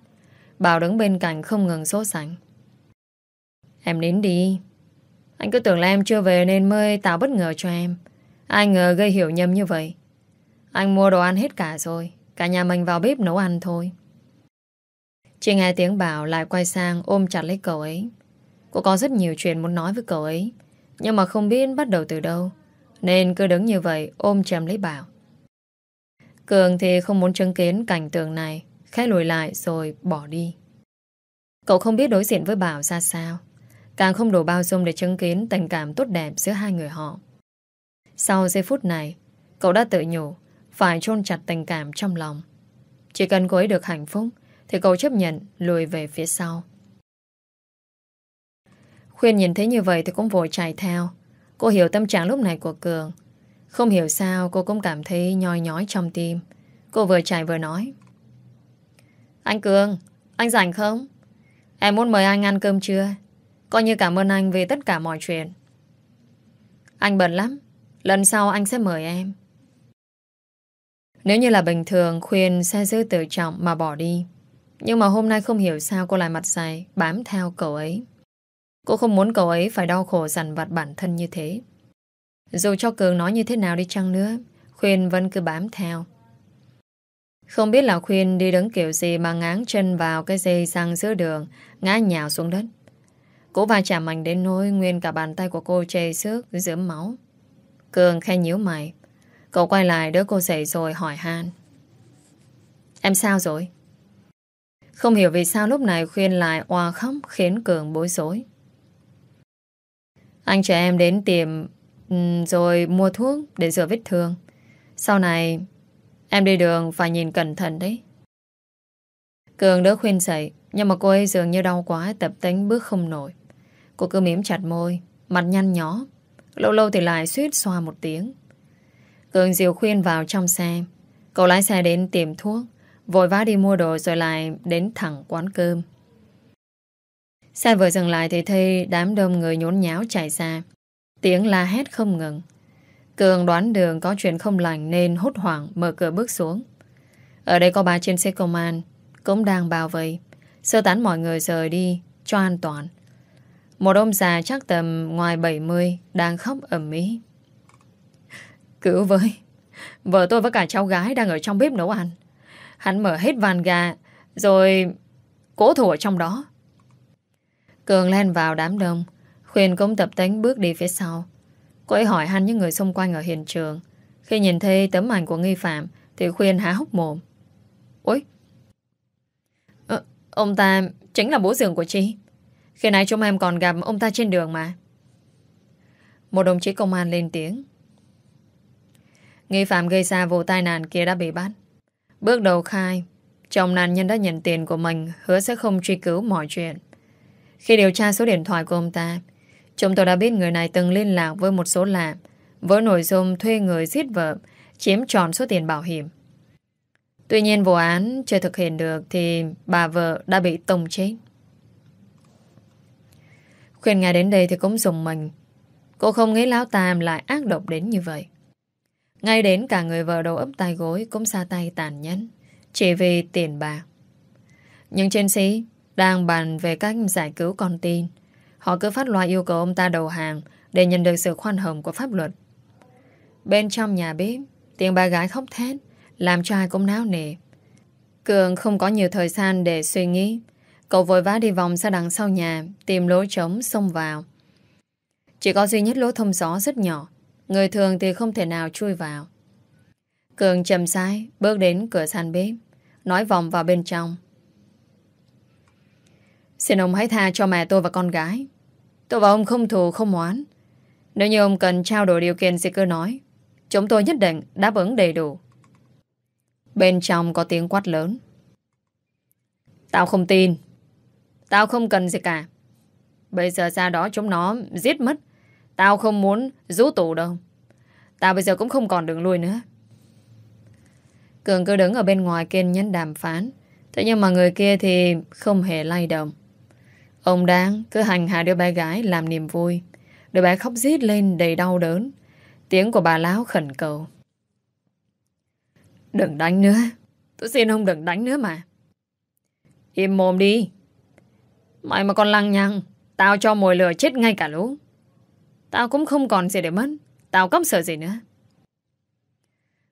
Bảo đứng bên cạnh không ngừng sốt sẵn Em đến đi Anh cứ tưởng là em chưa về Nên mới tạo bất ngờ cho em Ai ngờ gây hiểu nhầm như vậy Anh mua đồ ăn hết cả rồi Cả nhà mình vào bếp nấu ăn thôi Chị nghe tiếng Bảo lại quay sang ôm chặt lấy cậu ấy Cô có rất nhiều chuyện muốn nói với cậu ấy nhưng mà không biết bắt đầu từ đâu Nên cứ đứng như vậy ôm chầm lấy Bảo Cường thì không muốn chứng kiến cảnh tượng này Khẽ lùi lại rồi bỏ đi Cậu không biết đối diện với Bảo ra sao Càng không đủ bao dung để chứng kiến tình cảm tốt đẹp giữa hai người họ Sau giây phút này Cậu đã tự nhủ Phải chôn chặt tình cảm trong lòng Chỉ cần cô ấy được hạnh phúc Thì cậu chấp nhận lùi về phía sau Khuyên nhìn thấy như vậy thì cũng vội chạy theo. Cô hiểu tâm trạng lúc này của Cường. Không hiểu sao cô cũng cảm thấy nhoi nhói trong tim. Cô vừa chạy vừa nói. Anh Cường, anh rảnh không? Em muốn mời anh ăn cơm trưa. Coi như cảm ơn anh về tất cả mọi chuyện. Anh bận lắm. Lần sau anh sẽ mời em. Nếu như là bình thường khuyên sẽ giữ tự trọng mà bỏ đi. Nhưng mà hôm nay không hiểu sao cô lại mặt dày bám theo cậu ấy. Cô không muốn cậu ấy phải đau khổ dằn vặt bản thân như thế. Dù cho Cường nói như thế nào đi chăng nữa, Khuyên vẫn cứ bám theo. Không biết là Khuyên đi đứng kiểu gì mà ngáng chân vào cái dây răng giữa đường, ngã nhào xuống đất. Cô va chạm mạnh đến nỗi nguyên cả bàn tay của cô chê xước giữa máu. Cường khe nhíu mày. Cậu quay lại đỡ cô dậy rồi hỏi han. Em sao rồi? Không hiểu vì sao lúc này khuyên lại oa khóc khiến Cường bối rối. Anh chờ em đến tiệm ừ, rồi mua thuốc để rửa vết thương. Sau này, em đi đường phải nhìn cẩn thận đấy. Cường đỡ khuyên dậy, nhưng mà cô ấy dường như đau quá tập tính bước không nổi. Cô cứ mỉm chặt môi, mặt nhăn nhó. Lâu lâu thì lại suýt xoa một tiếng. Cường dìu khuyên vào trong xe. Cậu lái xe đến tiệm thuốc, vội vã đi mua đồ rồi lại đến thẳng quán cơm. Xe vừa dừng lại thì thấy đám đông người nhốn nháo chạy ra. Tiếng la hét không ngừng. Cường đoán đường có chuyện không lành nên hốt hoảng mở cửa bước xuống. Ở đây có ba trên xe công an cũng đang bao vây. Sơ tán mọi người rời đi cho an toàn. Một ông già chắc tầm ngoài 70 đang khóc ẩm ý. Cứu với. Vợ tôi với cả cháu gái đang ở trong bếp nấu ăn. Hắn mở hết van gà rồi cố thủ ở trong đó. Cường len vào đám đông Khuyên cũng tập tính bước đi phía sau Cô ấy hỏi han những người xung quanh ở hiện trường Khi nhìn thấy tấm ảnh của nghi phạm Thì Khuyên há hốc mồm Ôi ờ, Ông ta chính là bố giường của chị Khi nãy chúng em còn gặp ông ta trên đường mà Một đồng chí công an lên tiếng Nghi phạm gây ra vụ tai nạn kia đã bị bắt Bước đầu khai Chồng nạn nhân đã nhận tiền của mình Hứa sẽ không truy cứu mọi chuyện khi điều tra số điện thoại của ông ta, chúng tôi đã biết người này từng liên lạc với một số lạ với nội dung thuê người giết vợ, chiếm tròn số tiền bảo hiểm. Tuy nhiên vụ án chưa thực hiện được thì bà vợ đã bị tông chết. Khuyên ngài đến đây thì cũng dùng mình. Cô không nghĩ Lão Tam lại ác độc đến như vậy. Ngay đến cả người vợ đầu ấp tay gối cũng xa tay tàn nhẫn, chỉ vì tiền bạc. Nhưng trên sĩ đang bàn về cách giải cứu con tin. Họ cứ phát loa yêu cầu ông ta đầu hàng để nhận được sự khoan hồng của pháp luật. Bên trong nhà bếp, tiếng bà gái khóc thét, làm cho ai cũng náo nề. Cường không có nhiều thời gian để suy nghĩ. Cậu vội vã đi vòng ra đằng sau nhà, tìm lối trống xông vào. Chỉ có duy nhất lối thông gió rất nhỏ, người thường thì không thể nào chui vào. Cường chầm sai, bước đến cửa sàn bếp, nói vòng vào bên trong, Xin ông hãy tha cho mẹ tôi và con gái Tôi và ông không thù không oán Nếu như ông cần trao đổi điều kiện thì cứ nói Chúng tôi nhất định đáp ứng đầy đủ Bên trong có tiếng quát lớn Tao không tin Tao không cần gì cả Bây giờ ra đó chúng nó giết mất Tao không muốn rú tủ đâu Tao bây giờ cũng không còn đường lui nữa Cường cứ đứng ở bên ngoài kiên nhẫn đàm phán Thế nhưng mà người kia thì không hề lay động Ông đang cứ hành hạ đứa bé gái làm niềm vui. Đứa bé khóc rít lên đầy đau đớn. Tiếng của bà Lão khẩn cầu. Đừng đánh nữa. Tôi xin ông đừng đánh nữa mà. Im mồm đi. Mày mà còn lăng nhăng, tao cho mồi lửa chết ngay cả lũ. Tao cũng không còn gì để mất. Tao cấm sợ gì nữa.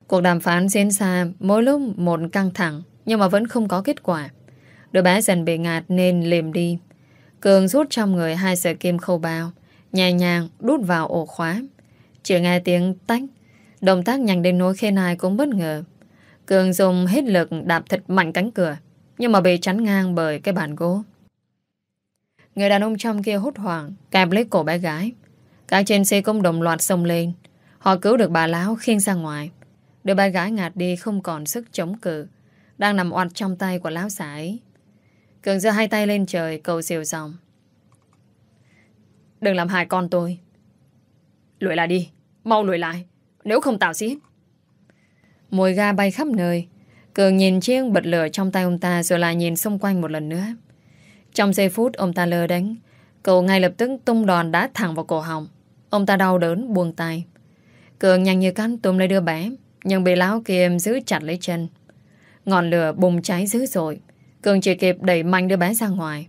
Cuộc đàm phán diễn ra mỗi lúc một căng thẳng nhưng mà vẫn không có kết quả. Đứa bé dần bị ngạt nên liềm đi. Cường rút trong người hai sợi kim khâu bao, nhẹ nhàng đút vào ổ khóa. Chỉ nghe tiếng tách, động tác nhanh đến nỗi khi này cũng bất ngờ. Cường dùng hết lực đạp thật mạnh cánh cửa, nhưng mà bị chắn ngang bởi cái bàn gỗ. Người đàn ông trong kia hốt hoảng, kẹp lấy cổ bé gái. Các trên xe cũng đồng loạt xông lên. Họ cứu được bà lão khiêng ra ngoài. Đưa bé gái ngạt đi không còn sức chống cự, đang nằm oặt trong tay của lão xã ấy. Cường giơ hai tay lên trời cầu siêu xong, Đừng làm hại con tôi. Lùi lại đi. Mau lùi lại. Nếu không tạo xí. Mùi ga bay khắp nơi. Cường nhìn chiếc bật lửa trong tay ông ta rồi lại nhìn xung quanh một lần nữa. Trong giây phút ông ta lơ đánh. Cậu ngay lập tức tung đòn đá thẳng vào cổ họng. Ông ta đau đớn buông tay. Cường nhanh như cắn tùm lấy đứa bé. Nhưng bị lão kia em giữ chặt lấy chân. Ngọn lửa bùng cháy dữ dội. Cường chỉ kịp đẩy mạnh đứa bé ra ngoài.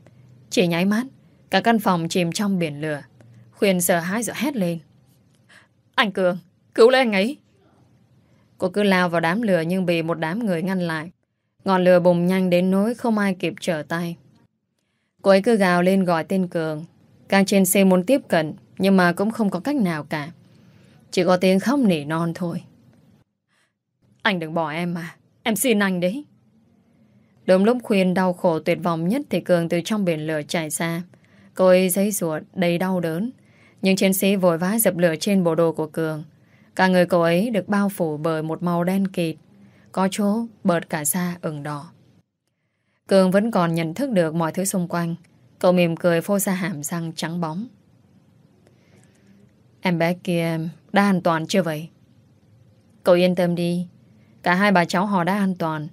Chỉ nháy mắt, cả căn phòng chìm trong biển lửa. Khuyên sợ hãi rồi hét lên. Anh Cường, cứu lấy anh ấy. Cô cứ lao vào đám lửa nhưng bị một đám người ngăn lại. Ngọn lửa bùng nhanh đến nỗi không ai kịp trở tay. Cô ấy cứ gào lên gọi tên Cường. Càng trên xe muốn tiếp cận nhưng mà cũng không có cách nào cả. Chỉ có tiếng khóc nỉ non thôi. Anh đừng bỏ em mà. Em xin anh đấy. Đúng lúc khuyên đau khổ tuyệt vọng nhất Thì Cường từ trong biển lửa chạy ra Cô ấy giấy ruột đầy đau đớn Nhưng chiến sĩ vội vã dập lửa trên bộ đồ của Cường Cả người cô ấy được bao phủ bởi một màu đen kịt Có chỗ bợt cả da ửng đỏ Cường vẫn còn nhận thức được mọi thứ xung quanh Cậu mỉm cười phô ra hàm răng trắng bóng Em bé kia đã an toàn chưa vậy? Cậu yên tâm đi Cả hai bà cháu họ đã an toàn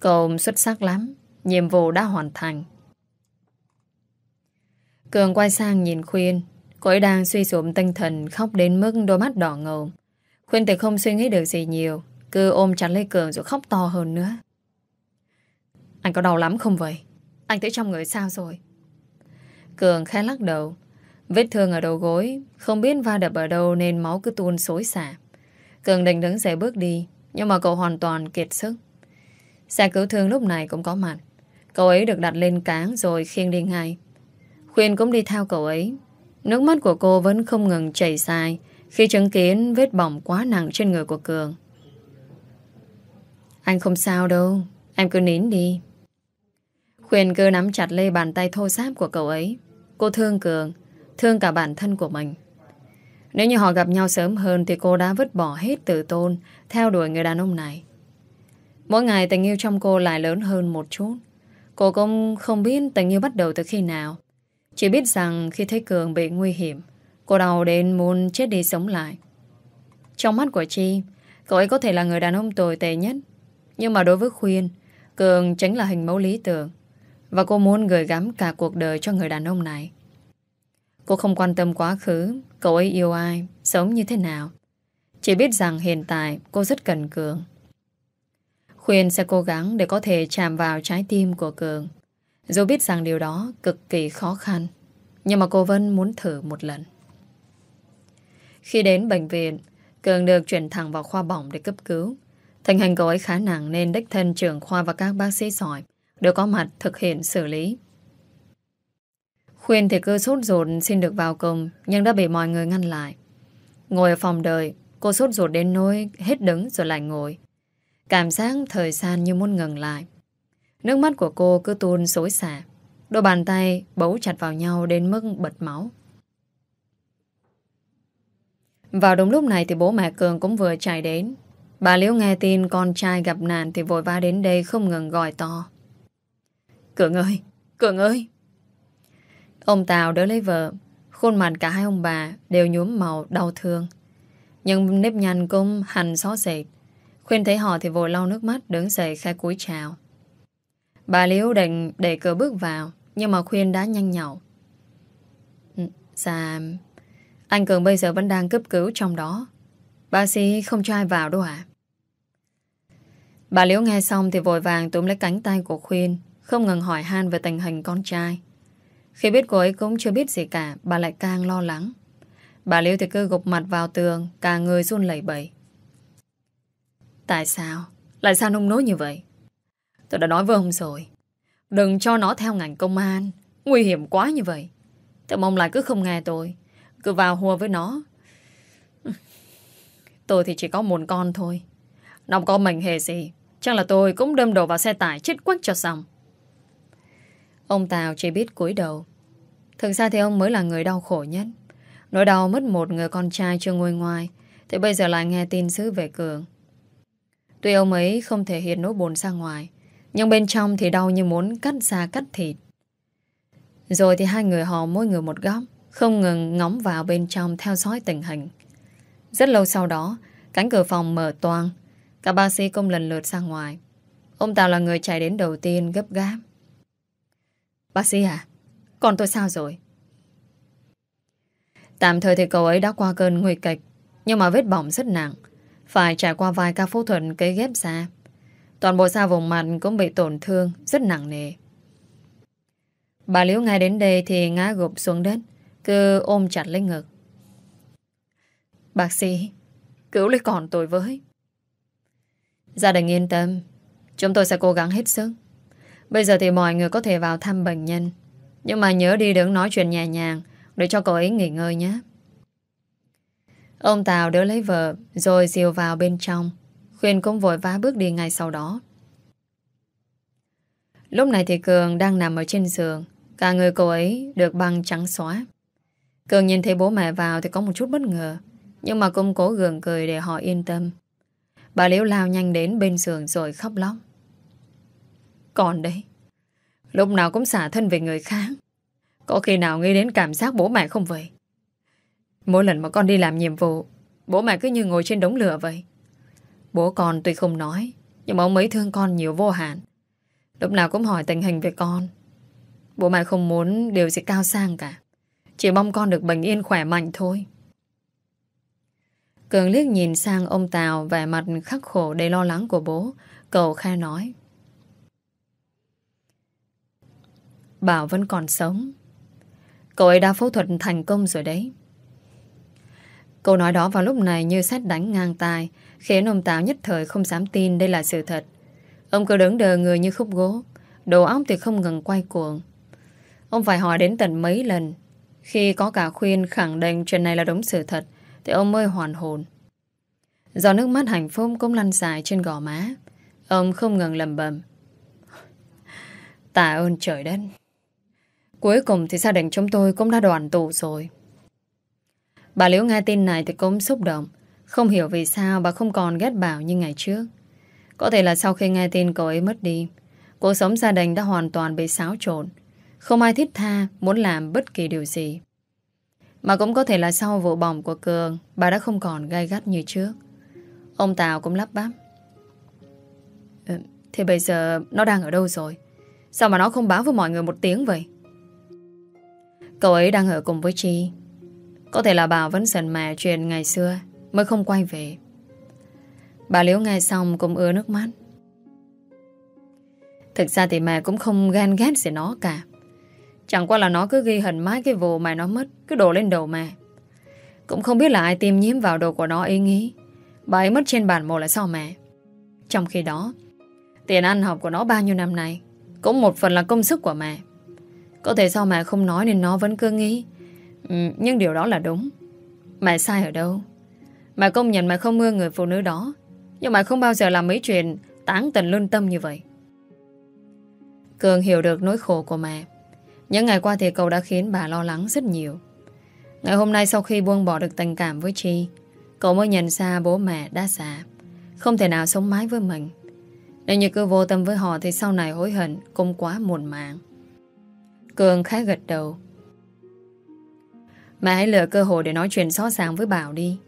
Cậu xuất sắc lắm, nhiệm vụ đã hoàn thành. Cường quay sang nhìn Khuyên, cô ấy đang suy sụp tinh thần khóc đến mức đôi mắt đỏ ngầu. Khuyên thì không suy nghĩ được gì nhiều, cứ ôm chặt lấy Cường rồi khóc to hơn nữa. Anh có đau lắm không vậy? Anh thấy trong người sao rồi? Cường khẽ lắc đầu, vết thương ở đầu gối, không biết va đập ở đâu nên máu cứ tuôn xối xả. Cường định đứng dậy bước đi, nhưng mà cậu hoàn toàn kiệt sức. Xe cứu thương lúc này cũng có mặt. Cậu ấy được đặt lên cáng rồi khiêng đi ngay. Khuyên cũng đi theo cậu ấy. Nước mắt của cô vẫn không ngừng chảy dài khi chứng kiến vết bỏng quá nặng trên người của Cường. Anh không sao đâu, em cứ nín đi. Khuyên cứ nắm chặt lấy bàn tay thô sáp của cậu ấy. Cô thương Cường, thương cả bản thân của mình. Nếu như họ gặp nhau sớm hơn thì cô đã vứt bỏ hết từ tôn theo đuổi người đàn ông này. Mỗi ngày tình yêu trong cô lại lớn hơn một chút. Cô cũng không biết tình yêu bắt đầu từ khi nào. Chỉ biết rằng khi thấy Cường bị nguy hiểm, cô đau đến muốn chết đi sống lại. Trong mắt của Chi, cậu ấy có thể là người đàn ông tồi tệ nhất. Nhưng mà đối với Khuyên, Cường chính là hình mẫu lý tưởng. Và cô muốn gửi gắm cả cuộc đời cho người đàn ông này. Cô không quan tâm quá khứ, cậu ấy yêu ai, sống như thế nào. Chỉ biết rằng hiện tại cô rất cần Cường. Khuyên sẽ cố gắng để có thể chạm vào trái tim của Cường. Dù biết rằng điều đó cực kỳ khó khăn, nhưng mà cô vẫn muốn thử một lần. Khi đến bệnh viện, Cường được chuyển thẳng vào khoa bỏng để cấp cứu. Tình hình cậu ấy khá nặng nên đích thân trưởng khoa và các bác sĩ giỏi đều có mặt thực hiện xử lý. Khuyên thì cứ sốt ruột xin được vào cùng nhưng đã bị mọi người ngăn lại. Ngồi ở phòng đợi, cô sốt ruột đến nỗi hết đứng rồi lại ngồi. Cảm giác thời gian như muốn ngừng lại. Nước mắt của cô cứ tuôn xối xả. Đôi bàn tay bấu chặt vào nhau đến mức bật máu. Vào đúng lúc này thì bố mẹ Cường cũng vừa chạy đến. Bà Liễu nghe tin con trai gặp nạn thì vội va đến đây không ngừng gọi to. Cường ơi! Cường ơi! Ông Tào đỡ lấy vợ. Khuôn mặt cả hai ông bà đều nhuốm màu đau thương. Nhưng nếp nhăn cũng hành xó xệt. Khuyên thấy họ thì vội lau nước mắt Đứng dậy khai cúi chào Bà Liễu định để cửa bước vào Nhưng mà Khuyên đã nhanh nhậu ừ, Dạ Anh Cường bây giờ vẫn đang cấp cứu trong đó Bác sĩ không cho ai vào đâu ạ Bà Liễu nghe xong thì vội vàng túm lấy cánh tay của Khuyên Không ngừng hỏi han về tình hình con trai Khi biết cô ấy cũng chưa biết gì cả Bà lại càng lo lắng Bà Liễu thì cứ gục mặt vào tường Cả người run lẩy bẩy Tại sao? Lại sao nông nối như vậy? Tôi đã nói với ông rồi. Đừng cho nó theo ngành công an. Nguy hiểm quá như vậy. Tôi mong lại cứ không nghe tôi. Cứ vào hùa với nó. Tôi thì chỉ có một con thôi. Nó có mình hề gì. Chắc là tôi cũng đâm đầu vào xe tải chết quách cho xong. Ông Tào chỉ biết cúi đầu. Thực ra thì ông mới là người đau khổ nhất. Nỗi đau mất một người con trai chưa ngồi ngoài, Thì bây giờ lại nghe tin sứ về Cường. Tuy ông ấy không thể hiện nỗi buồn ra ngoài, nhưng bên trong thì đau như muốn cắt da cắt thịt. Rồi thì hai người họ mỗi người một góc, không ngừng ngóng vào bên trong theo dõi tình hình. Rất lâu sau đó, cánh cửa phòng mở toang, cả bác sĩ công lần lượt ra ngoài. Ông Tào là người chạy đến đầu tiên gấp gáp. Bác sĩ à, còn tôi sao rồi? Tạm thời thì cậu ấy đã qua cơn nguy kịch, nhưng mà vết bỏng rất nặng phải trải qua vài ca phẫu thuật cấy ghép da. Toàn bộ da vùng mặt cũng bị tổn thương rất nặng nề. Bà Liễu ngay đến đây thì ngã gục xuống đất, cứ ôm chặt lấy ngực. Bác sĩ, cứu lấy còn tôi với. Gia đình yên tâm, chúng tôi sẽ cố gắng hết sức. Bây giờ thì mọi người có thể vào thăm bệnh nhân. Nhưng mà nhớ đi đứng nói chuyện nhẹ nhàng để cho cậu ấy nghỉ ngơi nhé. Ông Tào đỡ lấy vợ Rồi dìu vào bên trong Khuyên cũng vội vã bước đi ngay sau đó Lúc này thì Cường đang nằm ở trên giường Cả người cô ấy được băng trắng xóa Cường nhìn thấy bố mẹ vào Thì có một chút bất ngờ Nhưng mà cũng cố gượng cười để họ yên tâm Bà Liễu lao nhanh đến bên giường rồi khóc lóc Còn đấy Lúc nào cũng xả thân về người khác Có khi nào nghĩ đến cảm giác bố mẹ không vậy Mỗi lần mà con đi làm nhiệm vụ Bố mẹ cứ như ngồi trên đống lửa vậy Bố con tuy không nói Nhưng mà ông ấy thương con nhiều vô hạn Lúc nào cũng hỏi tình hình về con Bố mẹ không muốn điều gì cao sang cả Chỉ mong con được bình yên khỏe mạnh thôi Cường liếc nhìn sang ông Tào vẻ mặt khắc khổ đầy lo lắng của bố Cậu khai nói Bảo vẫn còn sống Cậu ấy đã phẫu thuật thành công rồi đấy Câu nói đó vào lúc này như xét đánh ngang tai, khiến ông Táo nhất thời không dám tin đây là sự thật. Ông cứ đứng đờ người như khúc gỗ, đồ óc thì không ngừng quay cuồng. Ông phải hỏi đến tận mấy lần, khi có cả khuyên khẳng định chuyện này là đúng sự thật, thì ông mới hoàn hồn. Do nước mắt hạnh phúc cũng lăn dài trên gò má, ông không ngừng lầm bầm. Tạ ơn trời đất. Cuối cùng thì gia đình chúng tôi cũng đã đoàn tụ rồi. Bà Liễu nghe tin này thì cũng xúc động. Không hiểu vì sao bà không còn ghét Bảo như ngày trước. Có thể là sau khi nghe tin cậu ấy mất đi, cuộc sống gia đình đã hoàn toàn bị xáo trộn. Không ai thiết tha muốn làm bất kỳ điều gì. Mà cũng có thể là sau vụ bỏng của Cường, bà đã không còn gai gắt như trước. Ông Tào cũng lắp bắp. Ừ, thì bây giờ nó đang ở đâu rồi? Sao mà nó không báo với mọi người một tiếng vậy? Cậu ấy đang ở cùng với Chi có thể là bà vẫn dần mẹ chuyện ngày xưa Mới không quay về Bà Liễu nghe xong cũng ưa nước mắt Thực ra thì mẹ cũng không gan ghét gì nó cả Chẳng qua là nó cứ ghi hận mãi cái vụ mà nó mất Cứ đổ lên đầu mẹ Cũng không biết là ai tiêm nhiễm vào đồ của nó ý nghĩ Bà ấy mất trên bàn mồ là sao mẹ Trong khi đó Tiền ăn học của nó bao nhiêu năm nay Cũng một phần là công sức của mẹ Có thể sao mẹ không nói nên nó vẫn cứ nghĩ Ừ, nhưng điều đó là đúng Mẹ sai ở đâu Mẹ công nhận mẹ không ưa người phụ nữ đó Nhưng mẹ không bao giờ làm mấy chuyện Tán tình lương tâm như vậy Cường hiểu được nỗi khổ của mẹ Những ngày qua thì cậu đã khiến bà lo lắng rất nhiều Ngày hôm nay sau khi buông bỏ được tình cảm với Chi Cậu mới nhận ra bố mẹ đã già Không thể nào sống mãi với mình Nếu như cứ vô tâm với họ Thì sau này hối hận cũng quá muộn màng Cường khá gật đầu Mẹ hãy lựa cơ hội để nói chuyện rõ ràng với Bảo đi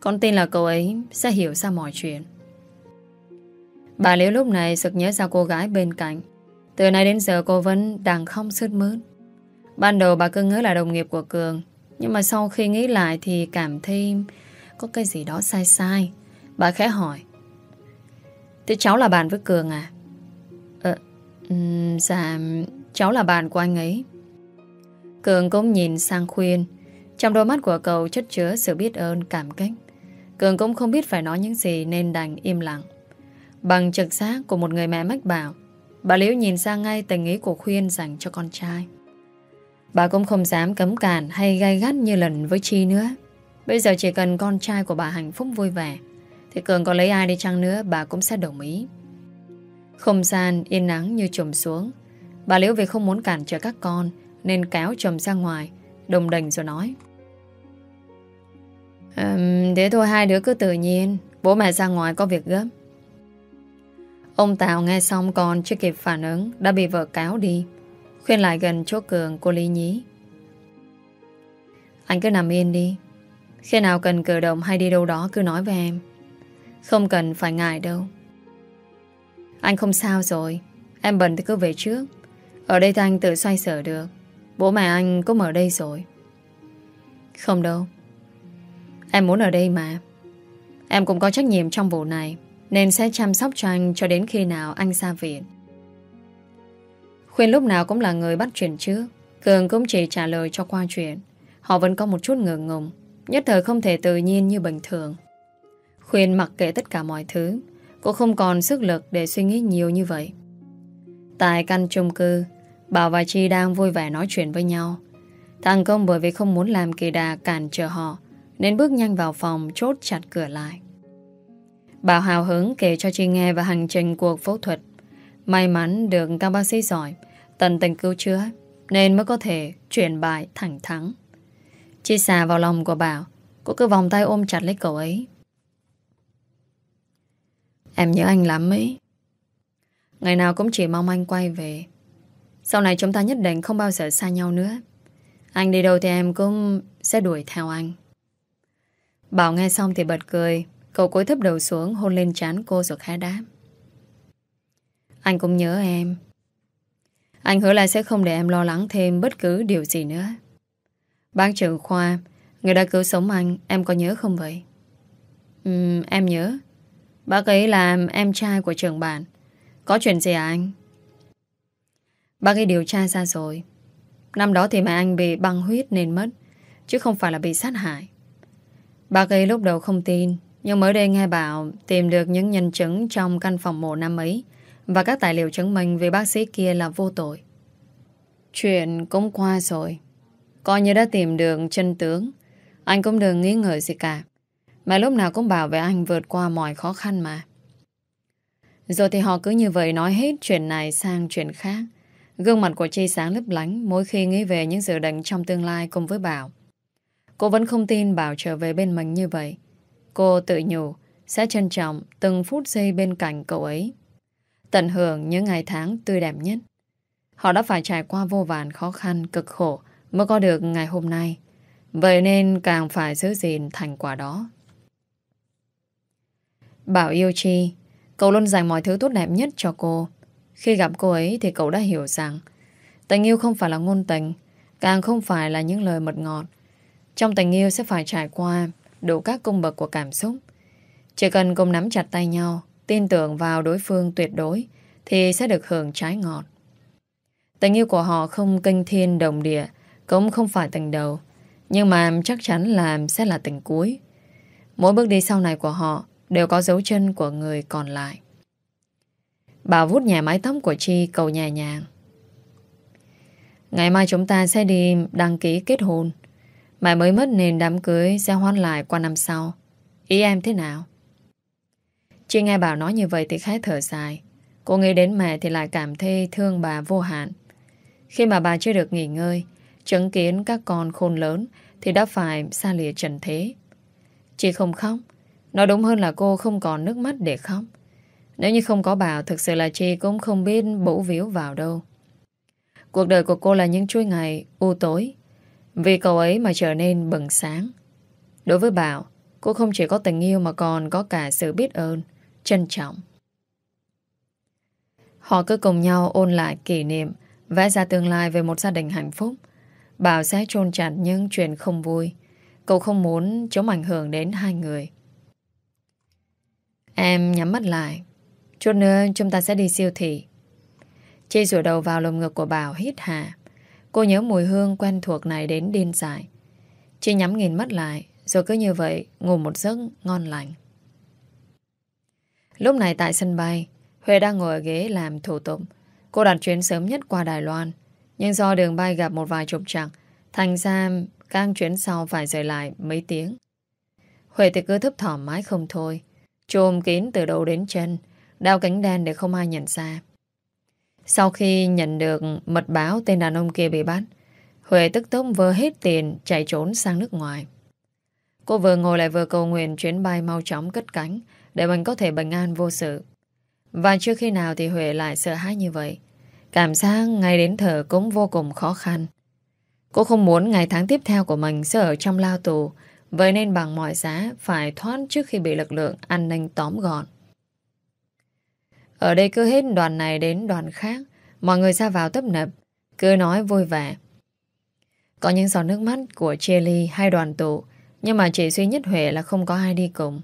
Con tin là cậu ấy sẽ hiểu ra mọi chuyện Bà Liễu lúc này sực nhớ ra cô gái bên cạnh Từ nay đến giờ cô vẫn đang không sứt mướt Ban đầu bà cứ ngỡ là đồng nghiệp của Cường Nhưng mà sau khi nghĩ lại thì cảm thấy Có cái gì đó sai sai Bà khẽ hỏi Thế cháu là bạn với Cường à? Ờ, dạ, cháu là bạn của anh ấy Cường cũng nhìn sang khuyên trong đôi mắt của cậu chất chứa sự biết ơn cảm kích Cường cũng không biết phải nói những gì Nên đành im lặng Bằng trực giác của một người mẹ mách bảo Bà Liễu nhìn ra ngay tình ý của Khuyên dành cho con trai Bà cũng không dám cấm cản hay gai gắt như lần với Chi nữa Bây giờ chỉ cần con trai của bà hạnh phúc vui vẻ Thì Cường có lấy ai đi chăng nữa bà cũng sẽ đồng ý Không gian yên nắng như trùm xuống Bà Liễu vì không muốn cản trở các con Nên kéo chồng ra ngoài Đồng đành rồi nói um, Để thôi hai đứa cứ tự nhiên Bố mẹ ra ngoài có việc gấp Ông Tào nghe xong còn chưa kịp phản ứng Đã bị vợ cáo đi Khuyên lại gần chỗ cường cô Lý Nhí Anh cứ nằm yên đi Khi nào cần cử động hay đi đâu đó cứ nói với em Không cần phải ngại đâu Anh không sao rồi Em bận thì cứ về trước Ở đây thì anh tự xoay sở được Bố mẹ anh cũng ở đây rồi Không đâu Em muốn ở đây mà Em cũng có trách nhiệm trong vụ này Nên sẽ chăm sóc cho anh cho đến khi nào anh ra viện Khuyên lúc nào cũng là người bắt chuyện chứ Cường cũng chỉ trả lời cho qua chuyện Họ vẫn có một chút ngờ ngùng Nhất thời không thể tự nhiên như bình thường Khuyên mặc kệ tất cả mọi thứ Cô không còn sức lực để suy nghĩ nhiều như vậy Tại căn chung cư Bảo và Chi đang vui vẻ nói chuyện với nhau Thằng công bởi vì không muốn làm kỳ đà cản trở họ nên bước nhanh vào phòng chốt chặt cửa lại bảo hào hứng kể cho chị nghe Và hành trình cuộc phẫu thuật May mắn được các bác sĩ giỏi tận tình cứu chữa Nên mới có thể chuyển bại thẳng thắng chi xà vào lòng của Bảo Cô cứ vòng tay ôm chặt lấy cậu ấy Em nhớ anh lắm ấy Ngày nào cũng chỉ mong anh quay về Sau này chúng ta nhất định không bao giờ xa nhau nữa Anh đi đâu thì em cũng sẽ đuổi theo anh Bảo nghe xong thì bật cười Cậu cúi thấp đầu xuống hôn lên trán cô rồi khá đáp Anh cũng nhớ em Anh hứa là sẽ không để em lo lắng thêm bất cứ điều gì nữa Bác trưởng Khoa Người đã cứu sống anh Em có nhớ không vậy uhm, Em nhớ Bác ấy là em trai của trưởng bản Có chuyện gì à anh Bác ấy điều tra ra rồi Năm đó thì mẹ anh bị băng huyết nên mất Chứ không phải là bị sát hại Bà ấy lúc đầu không tin, nhưng mới đây nghe bảo tìm được những nhân chứng trong căn phòng mộ năm ấy và các tài liệu chứng minh về bác sĩ kia là vô tội. Chuyện cũng qua rồi. Coi như đã tìm được chân tướng, anh cũng đừng nghi ngờ gì cả. Mà lúc nào cũng bảo về anh vượt qua mọi khó khăn mà. Rồi thì họ cứ như vậy nói hết chuyện này sang chuyện khác. Gương mặt của Chi sáng lấp lánh mỗi khi nghĩ về những dự định trong tương lai cùng với Bảo. Cô vẫn không tin Bảo trở về bên mình như vậy. Cô tự nhủ sẽ trân trọng từng phút giây bên cạnh cậu ấy. Tận hưởng những ngày tháng tươi đẹp nhất. Họ đã phải trải qua vô vàn khó khăn, cực khổ mới có được ngày hôm nay. Vậy nên càng phải giữ gìn thành quả đó. Bảo yêu Chi, cậu luôn dành mọi thứ tốt đẹp nhất cho cô. Khi gặp cô ấy thì cậu đã hiểu rằng tình yêu không phải là ngôn tình, càng không phải là những lời mật ngọt. Trong tình yêu sẽ phải trải qua đủ các cung bậc của cảm xúc. Chỉ cần cùng nắm chặt tay nhau, tin tưởng vào đối phương tuyệt đối, thì sẽ được hưởng trái ngọt. Tình yêu của họ không kinh thiên đồng địa, cũng không phải tình đầu, nhưng mà chắc chắn là sẽ là tình cuối. Mỗi bước đi sau này của họ đều có dấu chân của người còn lại. Bảo vút nhẹ mái tóc của Chi cầu nhẹ nhàng. Ngày mai chúng ta sẽ đi đăng ký kết hôn. Mãi mới mất nên đám cưới sẽ hoan lại qua năm sau. Ý em thế nào? Chị nghe bảo nói như vậy thì khái thở dài. Cô nghĩ đến mẹ thì lại cảm thấy thương bà vô hạn. Khi mà bà chưa được nghỉ ngơi, chứng kiến các con khôn lớn thì đã phải xa lìa trần thế. Chị không khóc. Nói đúng hơn là cô không còn nước mắt để khóc. Nếu như không có bảo, thực sự là chị cũng không biết bổ víu vào đâu. Cuộc đời của cô là những chuỗi ngày u tối, vì cậu ấy mà trở nên bừng sáng. Đối với Bảo, cô không chỉ có tình yêu mà còn có cả sự biết ơn, trân trọng. Họ cứ cùng nhau ôn lại kỷ niệm, vẽ ra tương lai về một gia đình hạnh phúc. Bảo sẽ trôn chặt những chuyện không vui. Cậu không muốn chống ảnh hưởng đến hai người. Em nhắm mắt lại. Chút nữa chúng ta sẽ đi siêu thị. chê rửa đầu vào lồng ngực của Bảo hít hà. Cô nhớ mùi hương quen thuộc này đến điên dại. Chị nhắm nghiền mắt lại, rồi cứ như vậy ngủ một giấc ngon lành. Lúc này tại sân bay, Huệ đang ngồi ở ghế làm thủ tục. Cô đặt chuyến sớm nhất qua Đài Loan, nhưng do đường bay gặp một vài trục trặc, thành ra càng chuyến sau phải rời lại mấy tiếng. Huệ thì cứ thấp thỏm mãi không thôi, trồm kín từ đầu đến chân, đeo cánh đen để không ai nhận ra. Sau khi nhận được mật báo tên đàn ông kia bị bắt, Huệ tức tốc vơ hết tiền chạy trốn sang nước ngoài. Cô vừa ngồi lại vừa cầu nguyện chuyến bay mau chóng cất cánh để mình có thể bình an vô sự. Và chưa khi nào thì Huệ lại sợ hãi như vậy. Cảm giác ngay đến thở cũng vô cùng khó khăn. Cô không muốn ngày tháng tiếp theo của mình sẽ ở trong lao tù, vậy nên bằng mọi giá phải thoát trước khi bị lực lượng an ninh tóm gọn. Ở đây cứ hết đoàn này đến đoàn khác Mọi người ra vào tấp nập Cứ nói vui vẻ Có những giọt nước mắt của Chelly hay đoàn tụ Nhưng mà chỉ duy nhất Huệ là không có ai đi cùng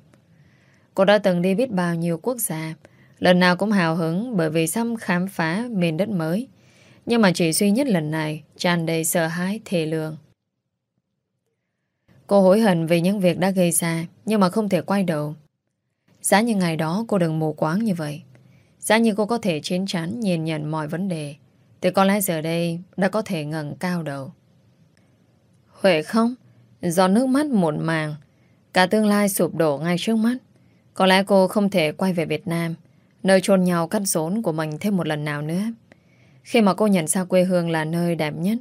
Cô đã từng đi biết bao nhiêu quốc gia Lần nào cũng hào hứng Bởi vì xăm khám phá miền đất mới Nhưng mà chỉ duy nhất lần này tràn đầy sợ hãi thề lường Cô hối hận vì những việc đã gây ra Nhưng mà không thể quay đầu Giá như ngày đó cô đừng mù quáng như vậy Giá như cô có thể chiến chắn nhìn nhận mọi vấn đề Thì có lẽ giờ đây đã có thể ngẩng cao đầu Huệ không? Do nước mắt muộn màng Cả tương lai sụp đổ ngay trước mắt Có lẽ cô không thể quay về Việt Nam Nơi chôn nhau cắt rốn của mình thêm một lần nào nữa Khi mà cô nhận ra quê hương là nơi đẹp nhất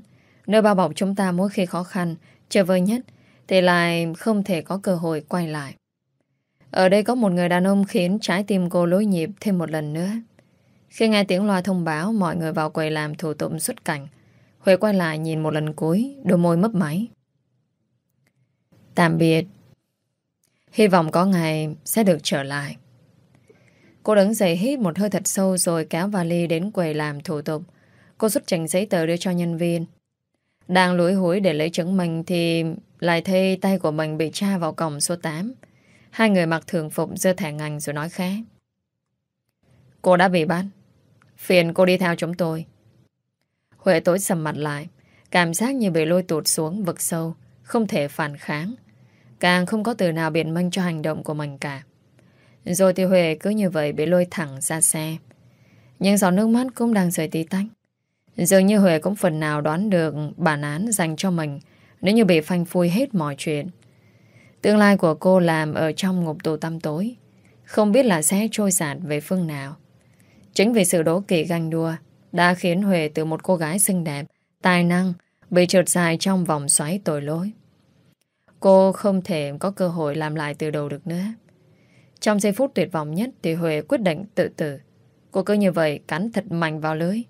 Nơi bao bọc chúng ta mỗi khi khó khăn chờ vơi nhất Thì lại không thể có cơ hội quay lại ở đây có một người đàn ông khiến trái tim cô lối nhịp thêm một lần nữa. Khi nghe tiếng loa thông báo mọi người vào quầy làm thủ tục xuất cảnh, Huệ quay lại nhìn một lần cuối, đôi môi mấp máy. Tạm biệt. Hy vọng có ngày sẽ được trở lại. Cô đứng dậy hít một hơi thật sâu rồi kéo vali đến quầy làm thủ tục. Cô xuất trình giấy tờ đưa cho nhân viên. Đang lũi húi để lấy chứng minh thì lại thấy tay của mình bị tra vào cổng số 8. Hai người mặc thường phục dơ thẻ ngành rồi nói khẽ. Cô đã bị bắt. Phiền cô đi theo chúng tôi. Huệ tối sầm mặt lại. Cảm giác như bị lôi tụt xuống vực sâu. Không thể phản kháng. Càng không có từ nào biện minh cho hành động của mình cả. Rồi thì Huệ cứ như vậy bị lôi thẳng ra xe. Nhưng giọt nước mắt cũng đang rời tí tách. Dường như Huệ cũng phần nào đoán được bản án dành cho mình nếu như bị phanh phui hết mọi chuyện. Tương lai của cô làm ở trong ngục tù tăm tối. Không biết là sẽ trôi giạt về phương nào. Chính vì sự đố kỵ ganh đua đã khiến Huệ từ một cô gái xinh đẹp, tài năng, bị trượt dài trong vòng xoáy tội lỗi. Cô không thể có cơ hội làm lại từ đầu được nữa. Trong giây phút tuyệt vọng nhất thì Huệ quyết định tự tử. Cô cứ như vậy cắn thật mạnh vào lưới.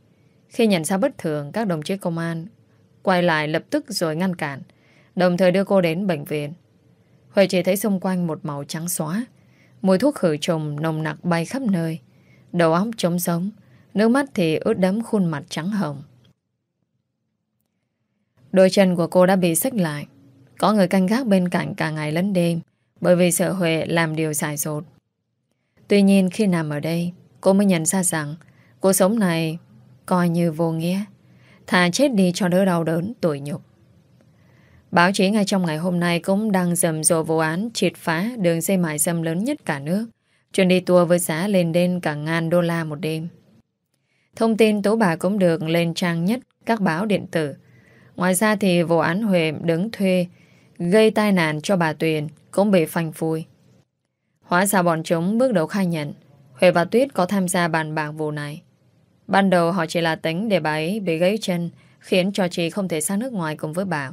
Khi nhận ra bất thường, các đồng chí công an quay lại lập tức rồi ngăn cản, đồng thời đưa cô đến bệnh viện. Huệ chỉ thấy xung quanh một màu trắng xóa. Mùi thuốc khử trùng nồng nặc bay khắp nơi. Đầu óc trống sống. Nước mắt thì ướt đẫm khuôn mặt trắng hồng. Đôi chân của cô đã bị xích lại. Có người canh gác bên cạnh cả ngày lẫn đêm bởi vì sợ Huệ làm điều xài sột. Tuy nhiên khi nằm ở đây, cô mới nhận ra rằng cuộc sống này coi như vô nghĩa. Thà chết đi cho đỡ đau đớn, tội nhục. Báo chí ngay trong ngày hôm nay cũng đang rầm rộ vụ án triệt phá đường dây mại dâm lớn nhất cả nước, chuyến đi tour với giá lên đến cả ngàn đô la một đêm. Thông tin tố bà cũng được lên trang nhất các báo điện tử. Ngoài ra thì vụ án Huệ đứng thuê gây tai nạn cho bà Tuyền cũng bị phanh phui. Hóa ra bọn chúng bước đầu khai nhận Huệ và Tuyết có tham gia bàn bạc vụ này. Ban đầu họ chỉ là tính để bà ấy bị gãy chân khiến cho chị không thể sang nước ngoài cùng với bảo.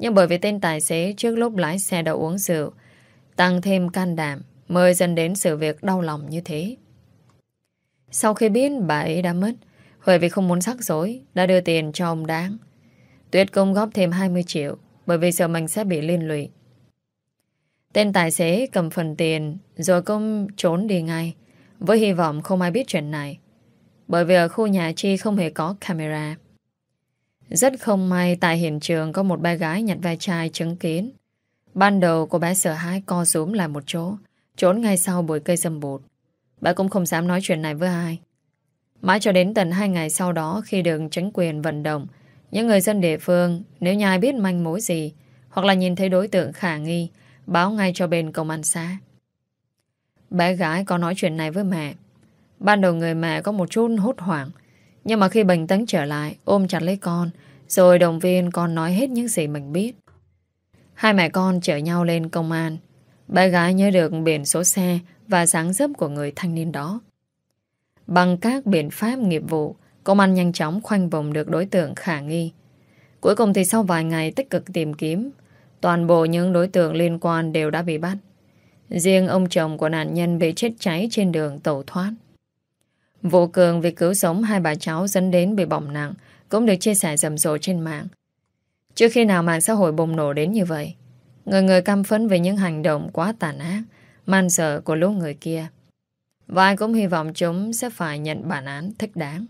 Nhưng bởi vì tên tài xế trước lúc lái xe đã uống rượu, tăng thêm can đảm, mới dần đến sự việc đau lòng như thế. Sau khi biết bà ấy đã mất, Huệ vì không muốn sắc rối, đã đưa tiền cho ông Đáng. Tuyết công góp thêm 20 triệu, bởi vì sợ mình sẽ bị liên lụy. Tên tài xế cầm phần tiền, rồi công trốn đi ngay, với hy vọng không ai biết chuyện này. Bởi vì ở khu nhà Chi không hề có camera. Rất không may tại hiện trường có một bé gái nhặt ve chai chứng kiến. Ban đầu cô bé sợ hãi co rúm lại một chỗ, trốn ngay sau bụi cây dâm bụt. Bà cũng không dám nói chuyện này với ai. Mãi cho đến tận hai ngày sau đó khi đường chính quyền vận động, những người dân địa phương nếu nhà ai biết manh mối gì hoặc là nhìn thấy đối tượng khả nghi, báo ngay cho bên công an xã. Bé gái có nói chuyện này với mẹ. Ban đầu người mẹ có một chút hốt hoảng, nhưng mà khi bình tĩnh trở lại, ôm chặt lấy con, rồi động viên con nói hết những gì mình biết. Hai mẹ con chở nhau lên công an. Bé gái nhớ được biển số xe và sáng dấp của người thanh niên đó. Bằng các biện pháp nghiệp vụ, công an nhanh chóng khoanh vùng được đối tượng khả nghi. Cuối cùng thì sau vài ngày tích cực tìm kiếm, toàn bộ những đối tượng liên quan đều đã bị bắt. Riêng ông chồng của nạn nhân bị chết cháy trên đường tẩu thoát. Vụ cường vì cứu sống hai bà cháu dẫn đến bị bỏng nặng cũng được chia sẻ rầm rộ trên mạng. Trước khi nào mạng xã hội bùng nổ đến như vậy, người người căm phấn về những hành động quá tàn ác, man sợ của lũ người kia. Và ai cũng hy vọng chúng sẽ phải nhận bản án thích đáng.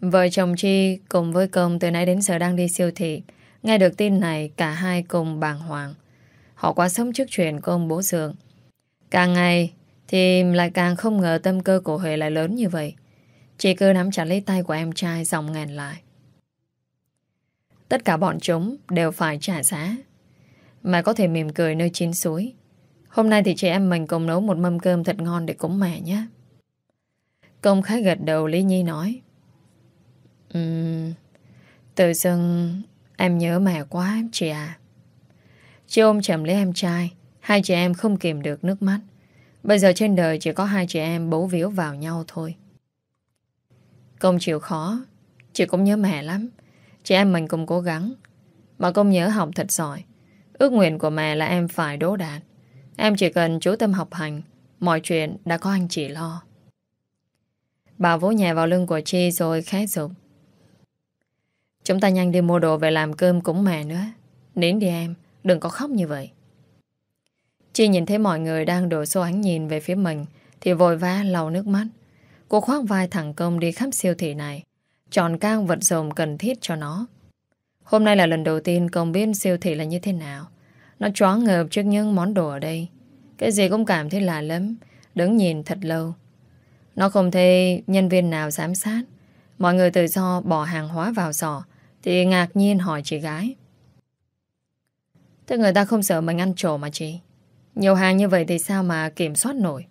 Vợ chồng Chi cùng với công từ nãy đến giờ đang đi siêu thị. Nghe được tin này, cả hai cùng bàng hoàng. Họ quá sớm trước chuyện của ông bố dường. Càng ngày, thì lại càng không ngờ tâm cơ của Huệ lại lớn như vậy. Chị cứ nắm chặt lấy tay của em trai dòng ngàn lại. Tất cả bọn chúng đều phải trả giá. Mà có thể mỉm cười nơi chín suối. Hôm nay thì chị em mình cùng nấu một mâm cơm thật ngon để cúng mẹ nhé. Công khá gật đầu Lý Nhi nói. Um, tự dưng em nhớ mẹ quá chị à. Chị ôm chầm lấy em trai, hai chị em không kìm được nước mắt. Bây giờ trên đời chỉ có hai chị em bấu víu vào nhau thôi. Công chịu khó, chị cũng nhớ mẹ lắm. Chị em mình cùng cố gắng. Mà công nhớ học thật giỏi. Ước nguyện của mẹ là em phải đỗ đạt. Em chỉ cần chú tâm học hành, mọi chuyện đã có anh chị lo. Bà vỗ nhẹ vào lưng của Chi rồi khẽ rụng. Chúng ta nhanh đi mua đồ về làm cơm cũng mẹ nữa. Nín đi em, đừng có khóc như vậy. Chi nhìn thấy mọi người đang đổ xô ánh nhìn về phía mình thì vội vã lau nước mắt. Cô khoác vai thẳng công đi khắp siêu thị này, chọn cang vật dụng cần thiết cho nó. Hôm nay là lần đầu tiên công biết siêu thị là như thế nào. Nó choáng ngợp trước những món đồ ở đây. Cái gì cũng cảm thấy lạ lắm, đứng nhìn thật lâu. Nó không thấy nhân viên nào giám sát. Mọi người tự do bỏ hàng hóa vào giỏ thì ngạc nhiên hỏi chị gái. Thế người ta không sợ mình ăn trộm mà chị? Nhiều hàng như vậy thì sao mà kiểm soát nổi?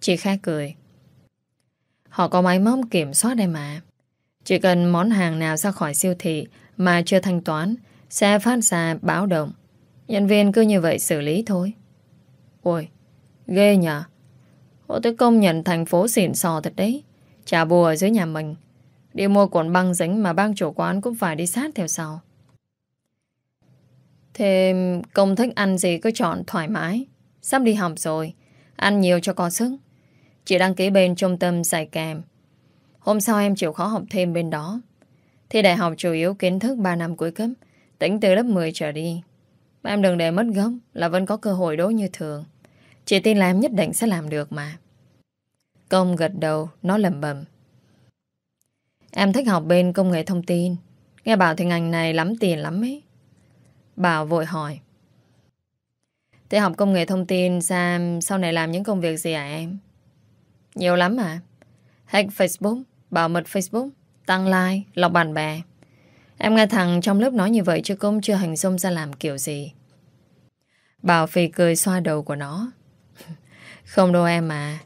Chị kha cười. Họ có máy móc kiểm soát đây mà. Chỉ cần món hàng nào ra khỏi siêu thị mà chưa thanh toán, sẽ phát ra báo động. Nhân viên cứ như vậy xử lý thôi. Ôi, ghê nhở? Ủa tôi công nhận thành phố xịn sò thật đấy. Chả bùa ở dưới nhà mình. Đi mua cuộn băng dính mà bang chủ quán cũng phải đi sát theo sau. Thêm công thức ăn gì cứ chọn thoải mái. Sắp đi học rồi, ăn nhiều cho có sức. Chị đăng ký bên trung tâm dạy kèm. Hôm sau em chịu khó học thêm bên đó. Thi đại học chủ yếu kiến thức 3 năm cuối cấp, tính từ lớp 10 trở đi. em đừng để mất gốc là vẫn có cơ hội đỗ như thường. Chị tin là em nhất định sẽ làm được mà. Công gật đầu, nó lầm bầm. Em thích học bên công nghệ thông tin. Nghe bảo thì ngành này lắm tiền lắm ấy. Bảo vội hỏi Thế học công nghệ thông tin ra sau này làm những công việc gì à em? Nhiều lắm à? Hack Facebook, bảo mật Facebook, tăng like, lọc bạn bè. Em nghe thằng trong lớp nói như vậy chứ cũng chưa hành dung ra làm kiểu gì. Bảo Phi cười xoa đầu của nó. [LAUGHS] Không đâu em à.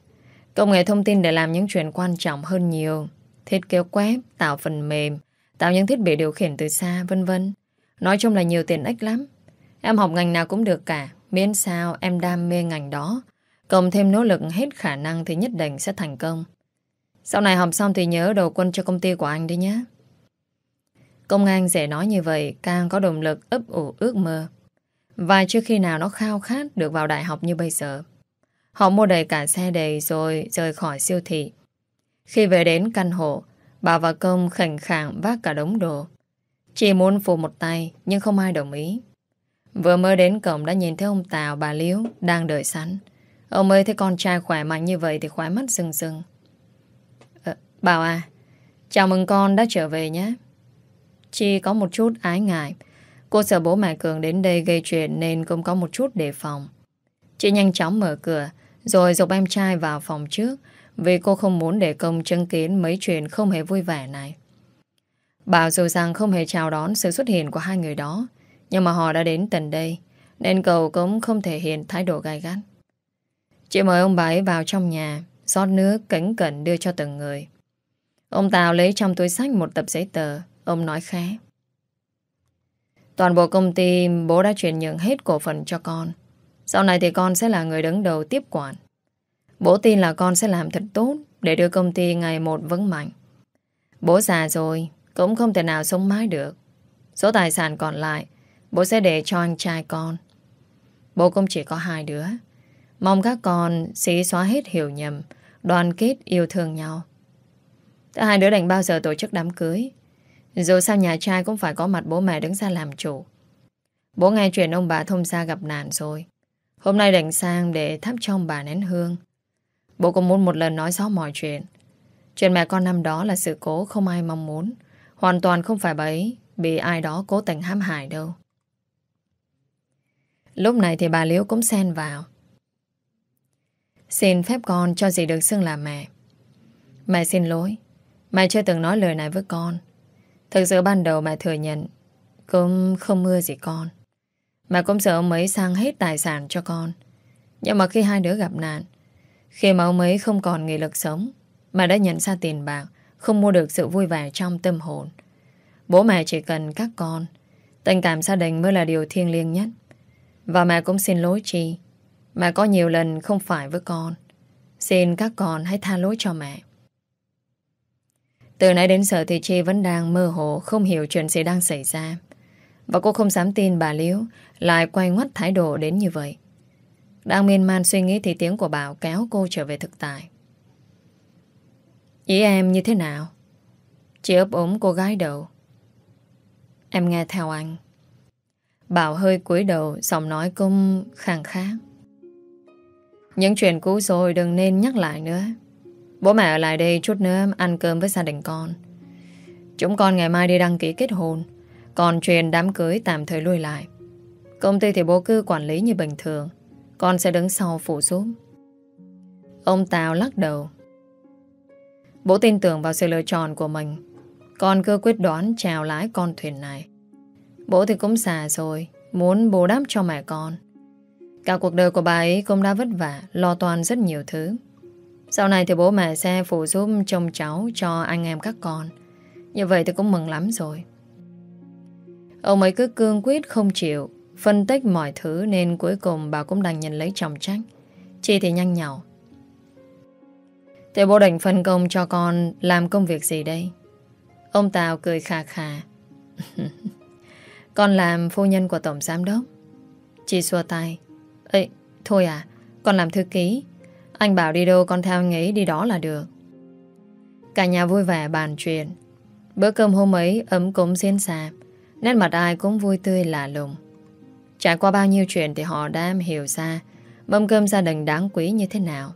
Công nghệ thông tin để làm những chuyện quan trọng hơn nhiều. Thiết kế web, tạo phần mềm, tạo những thiết bị điều khiển từ xa, vân vân. Nói chung là nhiều tiền ích lắm. Em học ngành nào cũng được cả, miễn sao em đam mê ngành đó. Cộng thêm nỗ lực hết khả năng thì nhất định sẽ thành công. Sau này học xong thì nhớ đầu quân cho công ty của anh đi nhé. Công an dễ nói như vậy càng có động lực ấp ủ ước mơ. Và chưa khi nào nó khao khát được vào đại học như bây giờ. Họ mua đầy cả xe đầy rồi rời khỏi siêu thị. Khi về đến căn hộ, bà và công khảnh khàng vác cả đống đồ. Chị muốn phụ một tay, nhưng không ai đồng ý. Vừa mới đến cổng đã nhìn thấy ông Tào, bà Liễu đang đợi sẵn. Ông ơi, thấy con trai khỏe mạnh như vậy thì khóe mắt rừng rừng. À, ờ, bảo à, chào mừng con đã trở về nhé. Chị có một chút ái ngại. Cô sợ bố mẹ Cường đến đây gây chuyện nên cũng có một chút đề phòng. Chị nhanh chóng mở cửa, rồi dọc em trai vào phòng trước vì cô không muốn để công chứng kiến mấy chuyện không hề vui vẻ này. Bảo dù rằng không hề chào đón sự xuất hiện của hai người đó, nhưng mà họ đã đến tận đây, nên cầu cũng không thể hiện thái độ gai gắt. Chị mời ông bà ấy vào trong nhà, rót nước cẩn cẩn đưa cho từng người. Ông Tào lấy trong túi sách một tập giấy tờ, ông nói khẽ. Toàn bộ công ty bố đã chuyển nhượng hết cổ phần cho con. Sau này thì con sẽ là người đứng đầu tiếp quản. Bố tin là con sẽ làm thật tốt để đưa công ty ngày một vững mạnh. Bố già rồi, cũng không thể nào sống mãi được. Số tài sản còn lại, bố sẽ để cho anh trai con. Bố cũng chỉ có hai đứa. Mong các con xí xóa hết hiểu nhầm, đoàn kết yêu thương nhau. Thế hai đứa đành bao giờ tổ chức đám cưới. Dù sao nhà trai cũng phải có mặt bố mẹ đứng ra làm chủ. Bố nghe chuyện ông bà thông gia gặp nạn rồi. Hôm nay đành sang để thắp trong ông bà nén hương. Bố cũng muốn một lần nói rõ mọi chuyện. Chuyện mẹ con năm đó là sự cố không ai mong muốn. Hoàn toàn không phải bà bị ai đó cố tình hãm hại đâu. Lúc này thì bà Liễu cũng xen vào. Xin phép con cho dì được xưng là mẹ. Mẹ xin lỗi. Mẹ chưa từng nói lời này với con. Thực sự ban đầu mẹ thừa nhận cũng không mưa gì con. Mẹ cũng sợ ông ấy sang hết tài sản cho con. Nhưng mà khi hai đứa gặp nạn, khi mà ông ấy không còn nghị lực sống, mẹ đã nhận ra tiền bạc không mua được sự vui vẻ trong tâm hồn. Bố mẹ chỉ cần các con, tình cảm gia đình mới là điều thiêng liêng nhất. Và mẹ cũng xin lỗi chi, mẹ có nhiều lần không phải với con. Xin các con hãy tha lỗi cho mẹ. Từ nãy đến giờ thì Chi vẫn đang mơ hồ không hiểu chuyện gì đang xảy ra. Và cô không dám tin bà Liễu lại quay ngoắt thái độ đến như vậy. Đang miên man suy nghĩ thì tiếng của Bảo kéo cô trở về thực tại. Ý em như thế nào? Chị ấp ốm cô gái đầu. Em nghe theo anh. Bảo hơi cúi đầu, giọng nói cung khàng kháng. Những chuyện cũ rồi đừng nên nhắc lại nữa. Bố mẹ ở lại đây chút nữa ăn cơm với gia đình con. Chúng con ngày mai đi đăng ký kết hôn, còn chuyện đám cưới tạm thời lùi lại. Công ty thì bố cứ quản lý như bình thường, con sẽ đứng sau phụ giúp. Ông Tào lắc đầu, Bố tin tưởng vào sự lựa chọn của mình Con cứ quyết đoán chào lái con thuyền này Bố thì cũng già rồi Muốn bù đắp cho mẹ con Cả cuộc đời của bà ấy cũng đã vất vả Lo toan rất nhiều thứ Sau này thì bố mẹ sẽ phụ giúp trông cháu Cho anh em các con Như vậy thì cũng mừng lắm rồi Ông ấy cứ cương quyết không chịu Phân tích mọi thứ Nên cuối cùng bà cũng đành nhận lấy chồng trách Chị thì nhanh nhỏ Thế bố đành phân công cho con làm công việc gì đây? Ông Tào cười khà khà. [LAUGHS] con làm phu nhân của Tổng Giám Đốc. Chị xua tay. Ê, thôi à, con làm thư ký. Anh bảo đi đâu con theo anh ấy đi đó là được. Cả nhà vui vẻ bàn chuyện. Bữa cơm hôm ấy ấm cúng xiên xà. Nét mặt ai cũng vui tươi lạ lùng. Trải qua bao nhiêu chuyện thì họ đã hiểu ra mâm cơm gia đình đáng quý như thế nào.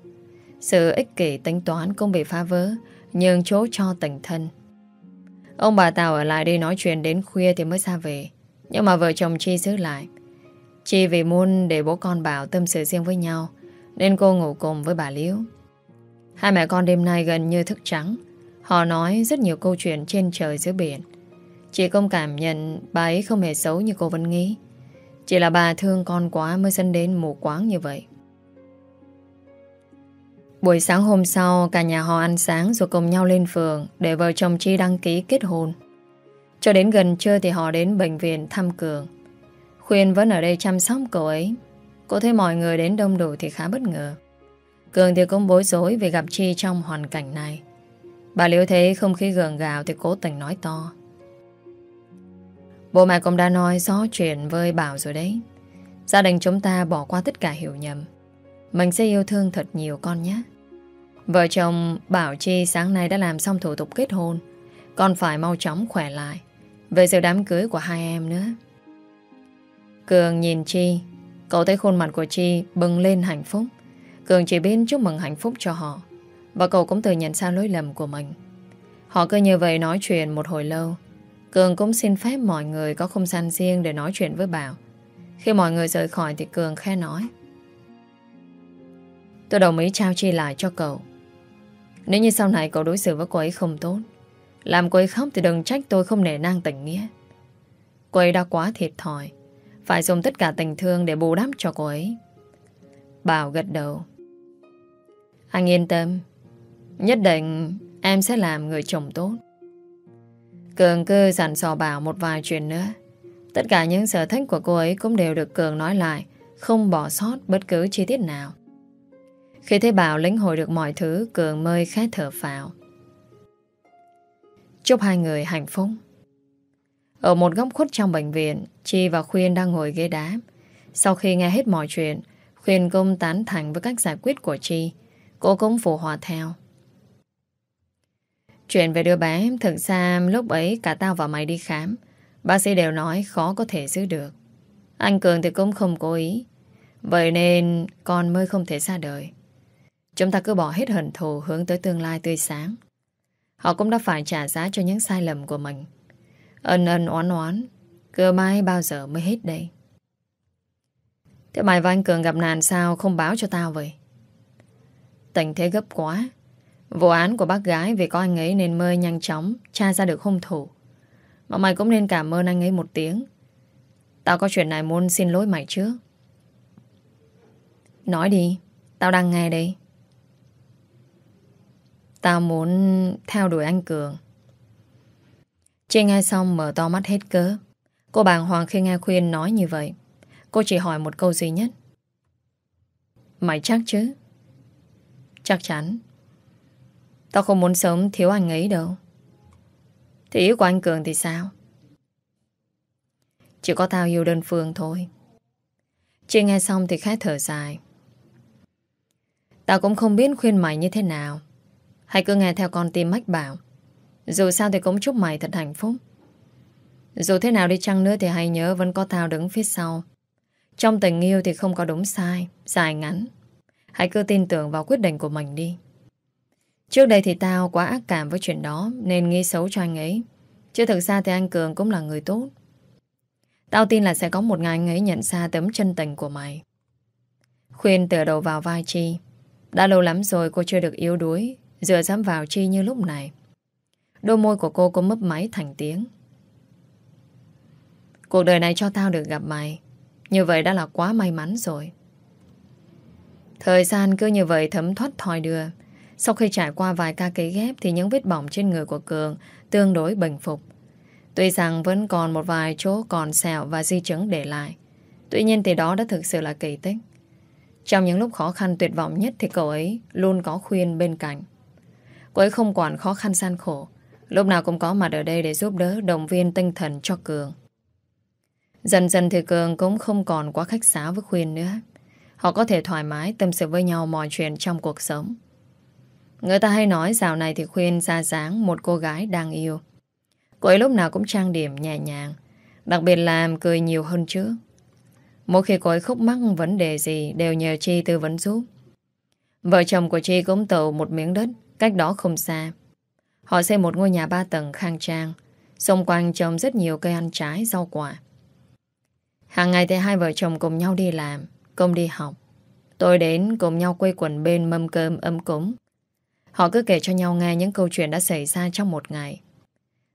Sự ích kỷ tính toán cũng bị phá vỡ Nhường chỗ cho tình thân Ông bà Tào ở lại đi nói chuyện đến khuya thì mới ra về Nhưng mà vợ chồng Chi giữ lại Chi vì muốn để bố con Bảo tâm sự riêng với nhau Nên cô ngủ cùng với bà Liễu Hai mẹ con đêm nay gần như thức trắng Họ nói rất nhiều câu chuyện trên trời dưới biển Chị không cảm nhận bà ấy không hề xấu như cô vẫn nghĩ Chỉ là bà thương con quá mới dẫn đến mù quáng như vậy Buổi sáng hôm sau, cả nhà họ ăn sáng rồi cùng nhau lên phường để vợ chồng Chi đăng ký kết hôn. Cho đến gần trưa thì họ đến bệnh viện thăm Cường. Khuyên vẫn ở đây chăm sóc cậu ấy. Cô thấy mọi người đến đông đủ thì khá bất ngờ. Cường thì cũng bối rối vì gặp Chi trong hoàn cảnh này. Bà Liễu thấy không khí gượng gạo thì cố tình nói to. Bố mẹ cũng đã nói rõ chuyện với Bảo rồi đấy. Gia đình chúng ta bỏ qua tất cả hiểu nhầm. Mình sẽ yêu thương thật nhiều con nhé. Vợ chồng Bảo Chi sáng nay đã làm xong thủ tục kết hôn. Con phải mau chóng khỏe lại. Về giờ đám cưới của hai em nữa. Cường nhìn Chi. Cậu thấy khuôn mặt của Chi bừng lên hạnh phúc. Cường chỉ biết chúc mừng hạnh phúc cho họ. Và cậu cũng tự nhận ra lỗi lầm của mình. Họ cứ như vậy nói chuyện một hồi lâu. Cường cũng xin phép mọi người có không gian riêng để nói chuyện với Bảo. Khi mọi người rời khỏi thì Cường khe nói. Tôi đồng ý trao chi lại cho cậu. Nếu như sau này cậu đối xử với cô ấy không tốt, làm cô ấy khóc thì đừng trách tôi không nể nang tình nghĩa. Cô ấy đã quá thiệt thòi, phải dùng tất cả tình thương để bù đắp cho cô ấy. Bảo gật đầu. Anh yên tâm, nhất định em sẽ làm người chồng tốt. Cường cứ dặn dò Bảo một vài chuyện nữa. Tất cả những sở thích của cô ấy cũng đều được Cường nói lại, không bỏ sót bất cứ chi tiết nào. Khi thấy Bảo lĩnh hội được mọi thứ, Cường mới khá thở phào. Chúc hai người hạnh phúc. Ở một góc khuất trong bệnh viện, Chi và Khuyên đang ngồi ghế đá. Sau khi nghe hết mọi chuyện, Khuyên công tán thành với cách giải quyết của Chi. Cô cũng phù hòa theo. Chuyện về đứa bé, thực ra lúc ấy cả tao và mày đi khám. Bác sĩ đều nói khó có thể giữ được. Anh Cường thì cũng không cố ý. Vậy nên con mới không thể ra đời. Chúng ta cứ bỏ hết hận thù hướng tới tương lai tươi sáng. Họ cũng đã phải trả giá cho những sai lầm của mình. Ân ân oán oán, cơ mai bao giờ mới hết đây. Thế mày và anh Cường gặp nạn sao không báo cho tao vậy? Tình thế gấp quá. Vụ án của bác gái vì có anh ấy nên mơ nhanh chóng tra ra được hung thủ. Mà mày cũng nên cảm ơn anh ấy một tiếng. Tao có chuyện này muốn xin lỗi mày trước. Nói đi, tao đang nghe đây. Tao muốn theo đuổi anh Cường Trinh nghe xong mở to mắt hết cớ Cô bàng hoàng khi nghe khuyên nói như vậy Cô chỉ hỏi một câu duy nhất Mày chắc chứ Chắc chắn Tao không muốn sống thiếu anh ấy đâu Thì ý của anh Cường thì sao Chỉ có tao yêu đơn phương thôi Chị nghe xong thì khá thở dài Tao cũng không biết khuyên mày như thế nào Hãy cứ nghe theo con tim mách bảo. Dù sao thì cũng chúc mày thật hạnh phúc. Dù thế nào đi chăng nữa thì hãy nhớ vẫn có tao đứng phía sau. Trong tình yêu thì không có đúng sai, dài ngắn. Hãy cứ tin tưởng vào quyết định của mình đi. Trước đây thì tao quá ác cảm với chuyện đó nên nghi xấu cho anh ấy. Chứ thực ra thì anh Cường cũng là người tốt. Tao tin là sẽ có một ngày anh ấy nhận ra tấm chân tình của mày. Khuyên tựa đầu vào vai Chi. Đã lâu lắm rồi cô chưa được yếu đuối dựa dám vào chi như lúc này Đôi môi của cô có mấp máy thành tiếng Cuộc đời này cho tao được gặp mày Như vậy đã là quá may mắn rồi Thời gian cứ như vậy thấm thoát thòi đưa Sau khi trải qua vài ca cấy ghép Thì những vết bỏng trên người của Cường Tương đối bình phục Tuy rằng vẫn còn một vài chỗ còn sẹo Và di chứng để lại Tuy nhiên thì đó đã thực sự là kỳ tích Trong những lúc khó khăn tuyệt vọng nhất Thì cậu ấy luôn có khuyên bên cạnh Cô ấy không quản khó khăn gian khổ Lúc nào cũng có mặt ở đây để giúp đỡ Động viên tinh thần cho Cường Dần dần thì Cường cũng không còn quá khách sáo với Khuyên nữa Họ có thể thoải mái tâm sự với nhau mọi chuyện trong cuộc sống Người ta hay nói dạo này thì Khuyên ra dáng một cô gái đang yêu Cô ấy lúc nào cũng trang điểm nhẹ nhàng Đặc biệt là làm cười nhiều hơn trước Mỗi khi cô ấy khúc mắc vấn đề gì đều nhờ Chi tư vấn giúp Vợ chồng của Chi cũng tậu một miếng đất Cách đó không xa Họ xây một ngôi nhà ba tầng khang trang Xung quanh trồng rất nhiều cây ăn trái, rau quả Hàng ngày thì hai vợ chồng cùng nhau đi làm Công đi học Tôi đến cùng nhau quây quần bên mâm cơm ấm cúng Họ cứ kể cho nhau nghe những câu chuyện đã xảy ra trong một ngày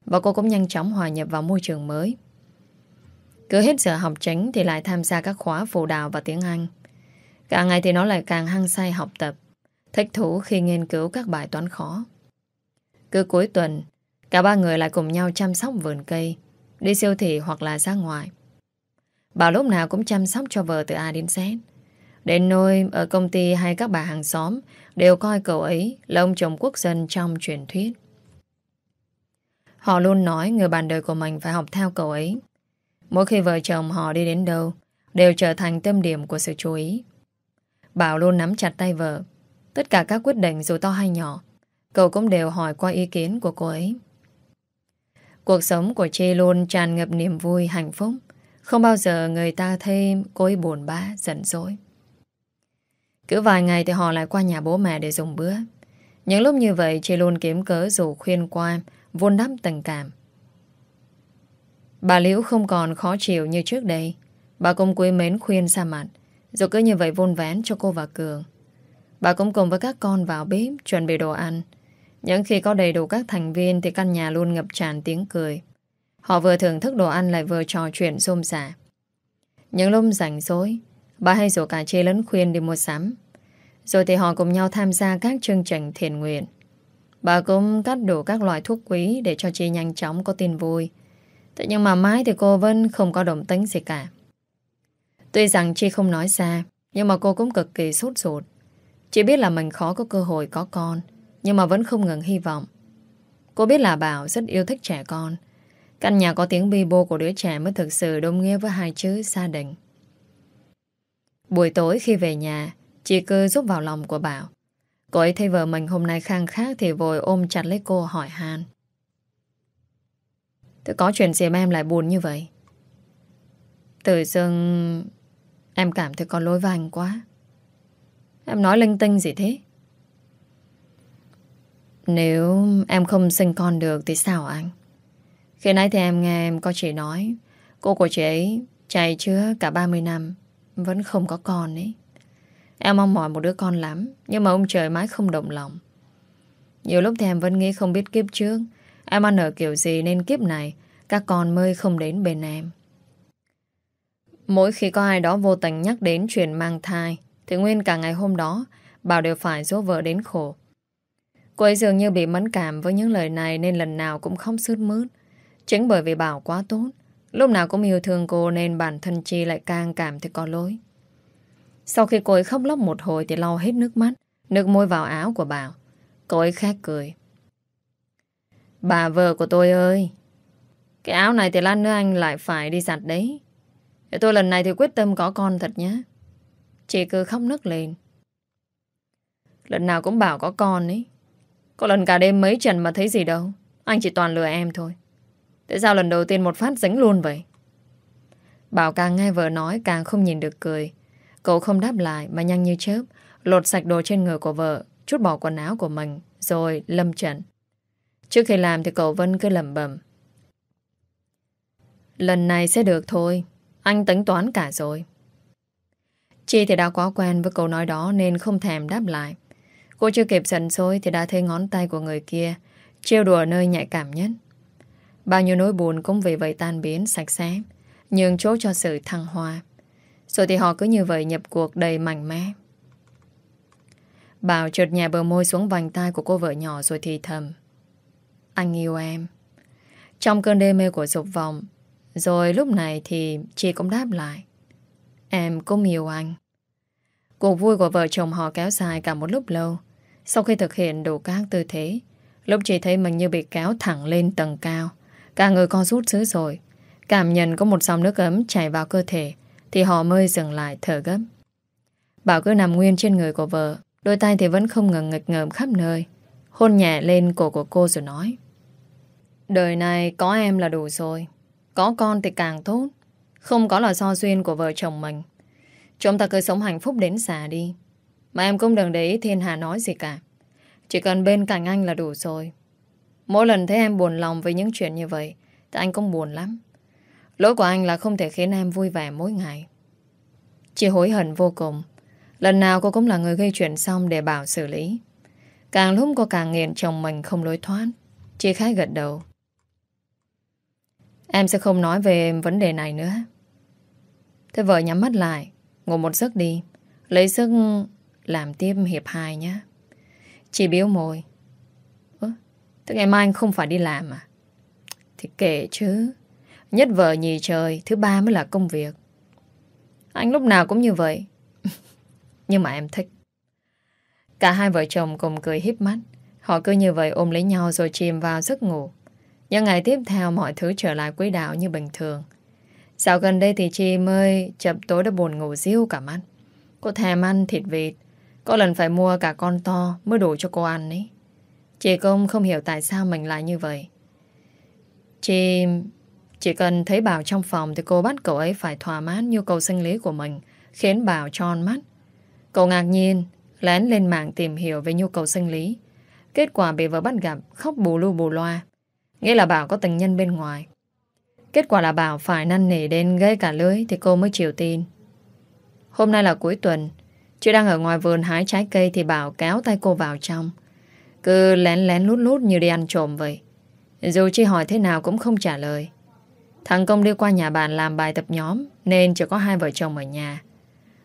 Và cô cũng nhanh chóng hòa nhập vào môi trường mới Cứ hết giờ học tránh thì lại tham gia các khóa phụ đạo và tiếng Anh Càng ngày thì nó lại càng hăng say học tập thích thú khi nghiên cứu các bài toán khó. Cứ cuối tuần, cả ba người lại cùng nhau chăm sóc vườn cây, đi siêu thị hoặc là ra ngoài. Bảo lúc nào cũng chăm sóc cho vợ từ A đến Z. Đến nôi ở công ty hay các bà hàng xóm đều coi cậu ấy là ông chồng quốc dân trong truyền thuyết. Họ luôn nói người bạn đời của mình phải học theo cậu ấy. Mỗi khi vợ chồng họ đi đến đâu, đều trở thành tâm điểm của sự chú ý. Bảo luôn nắm chặt tay vợ, Tất cả các quyết định dù to hay nhỏ, cậu cũng đều hỏi qua ý kiến của cô ấy. Cuộc sống của Chê luôn tràn ngập niềm vui, hạnh phúc. Không bao giờ người ta thêm cô ấy buồn bã, giận dỗi. Cứ vài ngày thì họ lại qua nhà bố mẹ để dùng bữa. Những lúc như vậy, Chê luôn kiếm cớ dù khuyên qua, vun đắp tình cảm. Bà Liễu không còn khó chịu như trước đây. Bà cũng quý mến khuyên xa mặt, rồi cứ như vậy vôn vén cho cô và Cường. Bà cũng cùng với các con vào bếp chuẩn bị đồ ăn. Những khi có đầy đủ các thành viên thì căn nhà luôn ngập tràn tiếng cười. Họ vừa thưởng thức đồ ăn lại vừa trò chuyện rôm rả. Những lúc rảnh rối, bà hay rủ cả chê lớn khuyên đi mua sắm. Rồi thì họ cùng nhau tham gia các chương trình thiền nguyện. Bà cũng cắt đủ các loại thuốc quý để cho chị nhanh chóng có tin vui. Thế nhưng mà mãi thì cô vẫn không có động tính gì cả. Tuy rằng chị không nói ra, nhưng mà cô cũng cực kỳ sốt ruột chỉ biết là mình khó có cơ hội có con, nhưng mà vẫn không ngừng hy vọng. Cô biết là Bảo rất yêu thích trẻ con. Căn nhà có tiếng bi bô của đứa trẻ mới thực sự đồng nghĩa với hai chữ gia đình. Buổi tối khi về nhà, chị cứ giúp vào lòng của Bảo. Cô ấy thấy vợ mình hôm nay khang khác thì vội ôm chặt lấy cô hỏi han. Thế có chuyện gì mà em lại buồn như vậy? Tự dưng em cảm thấy có lỗi với anh quá. Em nói linh tinh gì thế? Nếu em không sinh con được thì sao anh? Khi nãy thì em nghe em có chị nói cô của chị ấy chạy chứa cả 30 năm vẫn không có con ấy. Em mong mỏi một đứa con lắm nhưng mà ông trời mãi không động lòng. Nhiều lúc thì em vẫn nghĩ không biết kiếp trước em ăn ở kiểu gì nên kiếp này các con mới không đến bên em. Mỗi khi có ai đó vô tình nhắc đến chuyện mang thai thì nguyên cả ngày hôm đó Bảo đều phải dỗ vợ đến khổ Cô ấy dường như bị mẫn cảm với những lời này Nên lần nào cũng không sướt mướt Chính bởi vì Bảo quá tốt Lúc nào cũng yêu thương cô Nên bản thân Chi lại càng cảm thấy có lỗi Sau khi cô ấy khóc lóc một hồi Thì lau hết nước mắt Nước môi vào áo của Bảo Cô ấy khát cười Bà vợ của tôi ơi Cái áo này thì lan nữa anh lại phải đi giặt đấy Để tôi lần này thì quyết tâm có con thật nhé Chị cứ khóc nức lên Lần nào cũng bảo có con ấy Có lần cả đêm mấy trần mà thấy gì đâu Anh chỉ toàn lừa em thôi Tại sao lần đầu tiên một phát dính luôn vậy Bảo càng nghe vợ nói Càng không nhìn được cười Cậu không đáp lại mà nhanh như chớp Lột sạch đồ trên người của vợ Chút bỏ quần áo của mình Rồi lâm trận Trước khi làm thì cậu vẫn cứ lầm bẩm. Lần này sẽ được thôi Anh tính toán cả rồi Chi thì đã quá quen với câu nói đó nên không thèm đáp lại. Cô chưa kịp giận xôi thì đã thấy ngón tay của người kia trêu đùa nơi nhạy cảm nhất. Bao nhiêu nỗi buồn cũng vì vậy tan biến sạch sẽ, nhường chỗ cho sự thăng hoa. Rồi thì họ cứ như vậy nhập cuộc đầy mạnh mẽ. Bảo trượt nhà bờ môi xuống vành tay của cô vợ nhỏ rồi thì thầm. Anh yêu em. Trong cơn đê mê của dục vọng, rồi lúc này thì chị cũng đáp lại. Em cũng yêu anh. Cuộc vui của vợ chồng họ kéo dài cả một lúc lâu. Sau khi thực hiện đủ các tư thế, lúc chỉ thấy mình như bị kéo thẳng lên tầng cao. Cả người co rút dữ rồi. Cảm nhận có một dòng nước ấm chảy vào cơ thể, thì họ mới dừng lại thở gấp. Bảo cứ nằm nguyên trên người của vợ, đôi tay thì vẫn không ngừng nghịch ngợm khắp nơi. Hôn nhẹ lên cổ của cô rồi nói. Đời này có em là đủ rồi. Có con thì càng tốt. Không có là do duyên của vợ chồng mình. Chúng ta cứ sống hạnh phúc đến già đi. Mà em cũng đừng để ý thiên hà nói gì cả. Chỉ cần bên cạnh anh là đủ rồi. Mỗi lần thấy em buồn lòng với những chuyện như vậy, thì anh cũng buồn lắm. Lỗi của anh là không thể khiến em vui vẻ mỗi ngày. Chị hối hận vô cùng. Lần nào cô cũng là người gây chuyện xong để bảo xử lý. Càng lúc cô càng nghiền chồng mình không lối thoát. Chị khái gật đầu. Em sẽ không nói về vấn đề này nữa. Thế vợ nhắm mắt lại. Ngủ một giấc đi Lấy sức làm tiếp hiệp 2 nhé Chị biếu môi Ơ, ngày mai anh không phải đi làm à? Thì kệ chứ Nhất vợ nhì trời Thứ ba mới là công việc Anh lúc nào cũng như vậy [LAUGHS] Nhưng mà em thích Cả hai vợ chồng cùng cười híp mắt Họ cứ như vậy ôm lấy nhau rồi chìm vào giấc ngủ nhưng ngày tiếp theo mọi thứ trở lại quỹ đạo như bình thường Dạo gần đây thì chị mới chậm tối đã buồn ngủ riêu cả mắt. Cô thèm ăn thịt vịt. Có lần phải mua cả con to mới đủ cho cô ăn ấy. Chị không không hiểu tại sao mình lại như vậy. Chị... Chỉ cần thấy Bảo trong phòng thì cô bắt cậu ấy phải thỏa mãn nhu cầu sinh lý của mình, khiến Bảo tròn mắt. Cậu ngạc nhiên, lén lên mạng tìm hiểu về nhu cầu sinh lý. Kết quả bị vợ bắt gặp, khóc bù lu bù loa. Nghĩa là Bảo có tình nhân bên ngoài. Kết quả là Bảo phải năn nỉ đến gây cả lưới thì cô mới chịu tin. Hôm nay là cuối tuần, chưa đang ở ngoài vườn hái trái cây thì Bảo kéo tay cô vào trong. Cứ lén lén lút lút như đi ăn trộm vậy. Dù chị hỏi thế nào cũng không trả lời. Thằng Công đi qua nhà bạn làm bài tập nhóm nên chỉ có hai vợ chồng ở nhà.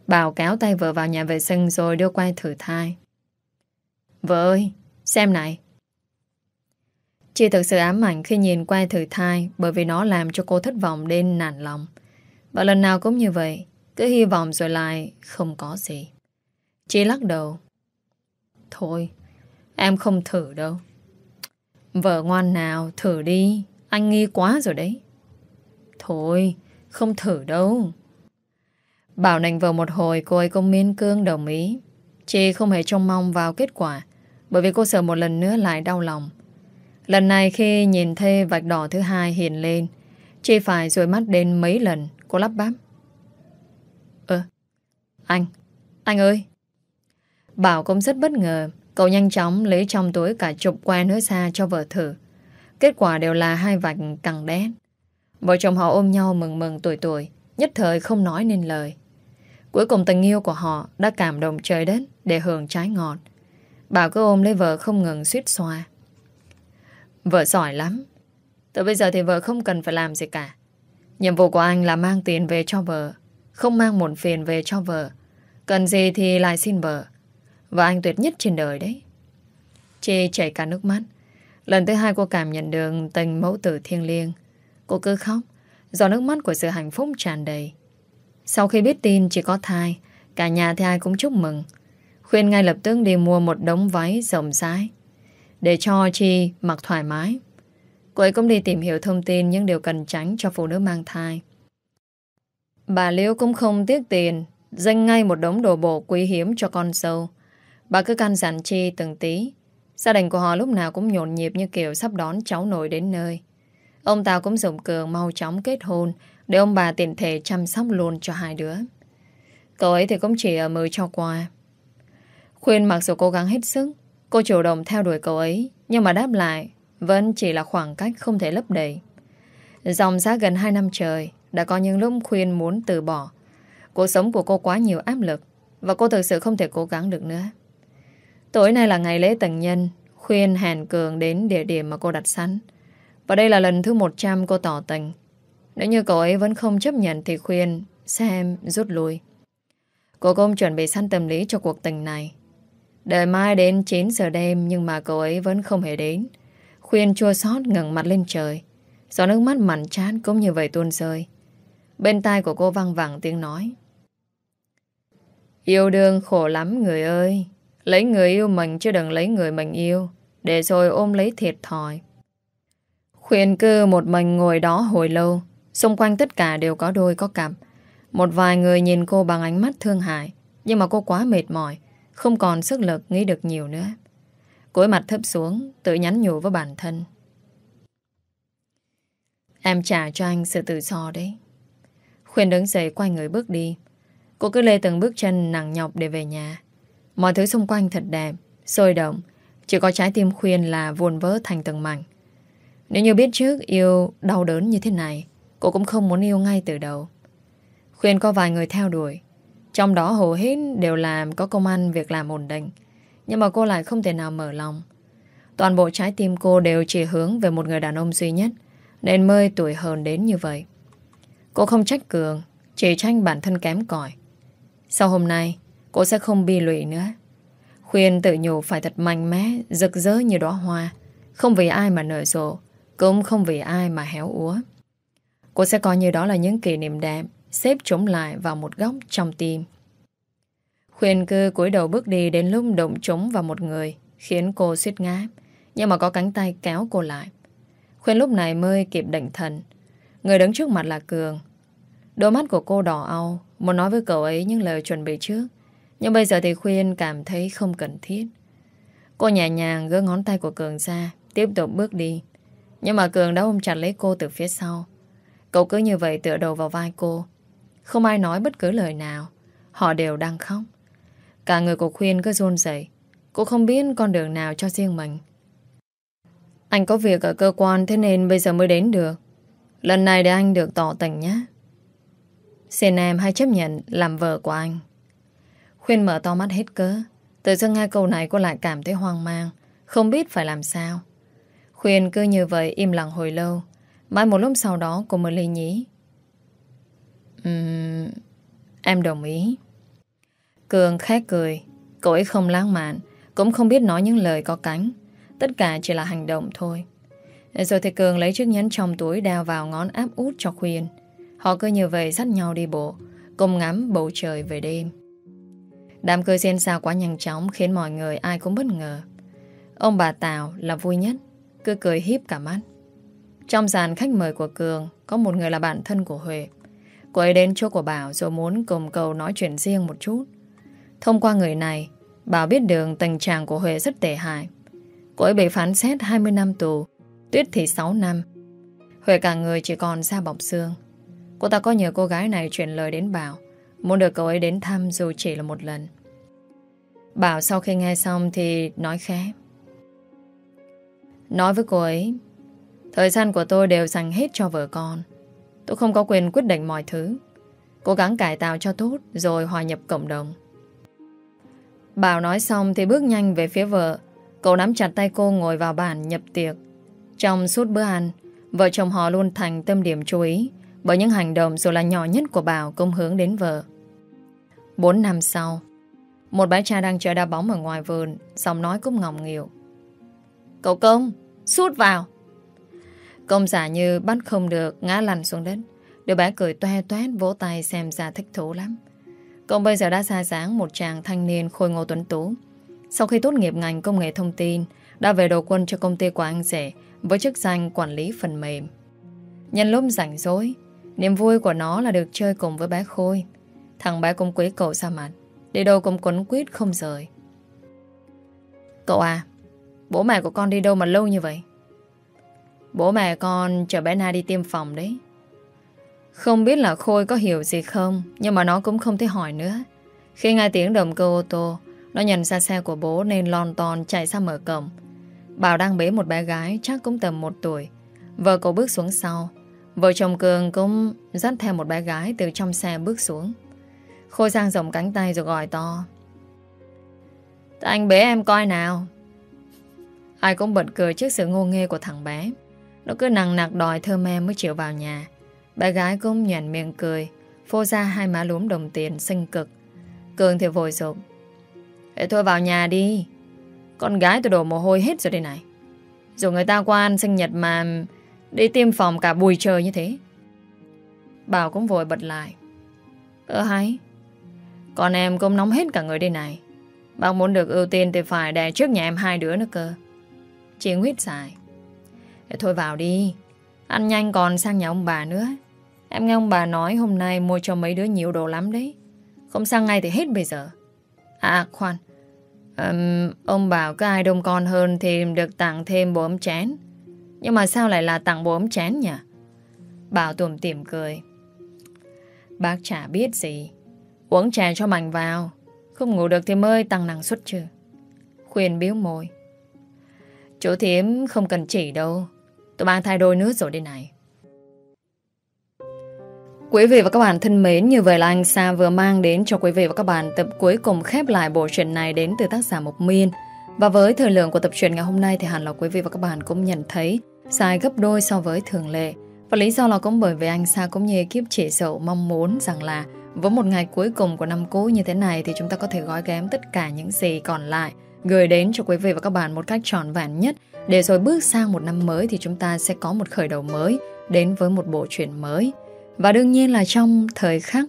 Bảo kéo tay vợ vào nhà vệ sinh rồi đưa quay thử thai. Vợ ơi, xem này, Chị thực sự ám ảnh khi nhìn qua thử thai bởi vì nó làm cho cô thất vọng đến nản lòng. Và lần nào cũng như vậy, cứ hy vọng rồi lại không có gì. Chị lắc đầu. Thôi, em không thử đâu. Vợ ngoan nào, thử đi. Anh nghi quá rồi đấy. Thôi, không thử đâu. Bảo nành vợ một hồi cô ấy cũng miên cương đồng ý. Chị không hề trông mong vào kết quả bởi vì cô sợ một lần nữa lại đau lòng Lần này khi nhìn thê vạch đỏ thứ hai hiện lên, chị phải rồi mắt đến mấy lần, cô lắp bắp. Ơ, anh, anh ơi. Bảo cũng rất bất ngờ, cậu nhanh chóng lấy trong túi cả chục que nữa xa cho vợ thử. Kết quả đều là hai vạch cẳng đen. Vợ chồng họ ôm nhau mừng mừng tuổi tuổi, nhất thời không nói nên lời. Cuối cùng tình yêu của họ đã cảm động trời đất để hưởng trái ngọt. Bảo cứ ôm lấy vợ không ngừng suýt xoa. Vợ giỏi lắm. Từ bây giờ thì vợ không cần phải làm gì cả. Nhiệm vụ của anh là mang tiền về cho vợ, không mang muộn phiền về cho vợ. Cần gì thì lại xin vợ. Và anh tuyệt nhất trên đời đấy. Chị chảy cả nước mắt. Lần thứ hai cô cảm nhận được tình mẫu tử thiêng liêng. Cô cứ khóc, do nước mắt của sự hạnh phúc tràn đầy. Sau khi biết tin chị có thai, cả nhà thì ai cũng chúc mừng. Khuyên ngay lập tức đi mua một đống váy rộng rãi, để cho Chi mặc thoải mái. Cô ấy cũng đi tìm hiểu thông tin những điều cần tránh cho phụ nữ mang thai. Bà Liễu cũng không tiếc tiền, dành ngay một đống đồ bộ quý hiếm cho con sâu. Bà cứ căn dặn Chi từng tí. Gia đình của họ lúc nào cũng nhộn nhịp như kiểu sắp đón cháu nội đến nơi. Ông ta cũng dùng cường mau chóng kết hôn để ông bà tiện thể chăm sóc luôn cho hai đứa. Cậu ấy thì cũng chỉ ở mời cho quà, Khuyên mặc dù cố gắng hết sức Cô chủ động theo đuổi cậu ấy, nhưng mà đáp lại vẫn chỉ là khoảng cách không thể lấp đầy. Dòng giá gần 2 năm trời đã có những lúc khuyên muốn từ bỏ. Cuộc sống của cô quá nhiều áp lực và cô thực sự không thể cố gắng được nữa. Tối nay là ngày lễ tầng nhân, khuyên Hàn Cường đến địa điểm mà cô đặt sẵn. Và đây là lần thứ 100 cô tỏ tình. Nếu như cậu ấy vẫn không chấp nhận thì khuyên xem rút lui. Cô công chuẩn bị sẵn tâm lý cho cuộc tình này. Đợi mai đến 9 giờ đêm nhưng mà cô ấy vẫn không hề đến. Khuyên chua xót ngẩng mặt lên trời. Gió nước mắt mặn chán cũng như vậy tuôn rơi. Bên tai của cô vang vẳng tiếng nói. Yêu đương khổ lắm người ơi. Lấy người yêu mình chứ đừng lấy người mình yêu. Để rồi ôm lấy thiệt thòi. Khuyên cư một mình ngồi đó hồi lâu. Xung quanh tất cả đều có đôi có cặp. Một vài người nhìn cô bằng ánh mắt thương hại. Nhưng mà cô quá mệt mỏi. Không còn sức lực nghĩ được nhiều nữa Cối mặt thấp xuống Tự nhắn nhủ với bản thân Em trả cho anh sự tự do đấy Khuyên đứng dậy quay người bước đi Cô cứ lê từng bước chân nặng nhọc để về nhà Mọi thứ xung quanh thật đẹp Sôi động Chỉ có trái tim khuyên là vồn vỡ thành từng mảnh Nếu như biết trước yêu đau đớn như thế này Cô cũng không muốn yêu ngay từ đầu Khuyên có vài người theo đuổi trong đó hầu hết đều làm có công ăn việc làm ổn định. Nhưng mà cô lại không thể nào mở lòng. Toàn bộ trái tim cô đều chỉ hướng về một người đàn ông duy nhất, nên mới tuổi hờn đến như vậy. Cô không trách Cường, chỉ tranh bản thân kém cỏi. Sau hôm nay, cô sẽ không bi lụy nữa. Khuyên tự nhủ phải thật mạnh mẽ, rực rỡ như đóa hoa, không vì ai mà nở rộ, cũng không vì ai mà héo úa. Cô sẽ coi như đó là những kỷ niệm đẹp xếp chúng lại vào một góc trong tim. Khuyên cư cúi đầu bước đi đến lúc động chúng vào một người, khiến cô suýt ngã, nhưng mà có cánh tay kéo cô lại. Khuyên lúc này mới kịp đảnh thần. Người đứng trước mặt là Cường. Đôi mắt của cô đỏ au, muốn nói với cậu ấy những lời chuẩn bị trước. Nhưng bây giờ thì Khuyên cảm thấy không cần thiết. Cô nhẹ nhàng gỡ ngón tay của Cường ra, tiếp tục bước đi. Nhưng mà Cường đã ôm chặt lấy cô từ phía sau. Cậu cứ như vậy tựa đầu vào vai cô, không ai nói bất cứ lời nào Họ đều đang khóc Cả người của Khuyên cứ run rẩy Cô không biết con đường nào cho riêng mình Anh có việc ở cơ quan Thế nên bây giờ mới đến được Lần này để anh được tỏ tình nhé Xin em hãy chấp nhận Làm vợ của anh Khuyên mở to mắt hết cớ Tự dưng nghe câu này cô lại cảm thấy hoang mang Không biết phải làm sao Khuyên cứ như vậy im lặng hồi lâu Mãi một lúc sau đó cô mới lấy nhí Em đồng ý Cường khét cười Cậu ấy không lãng mạn Cũng không biết nói những lời có cánh Tất cả chỉ là hành động thôi Rồi thì Cường lấy chiếc nhẫn trong túi đeo vào ngón áp út cho Khuyên Họ cứ như vậy dắt nhau đi bộ Cùng ngắm bầu trời về đêm Đám cười diễn ra quá nhanh chóng Khiến mọi người ai cũng bất ngờ Ông bà Tào là vui nhất Cứ cười híp cả mắt Trong dàn khách mời của Cường Có một người là bạn thân của Huệ Cô ấy đến chỗ của Bảo rồi muốn cùng cầu nói chuyện riêng một chút. Thông qua người này, Bảo biết đường tình trạng của Huệ rất tệ hại. Cô ấy bị phán xét 20 năm tù, Tuyết thì 6 năm. Huệ cả người chỉ còn da bọc xương. Cô ta có nhờ cô gái này chuyển lời đến Bảo, muốn được cậu ấy đến thăm dù chỉ là một lần. Bảo sau khi nghe xong thì nói khẽ. Nói với cô ấy, thời gian của tôi đều dành hết cho vợ con. Tôi không có quyền quyết định mọi thứ. Cố gắng cải tạo cho tốt rồi hòa nhập cộng đồng. Bảo nói xong thì bước nhanh về phía vợ. Cậu nắm chặt tay cô ngồi vào bàn nhập tiệc. Trong suốt bữa ăn, vợ chồng họ luôn thành tâm điểm chú ý bởi những hành động dù là nhỏ nhất của Bảo cũng hướng đến vợ. Bốn năm sau, một bé cha đang chơi đá bóng ở ngoài vườn, giọng nói cũng ngọng nghịu. Cậu công, suốt vào! Công giả như bắt không được ngã lăn xuống đất. Đứa bé cười toe toét vỗ tay xem ra thích thú lắm. Cậu bây giờ đã xa dáng một chàng thanh niên khôi ngô tuấn tú. Sau khi tốt nghiệp ngành công nghệ thông tin, đã về đầu quân cho công ty của anh rể với chức danh quản lý phần mềm. Nhân lúc rảnh rỗi, niềm vui của nó là được chơi cùng với bé Khôi. Thằng bé cũng quý cậu ra mặt, đi đâu cũng quấn quýt không rời. Cậu à, bố mẹ của con đi đâu mà lâu như vậy? Bố mẹ con chở bé Na đi tiêm phòng đấy Không biết là Khôi có hiểu gì không Nhưng mà nó cũng không thể hỏi nữa Khi nghe tiếng động cơ ô tô Nó nhận ra xe của bố nên lon ton chạy ra mở cổng Bảo đang bế một bé gái chắc cũng tầm một tuổi Vợ cô bước xuống sau Vợ chồng Cường cũng dắt theo một bé gái từ trong xe bước xuống Khôi sang rộng cánh tay rồi gọi to Anh bế em coi nào Ai cũng bật cười trước sự ngô nghê của thằng bé nó cứ nặng nặc đòi thơm em mới chịu vào nhà. Bà gái cũng nhận miệng cười, phô ra hai má lúm đồng tiền xinh cực. Cường thì vội rộn. Ê thôi vào nhà đi. Con gái tôi đổ mồ hôi hết rồi đây này. dù người ta qua ăn sinh nhật mà đi tiêm phòng cả bùi trời như thế. Bảo cũng vội bật lại. Ơ hay, con em cũng nóng hết cả người đây này. Bác muốn được ưu tiên thì phải đè trước nhà em hai đứa nữa cơ. Chị Nguyết dài thôi vào đi Ăn nhanh còn sang nhà ông bà nữa Em nghe ông bà nói hôm nay mua cho mấy đứa nhiều đồ lắm đấy Không sang ngay thì hết bây giờ À khoan um, Ông bảo cứ ai đông con hơn Thì được tặng thêm bộ ấm chén Nhưng mà sao lại là tặng bộ ấm chén nhỉ Bảo tùm tìm cười Bác chả biết gì Uống trà cho mạnh vào Không ngủ được thì mới tăng năng suất chứ Khuyên biếu môi Chỗ thiếm không cần chỉ đâu Tụi mang thay đôi nữa rồi đây này. Quý vị và các bạn thân mến, như vậy là anh Sa vừa mang đến cho quý vị và các bạn tập cuối cùng khép lại bộ truyện này đến từ tác giả Mộc Miên. Và với thời lượng của tập truyện ngày hôm nay thì hẳn là quý vị và các bạn cũng nhận thấy dài gấp đôi so với thường lệ. Và lý do là cũng bởi vì anh Sa cũng như ekip chỉ sầu mong muốn rằng là với một ngày cuối cùng của năm cũ như thế này thì chúng ta có thể gói ghém tất cả những gì còn lại gửi đến cho quý vị và các bạn một cách trọn vẹn nhất để rồi bước sang một năm mới thì chúng ta sẽ có một khởi đầu mới, đến với một bộ truyện mới. Và đương nhiên là trong thời khắc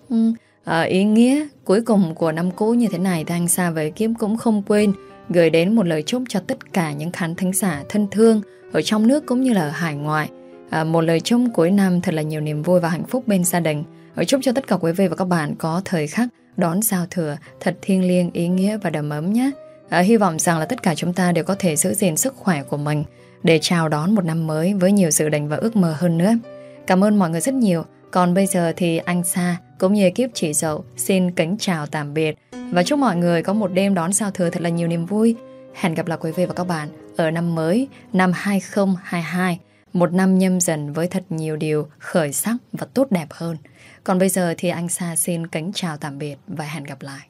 uh, ý nghĩa cuối cùng của năm cũ như thế này thì anh Sa với kiếm cũng không quên gửi đến một lời chúc cho tất cả những khán thính giả thân thương ở trong nước cũng như là ở hải ngoại. À, một lời chúc cuối năm thật là nhiều niềm vui và hạnh phúc bên gia đình. Ở ờ, chúc cho tất cả quý vị và các bạn có thời khắc đón giao thừa thật thiêng liêng, ý nghĩa và đầm ấm nhé à, Hy vọng rằng là tất cả chúng ta đều có thể giữ gìn sức khỏe của mình Để chào đón một năm mới với nhiều dự định và ước mơ hơn nữa Cảm ơn mọi người rất nhiều Còn bây giờ thì anh Sa cũng như ekip chỉ dậu xin kính chào tạm biệt Và chúc mọi người có một đêm đón giao thừa thật là nhiều niềm vui Hẹn gặp lại quý vị và các bạn ở năm mới, năm 2022 Một năm nhâm dần với thật nhiều điều khởi sắc và tốt đẹp hơn Còn bây giờ thì anh Sa xin kính chào tạm biệt và hẹn gặp lại